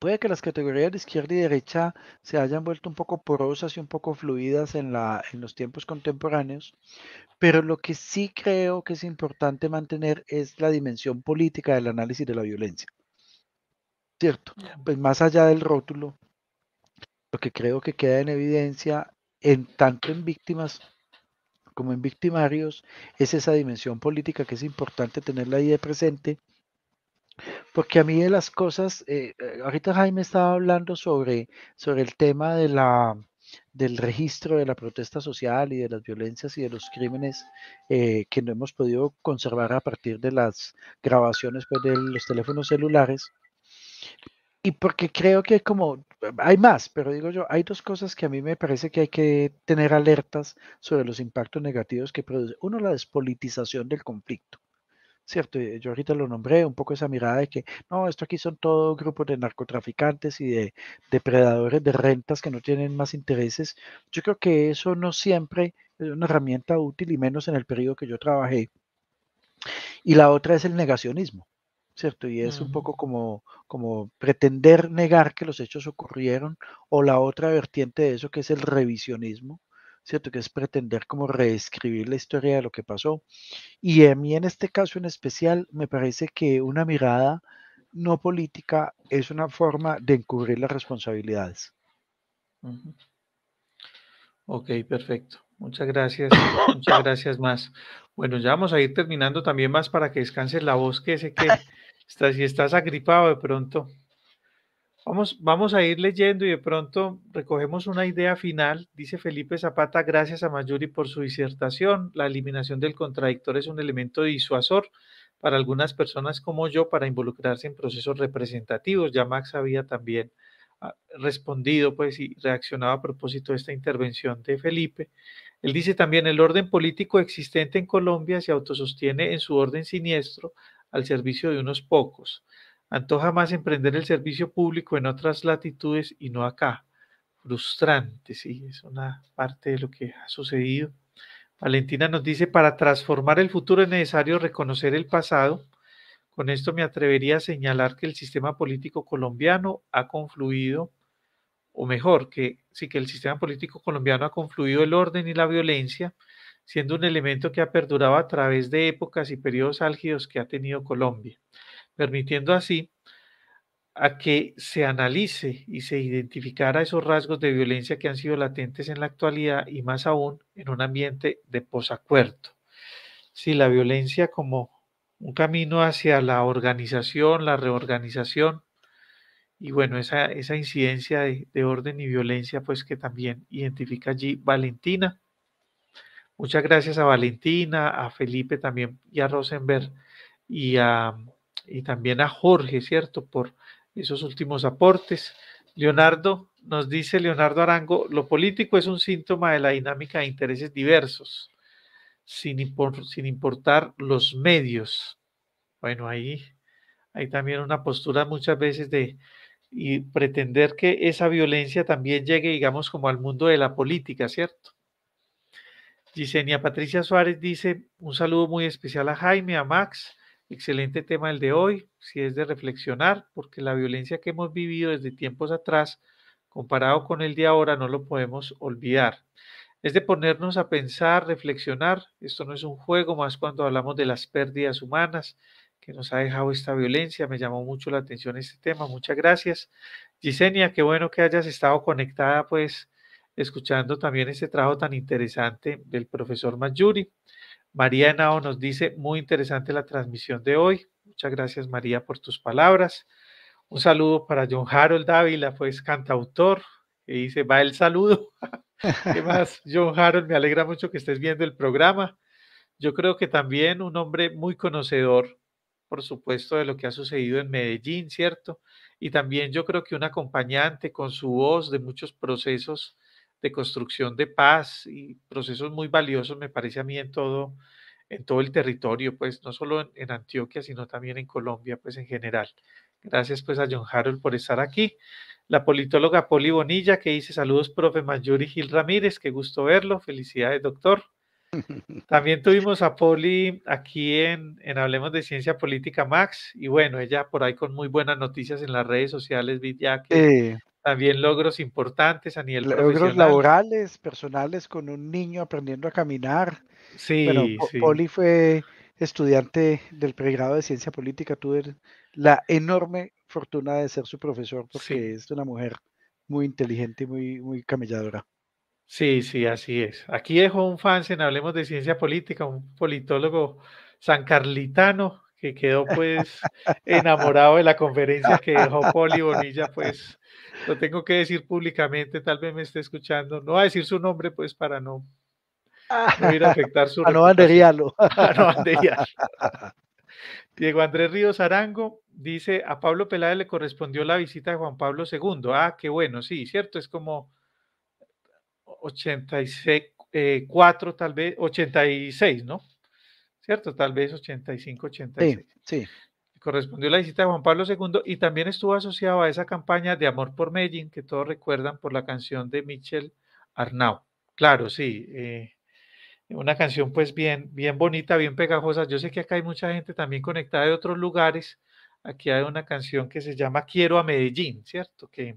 puede que las categorías de izquierda y derecha se hayan vuelto un poco porosas y un poco fluidas en, la, los tiempos contemporáneos, pero lo que sí creo que es importante mantener es la dimensión política del análisis de la violencia. ¿Cierto? Pues más allá del rótulo, lo que creo que queda en evidencia, tanto en víctimas como en victimarios, es esa dimensión política que es importante tenerla ahí de presente porque a mí de las cosas, eh, eh, ahorita Jaime estaba hablando sobre, el tema de la, del registro de la protesta social y de las violencias y de los crímenes eh, que no hemos podido conservar a partir de las grabaciones pues, de los teléfonos celulares. Y porque creo que como hay más, pero digo yo, hay dos cosas que a mí me parece que hay que tener alertas sobre los impactos negativos que produce. Uno, la despolitización del conflicto. Eh, yo ahorita lo nombré, un poco esa mirada de que, no, esto aquí son todos grupos de narcotraficantes y de depredadores de rentas que no tienen más intereses. Yo creo que eso no siempre es una herramienta útil y menos en el periodo que yo trabajé. Y la otra es el negacionismo. ¿cierto? Y es un poco como, como pretender negar que los hechos ocurrieron, o la otra vertiente de eso que es el revisionismo, ¿cierto? Que es pretender como reescribir la historia de lo que pasó. Y a mí en este caso en especial me parece que una mirada no política es una forma de encubrir las responsabilidades. Ok, perfecto. Muchas gracias. Muchas gracias más. Bueno, ya vamos a ir terminando también más para que descanse la voz que sé que estás, si estás agripado de pronto, Vamos, a ir leyendo y de pronto recogemos una idea final. Dice Felipe Zapata, gracias a Mayuri por su disertación. La eliminación del contradictor es un elemento disuasor para algunas personas como yo para involucrarse en procesos representativos. Ya Max había también ah, respondido pues y reaccionado a propósito de esta intervención de Felipe. Él dice también el orden político existente en Colombia se autosostiene en su orden siniestro al servicio de unos pocos. Antoja más emprender el servicio público en otras latitudes y no acá. Frustrante, sí, es una parte de lo que ha sucedido. Valentina nos dice, para transformar el futuro es necesario reconocer el pasado. Con esto me atrevería a señalar que el sistema político colombiano ha confluido, o mejor, que sí que el sistema político colombiano ha confluido el orden y la violencia, siendo un elemento que ha perdurado a través de épocas y periodos álgidos que ha tenido Colombia permitiendo así a que se analice y se identificara esos rasgos de violencia que han sido latentes en la actualidad y más aún en un ambiente de posacuerto. Si sí, la violencia como un camino hacia la organización, la reorganización y bueno, esa, incidencia de, de orden y violencia pues que también identifica allí Valentina. Muchas gracias a Valentina, a Felipe también y a Rosenberg y a y también a Jorge, ¿cierto? Por esos últimos aportes. Leonardo, nos dice Leonardo Arango, lo político es un síntoma de la dinámica de intereses diversos, sin, sin importar los medios. Bueno, ahí hay también una postura muchas veces de y pretender que esa violencia también llegue, digamos, como al mundo de la política, ¿cierto? Gisenia Patricia Suárez dice, un saludo muy especial a Jaime, a Max, Excelente tema el de hoy, si es de reflexionar, porque la violencia que hemos vivido desde tiempos atrás, comparado con el de ahora, no lo podemos olvidar. Es de ponernos a pensar, reflexionar. Esto no es un juego, más cuando hablamos de las pérdidas humanas que nos ha dejado esta violencia. Me llamó mucho la atención este tema. Muchas gracias. Gisenia, qué bueno que hayas estado conectada, pues, escuchando también este trabajo tan interesante del profesor Mayuri. María Henao nos dice, muy interesante la transmisión de hoy. Muchas gracias María por tus palabras. Un saludo para John Harold Dávila, pues cantautor, Y dice, va el saludo. ¿Qué más? John Harold, me alegra mucho que estés viendo el programa. Yo creo que también un hombre muy conocedor, por supuesto, de lo que ha sucedido en Medellín, ¿cierto? Y también yo creo que un acompañante con su voz de muchos procesos de construcción de paz y procesos muy valiosos, me parece a mí, en todo, en todo el territorio, pues no solo en, Antioquia, sino también en Colombia, pues en general. Gracias pues a John Harold por estar aquí. La politóloga Poli Bonilla que dice saludos, profe Mayuri Gil Ramírez, qué gusto verlo, felicidades doctor. También tuvimos a Poli aquí en, en Hablemos de Ciencia Política Max y bueno, ella por ahí con muy buenas noticias en las redes sociales, Vidya, que también logros importantes a nivel logros laborales, personales, con un niño aprendiendo a caminar. Sí, Poli fue estudiante del pregrado de ciencia política. Tuve la enorme fortuna de ser su profesor porque es una mujer muy inteligente y muy, muy camelladora. Sí, sí, así es. Aquí dejó un fans en Hablemos de Ciencia Política, un politólogo sancarlitano que quedó pues enamorado de la conferencia que dejó Poli Bonilla pues lo tengo que decir públicamente, tal vez me esté escuchando. No va a decir su nombre, pues, para no, ir a afectar su. a no banderiarlo. a no Diego Andrés Ríos Arango dice: A Pablo Peláez le correspondió la visita de Juan Pablo II. Ah, qué bueno, sí, cierto, es como 84, eh, tal vez, 86, ¿no? ¿Cierto? Tal vez 85, 86. Sí, sí correspondió la visita de Juan Pablo II y también estuvo asociado a esa campaña de amor por Medellín que todos recuerdan por la canción de Michel Arnau. Claro, sí, eh, una canción pues bien, bien bonita, bien pegajosa. Yo sé que acá hay mucha gente también conectada de otros lugares. Aquí hay una canción que se llama Quiero a Medellín, ¿cierto? Que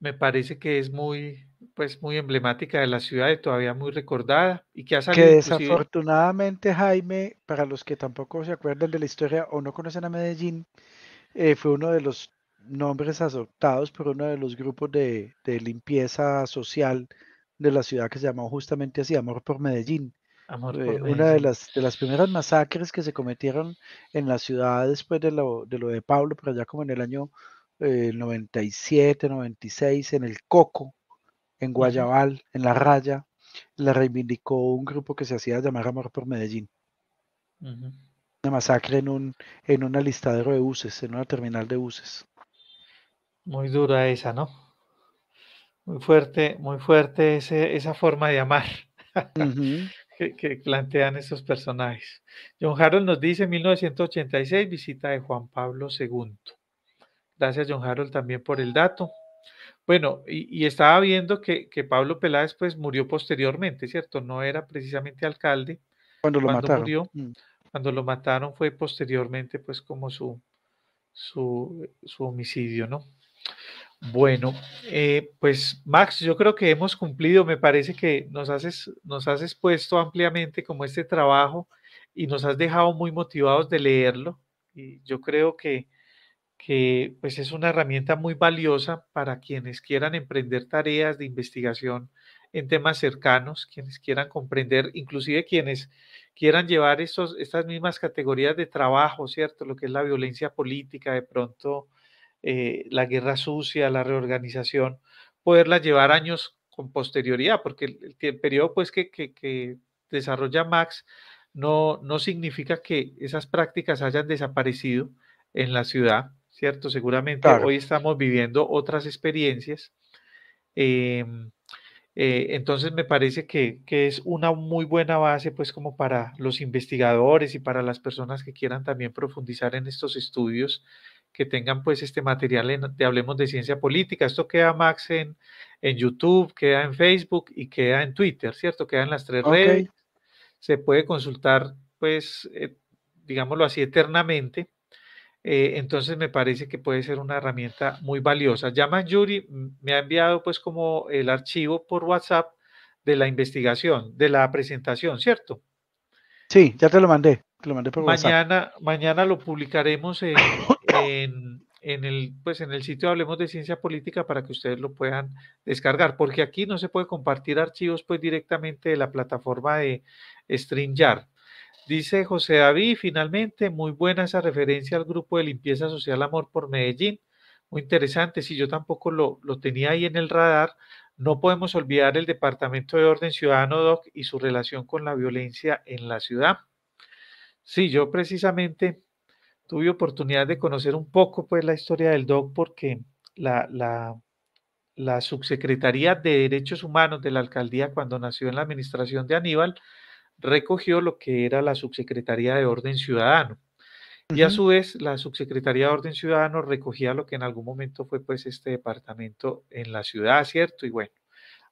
me parece que es muy, pues muy emblemática de la ciudad y todavía muy recordada y que ha salido que desafortunadamente Jaime para los que tampoco se acuerdan de la historia o no conocen a Medellín eh, fue uno de los nombres adoptados por uno de los grupos de, limpieza social de la ciudad que se llamó justamente así Amor por Medellín Amor eh, una de las, de las primeras masacres que se cometieron en la ciudad después de lo de, Pablo, pero ya como en el año 97, eh, 96, en el Coco, en Guayabal, en La Raya, le reivindicó un grupo que se hacía llamar Amor por Medellín. Una masacre en un en una listadero de buses, en una terminal de buses. Muy dura esa, ¿no? Muy fuerte, muy fuerte esa forma de amar que, que, plantean estos personajes. John Harold nos dice 1986, visita de Juan Pablo II. Gracias, John Harold, también por el dato. Bueno, y, estaba viendo que, Pablo Peláez pues murió posteriormente, ¿cierto? No era precisamente alcalde. Cuando lo mataron. Mm. Cuando lo mataron fue posteriormente pues como su, su, homicidio, ¿no? Bueno, eh, pues Max, yo creo que hemos cumplido, me parece que nos has, nos has expuesto ampliamente como este trabajo y nos has dejado muy motivados de leerlo. Y yo creo que que pues es una herramienta muy valiosa para quienes quieran emprender tareas de investigación en temas cercanos, quienes quieran comprender, inclusive quienes quieran llevar estos, estas mismas categorías de trabajo, ¿cierto? Lo que es la violencia política, de pronto eh, la guerra sucia, la reorganización, poderla llevar años con posterioridad, porque el, periodo pues, que, que, que, desarrolla Max no significa que esas prácticas hayan desaparecido en la ciudad, ¿cierto? Seguramente hoy estamos viviendo otras experiencias. Em, eh, entonces me parece que, es una muy buena base, pues como para los investigadores y para las personas que quieran también profundizar en estos estudios, que tengan pues este material de Hablemos de Ciencia Política. Esto queda, Max, en, YouTube, queda en Facebook y queda en Twitter, ¿cierto? Queda en las tres redes. Se puede consultar, pues, eh, digámoslo así, eternamente. Eh, entonces me parece que puede ser una herramienta muy valiosa. Ya Yuri me ha enviado pues como el archivo por WhatsApp de la investigación, de la presentación, ¿cierto? Sí, ya te lo mandé. Te lo mandé por mañana, WhatsApp. mañana lo publicaremos en, el, pues en el sitio Hablemos de Ciencia Política para que ustedes lo puedan descargar, porque aquí no se puede compartir archivos pues directamente de la plataforma de StreamYard. Dice José David, finalmente, muy buena esa referencia al grupo de limpieza social Amor por Medellín. Muy interesante, si yo tampoco lo, tenía ahí en el radar, no podemos olvidar el Departamento de Orden Ciudadano DOC y su relación con la violencia en la ciudad. Sí, yo precisamente tuve oportunidad de conocer un poco pues la historia del DOC porque la, la, la subsecretaría de Derechos Humanos de la alcaldía cuando nació en la administración de Aníbal, recogió lo que era la Subsecretaría de Orden Ciudadano. Y a su vez, la Subsecretaría de Orden Ciudadano recogía lo que en algún momento fue pues este departamento en la ciudad, ¿cierto? Y bueno,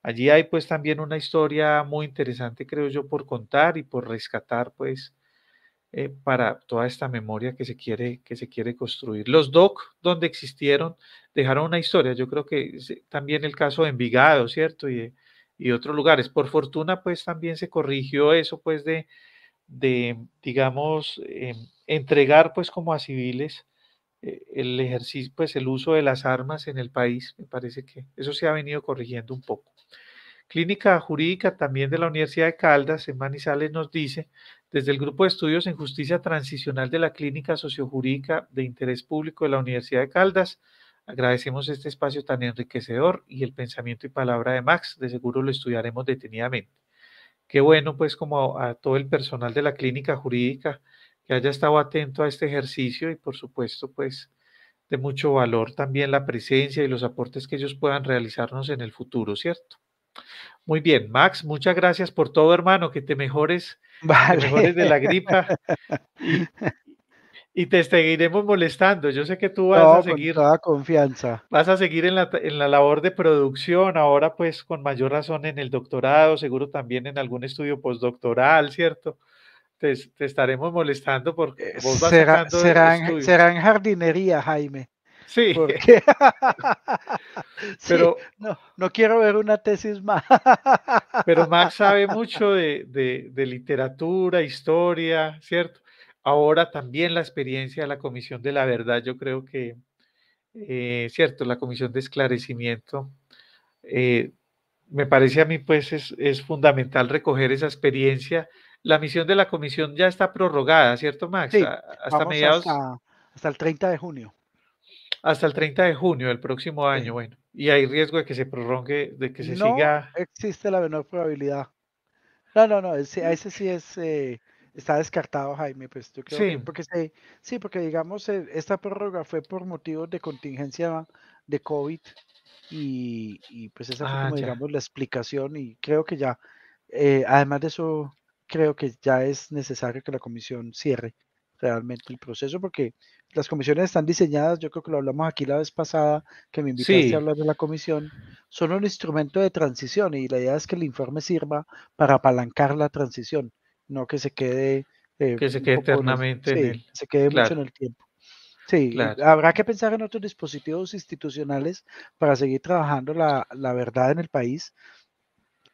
allí hay pues también una historia muy interesante, creo yo, por contar y por rescatar pues eh, para toda esta memoria que se, quiere, que se quiere construir. Los DOC, donde existieron, dejaron una historia. Yo creo que también el caso de Envigado, ¿cierto? Y y otros lugares. Por fortuna, pues también se corrigió eso, pues de, digamos, em, entregar pues como a civiles eh, el ejercicio, pues el uso de las armas en el país. Me parece que eso se ha venido corrigiendo un poco. Clínica Jurídica también de la Universidad de Caldas, en Manizales, nos dice, desde el Grupo de Estudios en Justicia Transicional de la Clínica Sociojurídica de Interés Público de la Universidad de Caldas, Agradecemos este espacio tan enriquecedor y el pensamiento y palabra de Max, de seguro lo estudiaremos detenidamente. Qué bueno, pues, como a, todo el personal de la clínica jurídica que haya estado atento a este ejercicio y, por supuesto, pues, de mucho valor también la presencia y los aportes que ellos puedan realizarnos en el futuro, ¿cierto? Muy bien, Max, muchas gracias por todo, hermano, que te mejores, mejores de la gripa. y te seguiremos molestando. Yo sé que tú vas a seguir. confianza. Vas a seguir en la, labor de producción, ahora, pues con mayor razón en el doctorado, seguro también en algún estudio postdoctoral, ¿cierto? Te, estaremos molestando porque eh, vos vas será, serán, serán jardinería, Jaime. Sí. pero no, no, quiero ver una tesis más. pero Max sabe mucho de literatura, historia, ¿cierto? Ahora también la experiencia de la Comisión de la Verdad, yo creo que, eh, cierto, la Comisión de Esclarecimiento, eh, me parece a mí pues es, fundamental recoger esa experiencia. La misión de la Comisión ya está prorrogada, ¿cierto, Max? hasta mediados. Hasta, el 30 de junio hasta el 30 de junio del próximo año, bueno, y hay riesgo de que se prorrogue, de que se no siga. Existe la menor probabilidad. No, no, no, ese, mm. sí es eh, Está descartado, Jaime, pues yo creo sí. porque sí, sí, porque digamos, eh, esta prórroga fue por motivos de contingencia de COVID y, y pues esa fue ah, como, digamos, la explicación y creo que ya, eh, además de eso, creo que ya es necesario que la comisión cierre realmente el proceso porque las comisiones están diseñadas, yo creo que lo hablamos aquí la vez pasada, que me invitaste a hablar de la comisión, son un instrumento de transición y la idea es que el informe sirva para apalancar la transición, no que se quede... Eh, que se quede eternamente en, Se quede mucho en el tiempo. Sí, habrá que pensar en otros dispositivos institucionales para seguir trabajando la, la, verdad en el país.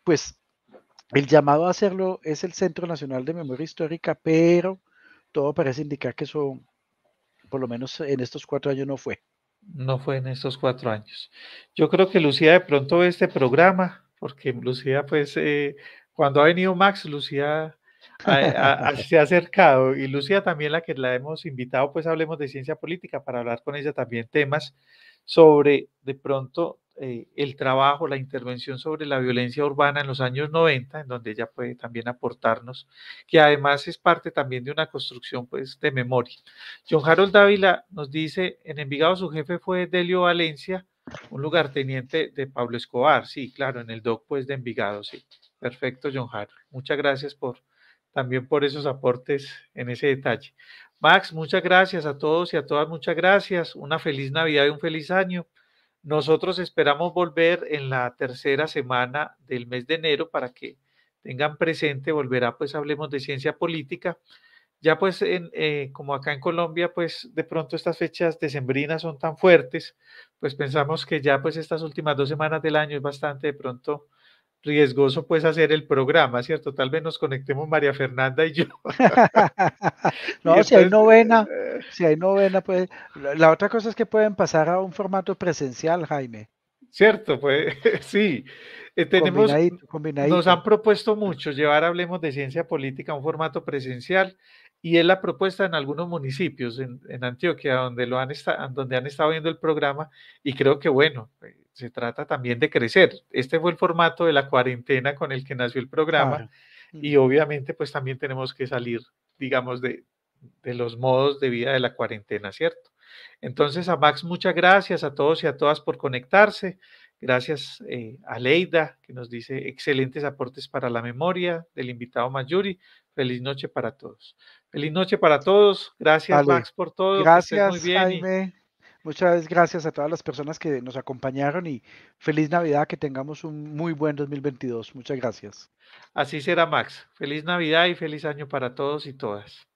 Pues el llamado a hacerlo es el Centro Nacional de Memoria Histórica, pero todo parece indicar que eso, por lo menos en estos cuatro años, no fue. No fue en estos cuatro años. Yo creo que Lucía de pronto ve este programa, porque Lucía, pues, eh, cuando ha venido Max, Lucía eh, se ha acercado. Y Lucía también, la que la hemos invitado, pues hablemos de ciencia política para hablar con ella también temas sobre de pronto eh, el trabajo, la intervención sobre la violencia urbana en los años 90, en donde ella puede también aportarnos, que además es parte también de una construcción pues, de memoria. John Harold Dávila nos dice, en Envigado su jefe fue Delio Valencia, un lugar teniente de Pablo Escobar, sí, claro, en el DOC pues de Envigado, sí. Perfecto, John Harold. Muchas gracias por también por esos aportes en ese detalle. Max, muchas gracias a todos y a todas, muchas gracias. Una feliz Navidad y un feliz año. Nosotros esperamos volver en la tercera semana del mes de enero para que tengan presente, volverá pues hablemos de ciencia política. Ya pues eh, como acá en Colombia pues de pronto estas fechas decembrinas son tan fuertes, pues pensamos que ya pues estas últimas dos semanas del año es bastante de pronto riesgoso pues hacer el programa, ¿cierto? Tal vez nos conectemos María Fernanda y yo. no, si hay novena, eh, si hay novena, pues la otra cosa es que pueden pasar a un formato presencial, Jaime. Cierto, pues sí. Eh, tenemos, combinadito, Nos han propuesto mucho llevar Hablemos de Ciencia Política a un formato presencial y es la propuesta en algunos municipios en, Antioquia donde, lo han, donde han estado viendo el programa y creo que bueno, se trata también de crecer. Este fue el formato de la cuarentena con el que nació el programa y obviamente pues también tenemos que salir, digamos, de, los modos de vida de la cuarentena, ¿cierto? Entonces, a Max, muchas gracias a todos y a todas por conectarse. Gracias eh, a Leida, que nos dice excelentes aportes para la memoria del invitado Mayuri. Feliz noche para todos. Feliz noche para todos. Gracias, Max, por todo. Gracias, muy Muchas gracias a todas las personas que nos acompañaron y feliz Navidad, que tengamos un muy buen 2022. Muchas gracias. Así será, Max. Feliz Navidad y feliz año para todos y todas.